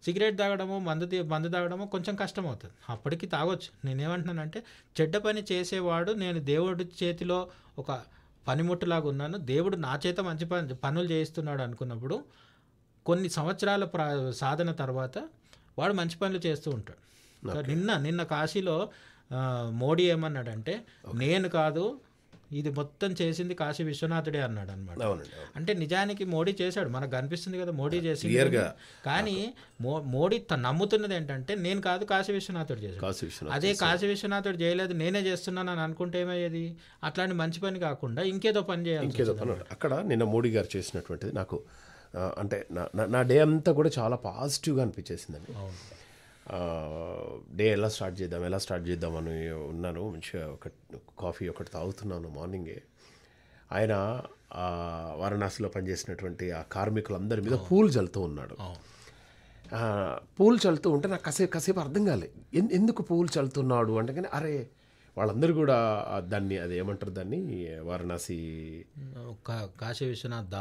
సిగరెట్ తాగడము మందు మందు తాగడము కొంచెం కష్టం అవుతుంది అప్పటికి తాగొచ్చు నేనేమంటున్నానంటే చెడ్డ పని చేసేవాడు నేను దేవుడి చేతిలో ఒక పనిముట్టులాగా ఉన్నాను దేవుడు నా చేత మంచి పని పనులు చేయిస్తున్నాడు అనుకున్నప్పుడు కొన్ని సంవత్సరాల సాధన తర్వాత వాడు మంచి పనులు చేస్తూ ఉంటాడు నిన్న నిన్న కాశీలో మోడీ ఏమన్నాడంటే నేను కాదు ఇది మొత్తం చేసింది కాశీ విశ్వనాథుడే అన్నాడు అనమాట అంటే నిజానికి మోడీ చేశాడు మనకు కనిపిస్తుంది కదా మోడీ చేసి కానీ మోడీ నమ్ముతున్నది ఏంటంటే నేను కాదు కాశీ విశ్వనాథుడు చేశాడు అదే కాశీ విశ్వనాథుడు చేయలేదు నేనే చేస్తున్నాను అని అనుకుంటే ఏమయ్యేది అట్లాంటి మంచి పని కాకుండా ఇంకేదో పని చేయాలి ఇంకేదో పని అక్కడ నిన్న మోడీ గారు చేసినటువంటిది నాకు అంటే నా డే అంతా కూడా చాలా పాజిటివ్గా అనిపించేసిందండి డే ఎలా స్టార్ట్ చేద్దాం ఎలా స్టార్ట్ చేద్దాం అని ఉన్నాను మంచిగా ఒక కాఫీ ఒకటి తాగుతున్నాను మార్నింగే ఆయన వారణాసిలో పనిచేసినటువంటి ఆ కార్మికులందరి మీద పూలు చల్లుతూ ఉన్నాడు పూలు చల్లుతూ ఉంటే నాకు కాసేపు కాసేపు అర్థం కాలే ఎందుకు పూలు చల్లుతున్నాడు అంటే కానీ అరే వాళ్ళందరూ కూడా దాన్ని అది ఏమంటారు దాన్ని వారణాసి కాశీ విశ్వనాథ్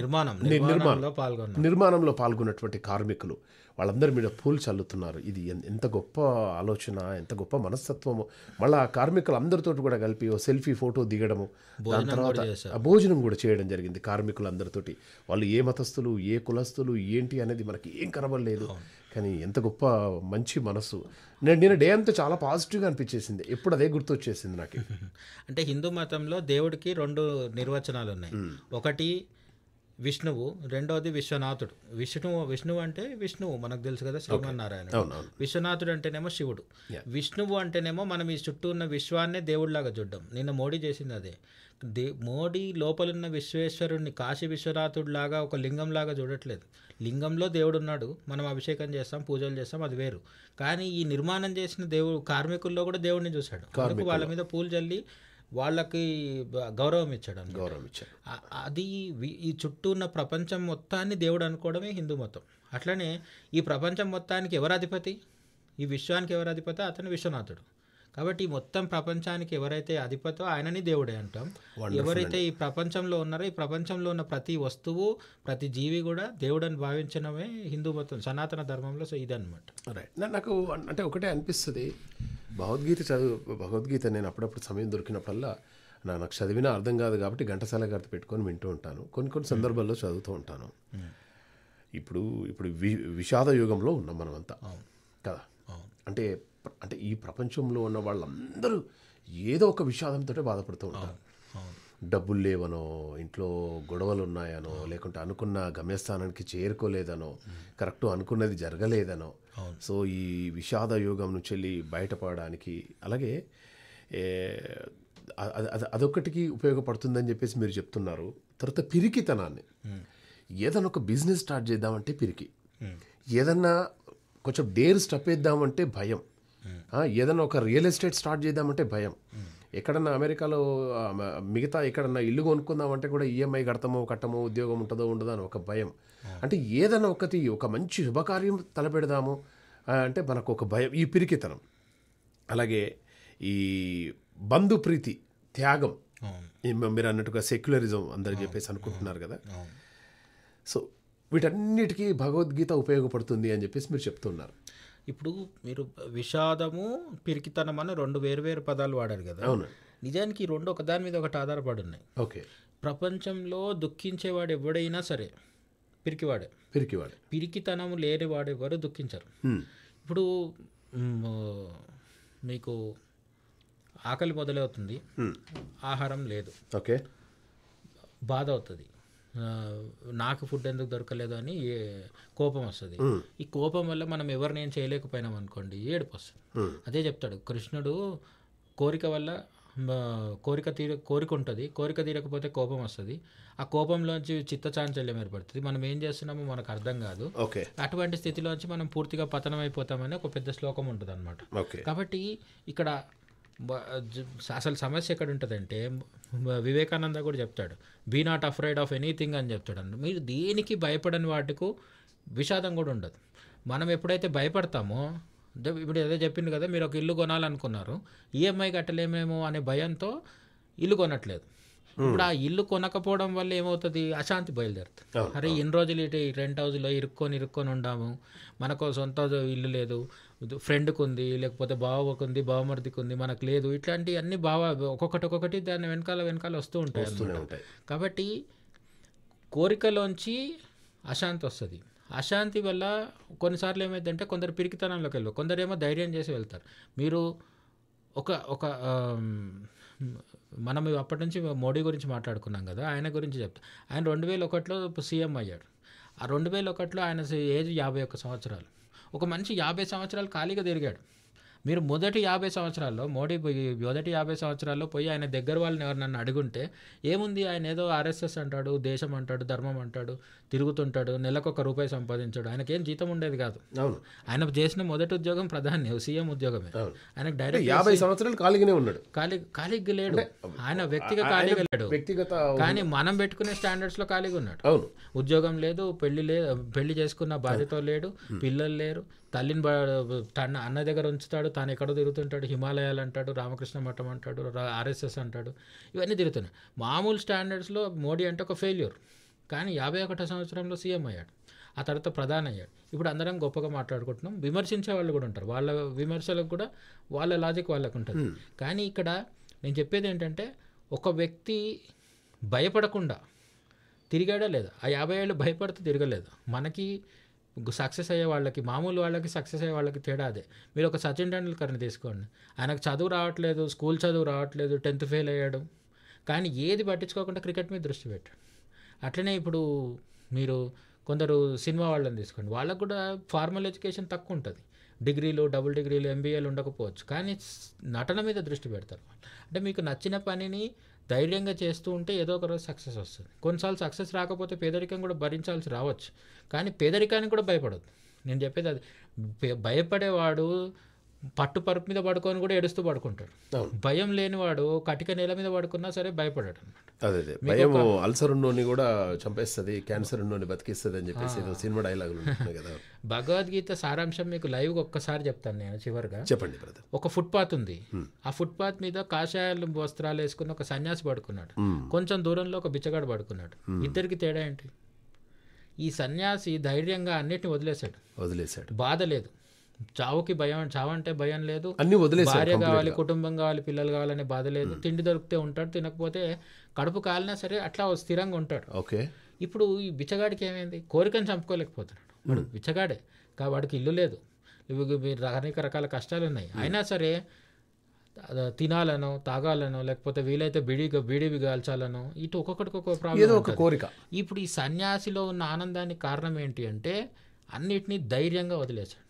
నిర్మాణం నిర్మాణంలో పాల్గొన్న నిర్మాణంలో పాల్గొన్నటువంటి కార్మికులు వాళ్ళందరి మీద పూలు చల్లుతున్నారు ఇది ఎంత గొప్ప ఆలోచన ఎంత గొప్ప మనస్తత్వము మళ్ళీ ఆ కార్మికులు అందరితో కూడా కలిపి ఓ సెల్ఫీ ఫోటో దిగడము దాని తర్వాత భోజనం కూడా చేయడం జరిగింది కార్మికులందరితోటి వాళ్ళు ఏ మతస్థులు ఏ కులస్తులు ఏంటి అనేది మనకి ఏం కనబడలేదు కానీ ఎంత గొప్ప మంచి మనసు నేను నేను డే అంతా చాలా పాజిటివ్గా అనిపించేసింది ఎప్పుడు అదే గుర్తొచ్చేసింది నాకు అంటే హిందూ మతంలో దేవుడికి రెండు నిర్వచనాలు ఉన్నాయి ఒకటి విష్ణువు రెండోది విశ్వనాథుడు విష్ణువు విష్ణువు అంటే విష్ణువు మనకు తెలుసు కదా శ్రీమన్నారాయణ విశ్వనాథుడు అంటేనేమో శివుడు విష్ణువు అంటేనేమో మనం ఈ చుట్టూ ఉన్న విశ్వాన్నే దేవుడిలాగా చూడడం నిన్న మోడీ చేసింది అదే దే మోడీ లోపలున్న విశ్వేశ్వరుడిని కాశీ విశ్వనాథుడిలాగా ఒక లింగంలాగా చూడట్లేదు లింగంలో దేవుడు ఉన్నాడు మనం అభిషేకం చేస్తాం పూజలు చేస్తాం అది వేరు కానీ ఈ నిర్మాణం చేసిన దేవుడు కార్మికుల్లో కూడా దేవుడిని చూశాడు వాళ్ళ మీద పూలు చల్లి వాళ్ళకి గౌరవం ఇచ్చాడు గౌరవం ఇచ్చాడు అది ఈ చుట్టూ ఉన్న ప్రపంచం మొత్తాన్ని దేవుడు అనుకోవడమే హిందూ మతం అట్లనే ఈ ప్రపంచం మొత్తానికి ఎవరు అధిపతి ఈ విశ్వానికి ఎవరు అధిపతి అతను విశ్వనాథుడు కాబట్టి మొత్తం ప్రపంచానికి ఎవరైతే అధిపతో ఆయనని దేవుడే అంటాం ఎవరైతే ఈ ప్రపంచంలో ఉన్నారో ఈ ప్రపంచంలో ఉన్న ప్రతి వస్తువు ప్రతి జీవి కూడా దేవుడని భావించడమే హిందూ మతం సనాతన ధర్మంలో సో ఇదనమాట రైట్ నాకు అంటే ఒకటే అనిపిస్తుంది భగవద్గీత చదువు భగవద్గీత నేను అప్పుడప్పుడు సమయం దొరికినప్పుడల్లా నాకు చదివినా అర్థం కాదు కాబట్టి ఘంటసాల గారి పెట్టుకొని వింటూ ఉంటాను కొన్ని కొన్ని hmm. సందర్భాల్లో చదువుతూ ఉంటాను hmm. ఇప్పుడు ఇప్పుడు వి విషాద యుగంలో ఉన్నాం మనమంతా కదా అంటే అంటే ఈ ప్రపంచంలో ఉన్న వాళ్ళందరూ ఏదో ఒక విషాదంతో బాధపడుతూ ఉంటారు డబ్బులు లేవనో ఇంట్లో గొడవలు ఉన్నాయనో లేకుంటే అనుకున్న గమ్యస్థానానికి చేరుకోలేదనో కరెక్ట్ అనుకున్నది జరగలేదనో సో ఈ విషాద యోగం నుంచి వెళ్ళి బయటపడడానికి అలాగే అది అదొక్కటికి ఉపయోగపడుతుందని చెప్పేసి మీరు చెప్తున్నారు తర్వాత పిరికితనాన్ని ఏదైనా ఒక బిజినెస్ స్టార్ట్ చేద్దామంటే పిరికి ఏదన్నా కొంచెం డేర్ స్టప్ వేద్దామంటే భయం ఏదైనా ఒక రియల్ ఎస్టేట్ స్టార్ట్ చేద్దామంటే భయం ఎక్కడన్నా అమెరికాలో మిగతా ఎక్కడన్నా ఇల్లు కొనుక్కుందామంటే కూడా ఈఎంఐ కడతామో కట్టమో ఉద్యోగం ఉంటుందో ఉండదో అని ఒక భయం అంటే ఏదైనా ఒకటి ఒక మంచి శుభకార్యం తలపెడదాము అంటే మనకు ఒక భయం ఈ పిరికితనం అలాగే ఈ బంధు ప్రీతి త్యాగం మీరు అన్నట్టుగా సెక్యులరిజం అందరు చెప్పేసి అనుకుంటున్నారు కదా సో వీటన్నిటికీ భగవద్గీత ఉపయోగపడుతుంది అని చెప్పేసి మీరు చెప్తున్నారు ఇప్పుడు మీరు విషాదము పిరికితనం అని రెండు వేరు వేరు పదాలు వాడారు కదా నిజానికి రెండు ఒకదాని మీద ఒకటి ఆధారపడి ఉన్నాయి ఓకే ప్రపంచంలో దుఃఖించేవాడు ఎవడైనా సరే పిరికివాడే పిరికివాడే పిరికితనం లేని ఎవరు దుఃఖించరు ఇప్పుడు మీకు ఆకలి మొదలవుతుంది ఆహారం లేదు ఓకే బాధ అవుతుంది నాకు ఫుడ్ ఎందుకు దొరకలేదు అని కోపం వస్తుంది ఈ కోపం వల్ల మనం ఎవరిని ఏం చేయలేకపోయినాం అనుకోండి ఏడుపు వస్తుంది అదే చెప్తాడు కృష్ణుడు కోరిక వల్ల కోరిక తీర కోరిక ఉంటుంది కోరిక తీరకపోతే కోపం వస్తుంది ఆ కోపంలోంచి చిత్తచాంచల్యం ఏర్పడుతుంది మనం ఏం చేస్తున్నామో మనకు అర్థం కాదు అటువంటి స్థితిలోంచి మనం పూర్తిగా పతనం అయిపోతామని ఒక పెద్ద శ్లోకం ఉంటుంది అనమాట కాబట్టి ఇక్కడ అసలు సమస్య ఎక్కడ ఉంటుందంటే వివేకానంద కూడా చెప్తాడు be not afraid of anything అని చెప్తాడు అన్న మీరు దేనికి భయపడని వాటికు విషాదం కూడా ఉండదు మనం ఎప్పుడైతే భయపడతామో ఇప్పుడు ఏదో చెప్పింది కదా మీరు ఒక ఇల్లు కొనాలనుకున్నారు ఈఎంఐ e కట్టలేమేమో అనే భయంతో ఇల్లు కొనట్లేదు ఇప్పుడు ఆ ఇల్లు కొనకపోవడం వల్ల ఏమవుతుంది అశాంతి బయలుదేరుతుంది అరే ఇన్ని రోజులు ఇటు రెంట్ హౌస్లో ఇరుక్కొని ఇరుక్కొని ఉండాము మనకు సొంత ఇల్లు లేదు ఫ్రెండ్కి ఉంది లేకపోతే బావకు ఉంది బావమర్దికి ఉంది మనకు లేదు ఇట్లాంటి అన్ని బావ ఒక్కొక్కటి ఒక్కొక్కటి దాని వెనకాల వెనకాల వస్తూ ఉంటాయి కాబట్టి కోరికలోంచి అశాంతి వస్తుంది అశాంతి వల్ల కొన్నిసార్లు ఏమైందంటే కొందరు పిరికితనంలోకి వెళ్ళారు కొందరేమో ధైర్యం చేసి వెళ్తారు మీరు ఒక ఒక మనం అప్పటి నుంచి మోడీ గురించి మాట్లాడుకున్నాం కదా ఆయన గురించి చెప్తా ఆయన రెండు వేల ఒకటిలో సీఎం అయ్యాడు ఆ రెండు వేల ఒకటిలో ఆయన ఏజ్ యాభై ఒక్క సంవత్సరాలు ఒక మనిషి యాభై సంవత్సరాలు ఖాళీగా తిరిగాడు మీరు మొదటి యాభై సంవత్సరాల్లో మోడీ మొదటి యాభై సంవత్సరాల్లో పోయి ఆయన దగ్గర వాళ్ళని ఎవరు నన్ను అడుగుంటే ఏముంది ఆయన ఏదో ఆర్ఎస్ఎస్ అంటాడు దేశం అంటాడు ధర్మం అంటాడు తిరుగుతుంటాడు నెలకు ఒక రూపాయి సంపాదించాడు ఆయనకి ఏం జీతం ఉండేది కాదు అవును ఆయన చేసిన మొదటి ఉద్యోగం ప్రధాని సీఎం ఉద్యోగమే ఆయన డైరెక్ట్ యాభై సంవత్సరాలు ఖాళీగానే ఉన్నాడు ఖాళీ ఖాళీగా లేడు ఆయన వ్యక్తిగా ఖాళీగా లేడు వ్యక్తిగత కానీ మనం పెట్టుకునే స్టాండర్డ్స్ లో ఖాళీగా ఉన్నాడు అవును ఉద్యోగం లేదు పెళ్లి లేదు పెళ్లి చేసుకున్న బాధ్యత లేడు పిల్లలు లేరు తల్లిని తన అన్న దగ్గర ఉంచుతాడు తాను ఎక్కడో తిరుగుతుంటాడు హిమాలయాలు అంటాడు రామకృష్ణ మఠం అంటాడు ఆర్ఎస్ఎస్ అంటాడు ఇవన్నీ తిరుగుతున్నాయి మామూలు స్టాండర్డ్స్లో మోడీ అంటే ఒక ఫెయిల్యూర్ కానీ యాభై ఒకటో సంవత్సరంలో సీఎం అయ్యాడు ఆ తర్వాత ప్రధాని అయ్యాడు ఇప్పుడు అందరం గొప్పగా మాట్లాడుకుంటున్నాం విమర్శించే వాళ్ళు కూడా ఉంటారు వాళ్ళ విమర్శలకు కూడా వాళ్ళ లాజిక్ వాళ్ళకు ఉంటుంది కానీ ఇక్కడ నేను చెప్పేది ఏంటంటే ఒక వ్యక్తి భయపడకుండా తిరిగాడా లేదా ఆ యాభై ఏళ్ళు భయపడుతూ తిరగలేదు మనకి సక్సెస్ అయ్యే వాళ్ళకి మామూలు వాళ్ళకి సక్సెస్ అయ్యే వాళ్ళకి తేడా అదే మీరు ఒక సచిన్ టెండూల్కర్ని తీసుకోండి ఆయనకు చదువు రావట్లేదు స్కూల్ చదువు రావట్లేదు టెన్త్ ఫెయిల్ అయ్యాడు కానీ ఏది పట్టించుకోకుండా క్రికెట్ మీద దృష్టి పెట్టాడు అట్లనే ఇప్పుడు మీరు కొందరు సినిమా వాళ్ళని తీసుకోండి వాళ్ళకు కూడా ఫార్మల్ ఎడ్యుకేషన్ తక్కువ ఉంటుంది డిగ్రీలు డబుల్ డిగ్రీలు ఎంబీఏలు ఉండకపోవచ్చు కానీ నటన మీద దృష్టి పెడతారు అంటే మీకు నచ్చిన పనిని ధైర్యంగా చేస్తూ ఉంటే ఏదో ఒక రోజు సక్సెస్ వస్తుంది కొన్నిసార్లు సక్సెస్ రాకపోతే పేదరికం కూడా భరించాల్సి రావచ్చు కానీ పేదరికానికి కూడా భయపడద్దు నేను చెప్పేది అది భయపడేవాడు పట్టు పరుపు మీద పడుకొని కూడా ఏడుస్తూ పడుకుంటాడు భయం లేనివాడు కటిక నేల మీద పడుకున్నా సరే భయపడాడు అనమాట అదే అదే భయం అల్సర్ ఉన్నోని కూడా చంపేస్తుంది క్యాన్సర్ ఉన్నోని బతికిస్తుంది అని చెప్పేసి సినిమా డైలాగులు కదా భగవద్గీత సారాంశం మీకు లైవ్ ఒక్కసారి చెప్తాను నేను చివరిగా చెప్పండి ఒక ఫుట్పాత్ ఉంది ఆ ఫుట్పాత్ మీద కాషాయాలు వస్త్రాలు వేసుకుని ఒక సన్యాసి పడుకున్నాడు కొంచెం దూరంలో ఒక బిచ్చగాడు పడుకున్నాడు ఇద్దరికి తేడా ఏంటి ఈ సన్యాసి ధైర్యంగా అన్నిటిని వదిలేశాడు వదిలేశాడు బాధ లేదు చావుకి భయం చావంటే భయం లేదు అన్ని వదిలేసి భార్య కావాలి కుటుంబం కావాలి పిల్లలు కావాలనే బాధ లేదు hmm. తిండి దొరికితే ఉంటాడు తినకపోతే కడుపు కాలినా సరే అట్లా స్థిరంగా ఉంటాడు ఓకే ఇప్పుడు ఈ బిచ్చగాడికి ఏమైంది కోరికను చంపుకోలేకపోతున్నాడు hmm. బిచ్చగాడే వాడికి ఇల్లు లేదు అనేక రకాల కష్టాలు ఉన్నాయి hmm. అయినా సరే తినాలనో తాగాలనో లేకపోతే వీలైతే బిడిగా బీడీవి కాల్చాలనో ఇటు ఒక్కొక్కడికి ఒక్కొక్క ప్రాబ్లం కోరిక ఇప్పుడు ఈ సన్యాసిలో ఉన్న ఆనందానికి కారణం ఏంటి అంటే అన్నిటినీ ధైర్యంగా వదిలేశాడు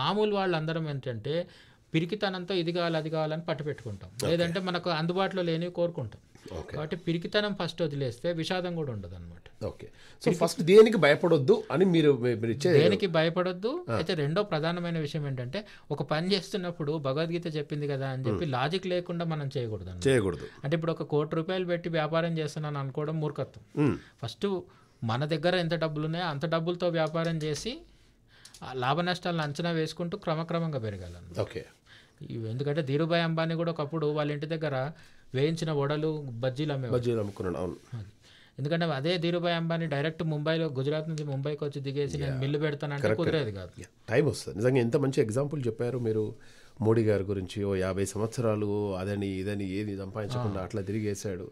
మామూలు వాళ్ళందరం ఏంటంటే పిరికితనంతో ఇది కావాలి అది కావాలని పట్టుపెట్టుకుంటాం లేదంటే మనకు అందుబాటులో లేనివి కోరుకుంటాం కాబట్టి పిరికితనం ఫస్ట్ వదిలేస్తే విషాదం కూడా ఉండదు అనమాట ఓకే సో ఫస్ట్ దేనికి భయపడొద్దు అని మీరు దేనికి భయపడొద్దు అయితే రెండో ప్రధానమైన విషయం ఏంటంటే ఒక పని చేస్తున్నప్పుడు భగవద్గీత చెప్పింది కదా అని చెప్పి లాజిక్ లేకుండా మనం చేయకూడదు చేయకూడదు అంటే ఇప్పుడు ఒక కోటి రూపాయలు పెట్టి వ్యాపారం చేస్తున్నాను అనుకోవడం మూర్ఖత్వం ఫస్ట్ మన దగ్గర ఎంత డబ్బులు ఉన్నాయో అంత డబ్బులతో వ్యాపారం చేసి లాభ నష్టాలను అంచనా వేసుకుంటూ క్రమక్రమంగా పెరగాలను ఓకే ఎందుకంటే ధీరుభాయ్ అంబానీ కూడా ఒకప్పుడు వాళ్ళ ఇంటి దగ్గర వేయించిన వడలు బజ్జీలు అమ్మే బజ్జీలు అమ్ముకున్నాడు అవును ఎందుకంటే అదే ధీరుభాయ్ అంబానీ డైరెక్ట్ ముంబైలో గుజరాత్ నుంచి ముంబైకి వచ్చి దిగేసి నేను మిల్లు పెడతానంటే కుదరేది కాదు టైం వస్తుంది నిజంగా ఎంత మంచి ఎగ్జాంపుల్ చెప్పారు మీరు మోడీ గారి గురించి ఓ యాభై సంవత్సరాలు అదని ఇదని ఏది సంపాదించకుండా అట్లా తిరిగేశాడు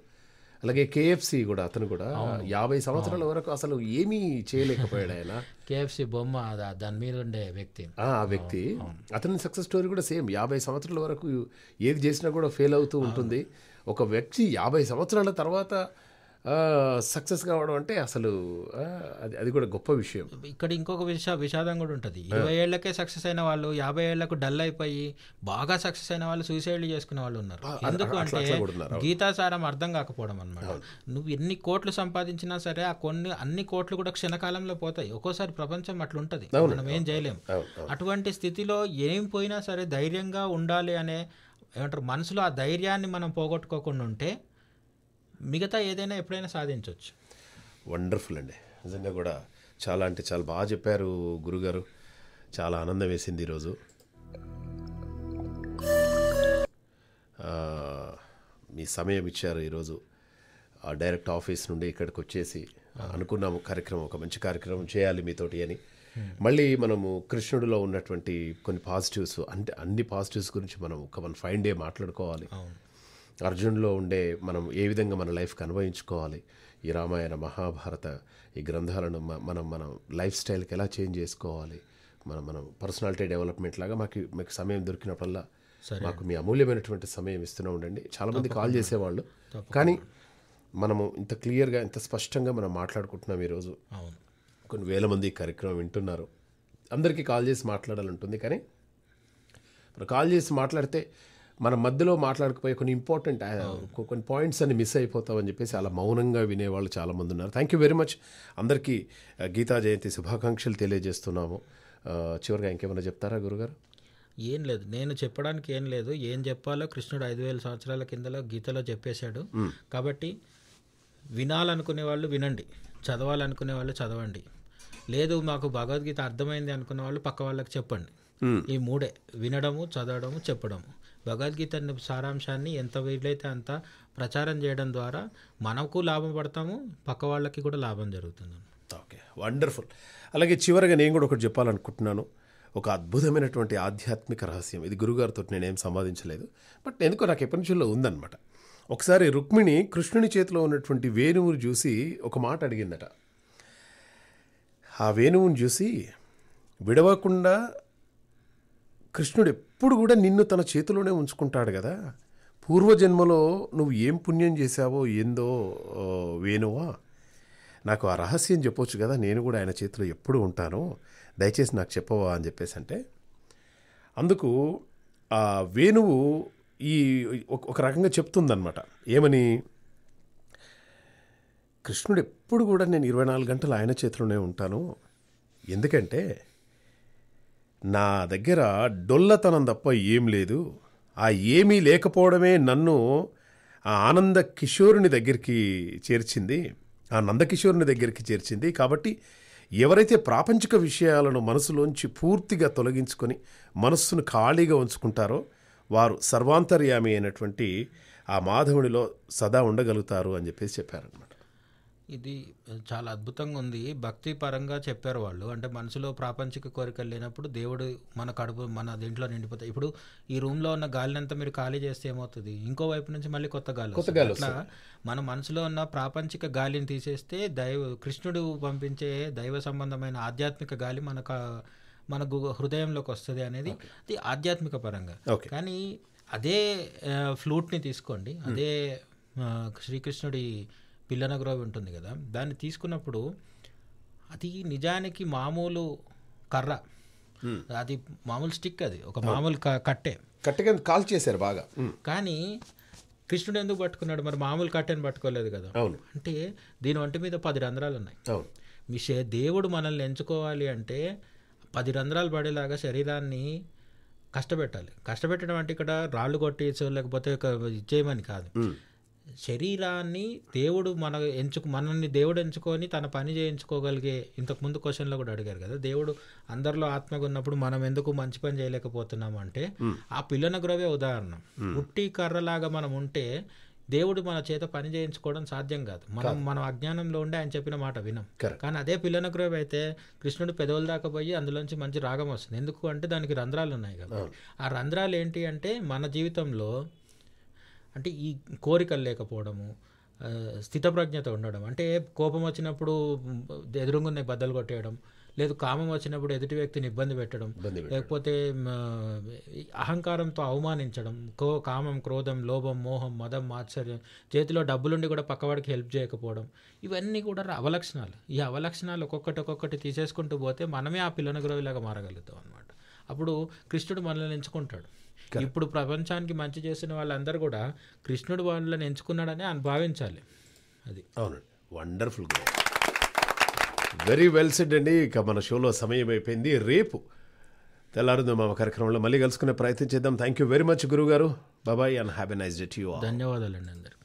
అలాగే కేఎఫ్సి కూడా అతను కూడా యాభై సంవత్సరాల వరకు అసలు ఏమీ చేయలేకపోయాడు ఆయన కేఎఫ్సి బొమ్మ దాని మీద ఉండే వ్యక్తి ఆ వ్యక్తి అతని సక్సెస్ స్టోరీ కూడా సేమ్ యాభై సంవత్సరాల వరకు ఏది చేసినా కూడా ఫెయిల్ అవుతూ ఉంటుంది ఒక వ్యక్తి యాభై సంవత్సరాల తర్వాత సక్సెస్ కావడం అంటే అసలు అది అది కూడా గొప్ప విషయం ఇక్కడ ఇంకొక విష విషాదం కూడా ఉంటుంది ఇరవై ఏళ్ళకే సక్సెస్ అయిన వాళ్ళు యాభై ఏళ్లకు డల్ అయిపోయి బాగా సక్సెస్ అయిన వాళ్ళు సూసైడ్లు చేసుకునే వాళ్ళు ఉన్నారు ఎందుకు అంటే గీతాసారం అర్థం కాకపోవడం అనమాట నువ్వు ఎన్ని కోట్లు సంపాదించినా సరే ఆ కొన్ని అన్ని కోట్లు కూడా క్షణకాలంలో పోతాయి ఒక్కోసారి ప్రపంచం అట్లుంటది మనం ఏం చేయలేం అటువంటి స్థితిలో ఏం పోయినా సరే ధైర్యంగా ఉండాలి అనే ఏమంటారు మనసులో ఆ ధైర్యాన్ని మనం పోగొట్టుకోకుండా ఉంటే మిగతా ఏదైనా ఎప్పుడైనా సాధించవచ్చు వండర్ఫుల్ అండి నిజంగా కూడా చాలా అంటే చాలా బాగా చెప్పారు గురుగారు చాలా ఆనందం వేసింది ఈరోజు మీ సమయం ఇచ్చారు ఈరోజు డైరెక్ట్ ఆఫీస్ నుండి ఇక్కడికి వచ్చేసి అనుకున్నాము కార్యక్రమం ఒక మంచి కార్యక్రమం చేయాలి మీతోటి అని hmm. మళ్ళీ మనము కృష్ణుడిలో ఉన్నటువంటి కొన్ని పాజిటివ్స్ అంటే అన్ని పాజిటివ్స్ గురించి మనం ఒక వన్ ఫైవ్ డే మాట్లాడుకోవాలి అర్జున్లో ఉండే మనం ఏ విధంగా మన లైఫ్కి అనుభవించుకోవాలి ఈ రామాయణ మహాభారత ఈ గ్రంథాలను మనం మనం లైఫ్ స్టైల్కి ఎలా చేంజ్ చేసుకోవాలి మనం మనం పర్సనాలిటీ డెవలప్మెంట్ లాగా మాకు మీకు సమయం దొరికినప్పుడల్లా మాకు మీ అమూల్యమైనటువంటి సమయం ఇస్తూనే ఉండండి చాలామంది కాల్ చేసేవాళ్ళు కానీ మనము ఇంత క్లియర్గా ఇంత స్పష్టంగా మనం మాట్లాడుకుంటున్నాం ఈరోజు కొన్ని వేల మంది కార్యక్రమం వింటున్నారు అందరికీ కాల్ చేసి మాట్లాడాలంటుంది కానీ కాల్ చేసి మాట్లాడితే మన మధ్యలో మాట్లాడకపోయే కొన్ని ఇంపార్టెంట్ కొన్ని పాయింట్స్ అని మిస్ అయిపోతామని చెప్పేసి అలా మౌనంగా వినేవాళ్ళు చాలామంది ఉన్నారు థ్యాంక్ యూ వెరీ మచ్ అందరికీ గీతా జయంతి శుభాకాంక్షలు తెలియజేస్తున్నాము చివరిగా ఇంకేమైనా చెప్తారా గురుగారు ఏం లేదు నేను చెప్పడానికి ఏం లేదు ఏం చెప్పాలో కృష్ణుడు ఐదు వేల సంవత్సరాల కిందలో గీతలో చెప్పేశాడు కాబట్టి వినాలనుకునే వాళ్ళు వినండి చదవాలనుకునే వాళ్ళు చదవండి లేదు మాకు భగవద్గీత అర్థమైంది అనుకున్న వాళ్ళు పక్క వాళ్ళకి చెప్పండి ఈ మూడే వినడము చదవడము చెప్పడము భగవద్గీత సారాంశాన్ని ఎంత వీలైతే అంత ప్రచారం చేయడం ద్వారా మనకు లాభం పడతాము పక్క వాళ్ళకి కూడా లాభం జరుగుతుంది ఓకే వండర్ఫుల్ అలాగే చివరిగా నేను కూడా ఒకటి చెప్పాలనుకుంటున్నాను ఒక అద్భుతమైనటువంటి ఆధ్యాత్మిక రహస్యం ఇది గురుగారితో నేనేం సంపాదించలేదు బట్ ఎందుకో నాకు ఎప్పటి నుంచిలో ఉందన్నమాట ఒకసారి రుక్మిణి కృష్ణుని చేతిలో ఉన్నటువంటి వేణువుని చూసి ఒక మాట అడిగిందట ఆ వేణువుని చూసి విడవకుండా కృష్ణుడు ఎప్పుడు కూడా నిన్ను తన చేతిలోనే ఉంచుకుంటాడు కదా పూర్వజన్మలో నువ్వు ఏం పుణ్యం చేశావో ఏందో వేణువా నాకు ఆ రహస్యం చెప్పొచ్చు కదా నేను కూడా ఆయన చేతిలో ఎప్పుడు ఉంటాను దయచేసి నాకు చెప్పవా అని చెప్పేసి అంటే అందుకు ఆ వేణువు ఈ ఒక రకంగా చెప్తుందనమాట ఏమని కృష్ణుడు ఎప్పుడు కూడా నేను ఇరవై నాలుగు గంటలు ఆయన చేతిలోనే ఉంటాను ఎందుకంటే నా దగ్గర డొల్లతనం తప్ప ఏం లేదు ఆ ఏమీ లేకపోవడమే నన్ను ఆ ఆనంద కిషోరుని దగ్గరికి చేర్చింది ఆ నందకిషోరుని దగ్గరికి చేర్చింది కాబట్టి ఎవరైతే ప్రాపంచిక విషయాలను మనసులోంచి పూర్తిగా తొలగించుకొని మనస్సును ఖాళీగా ఉంచుకుంటారో వారు సర్వాంతర్యామి అయినటువంటి ఆ మాధవునిలో సదా ఉండగలుగుతారు అని చెప్పేసి చెప్పారనమాట ఇది చాలా అద్భుతంగా ఉంది భక్తి పరంగా చెప్పారు వాళ్ళు అంటే మనసులో ప్రాపంచిక కోరికలు లేనప్పుడు దేవుడు మన కడుపు మన దీంట్లో నిండిపోతాయి ఇప్పుడు ఈ రూమ్లో ఉన్న గాలిని అంతా మీరు ఖాళీ చేస్తే ఏమవుతుంది ఇంకో వైపు నుంచి మళ్ళీ కొత్త గాలి అట్లా మన మనసులో ఉన్న ప్రాపంచిక గాలిని తీసేస్తే దైవ కృష్ణుడు పంపించే దైవ సంబంధమైన ఆధ్యాత్మిక గాలి మనకు మన హృదయంలోకి వస్తుంది అనేది అది ఆధ్యాత్మిక పరంగా కానీ అదే ఫ్లూట్ని తీసుకోండి అదే శ్రీకృష్ణుడి పిల్లన గ్రోవ్ ఉంటుంది కదా దాన్ని తీసుకున్నప్పుడు అది నిజానికి మామూలు కర్ర అది మామూలు స్టిక్ అది ఒక మామూలు కట్టే కట్టె కాల్ చేశారు బాగా కానీ కృష్ణుడు ఎందుకు పట్టుకున్నాడు మరి మామూలు కట్టెని పట్టుకోలేదు కదా అంటే దీని వంటి మీద పది రంధ్రాలు ఉన్నాయి మిషే దేవుడు మనల్ని ఎంచుకోవాలి అంటే పది రంధ్రాలు పడేలాగా శరీరాన్ని కష్టపెట్టాలి కష్టపెట్టడం అంటే ఇక్కడ రాళ్ళు కొట్టేసో లేకపోతే చేయమని కాదు శరీరాన్ని దేవుడు మన ఎంచుకు మనల్ని దేవుడు ఎంచుకొని తన పని చేయించుకోగలిగే ఇంతకుముందు క్వశ్చన్లో కూడా అడిగారు కదా దేవుడు అందరిలో ఆత్మగా ఉన్నప్పుడు మనం ఎందుకు మంచి పని చేయలేకపోతున్నాం అంటే ఆ పిల్లన గ్రవే ఉదాహరణ ఉట్టి కర్రలాగా మనం ఉంటే దేవుడు మన చేత పని చేయించుకోవడం సాధ్యం కాదు మనం మనం అజ్ఞానంలో ఉండే ఆయన చెప్పిన మాట వినం కానీ అదే పిల్లన గ్రోవ్ అయితే కృష్ణుడు పెదవులు దాకా పోయి అందులోంచి మంచి రాగం వస్తుంది ఎందుకు అంటే దానికి రంధ్రాలు ఉన్నాయి కదా ఆ రంధ్రాలు ఏంటి అంటే మన జీవితంలో అంటే ఈ కోరికలు లేకపోవడము స్థితప్రజ్ఞత ఉండడం అంటే కోపం వచ్చినప్పుడు ఎదురుగునే బద్దలు కొట్టేయడం లేదు కామం వచ్చినప్పుడు ఎదుటి వ్యక్తిని ఇబ్బంది పెట్టడం లేకపోతే అహంకారంతో అవమానించడం కో కామం క్రోధం లోభం మోహం మదం ఆశ్చర్యం చేతిలో డబ్బులుండి కూడా పక్కవాడికి హెల్ప్ చేయకపోవడం ఇవన్నీ కూడా అవలక్షణాలు ఈ అవలక్షణాలు ఒక్కొక్కటి ఒక్కొక్కటి తీసేసుకుంటూ పోతే మనమే ఆ పిల్లనగురవిలాగా మారగలుగుతాం అనమాట అప్పుడు కృష్ణుడు మనల్ని ఎంచుకుంటాడు ఇప్పుడు ప్రపంచానికి మంచి చేసిన వాళ్ళందరూ కూడా కృష్ణుడు వాళ్ళని ఎంచుకున్నాడని అని భావించాలి అది అవునండి వండర్ఫుల్ వెరీ వెల్ సెడ్ అండి ఇక మన షోలో సమయం అయిపోయింది రేపు తెల్లారుందో మా కార్యక్రమంలో మళ్ళీ కలుసుకునే ప్రయత్నం చేద్దాం థ్యాంక్ యూ వెరీ మచ్ గురువు గారు బాబాయ్ and happy nice day you ధన్యవాదాలండి అందరికీ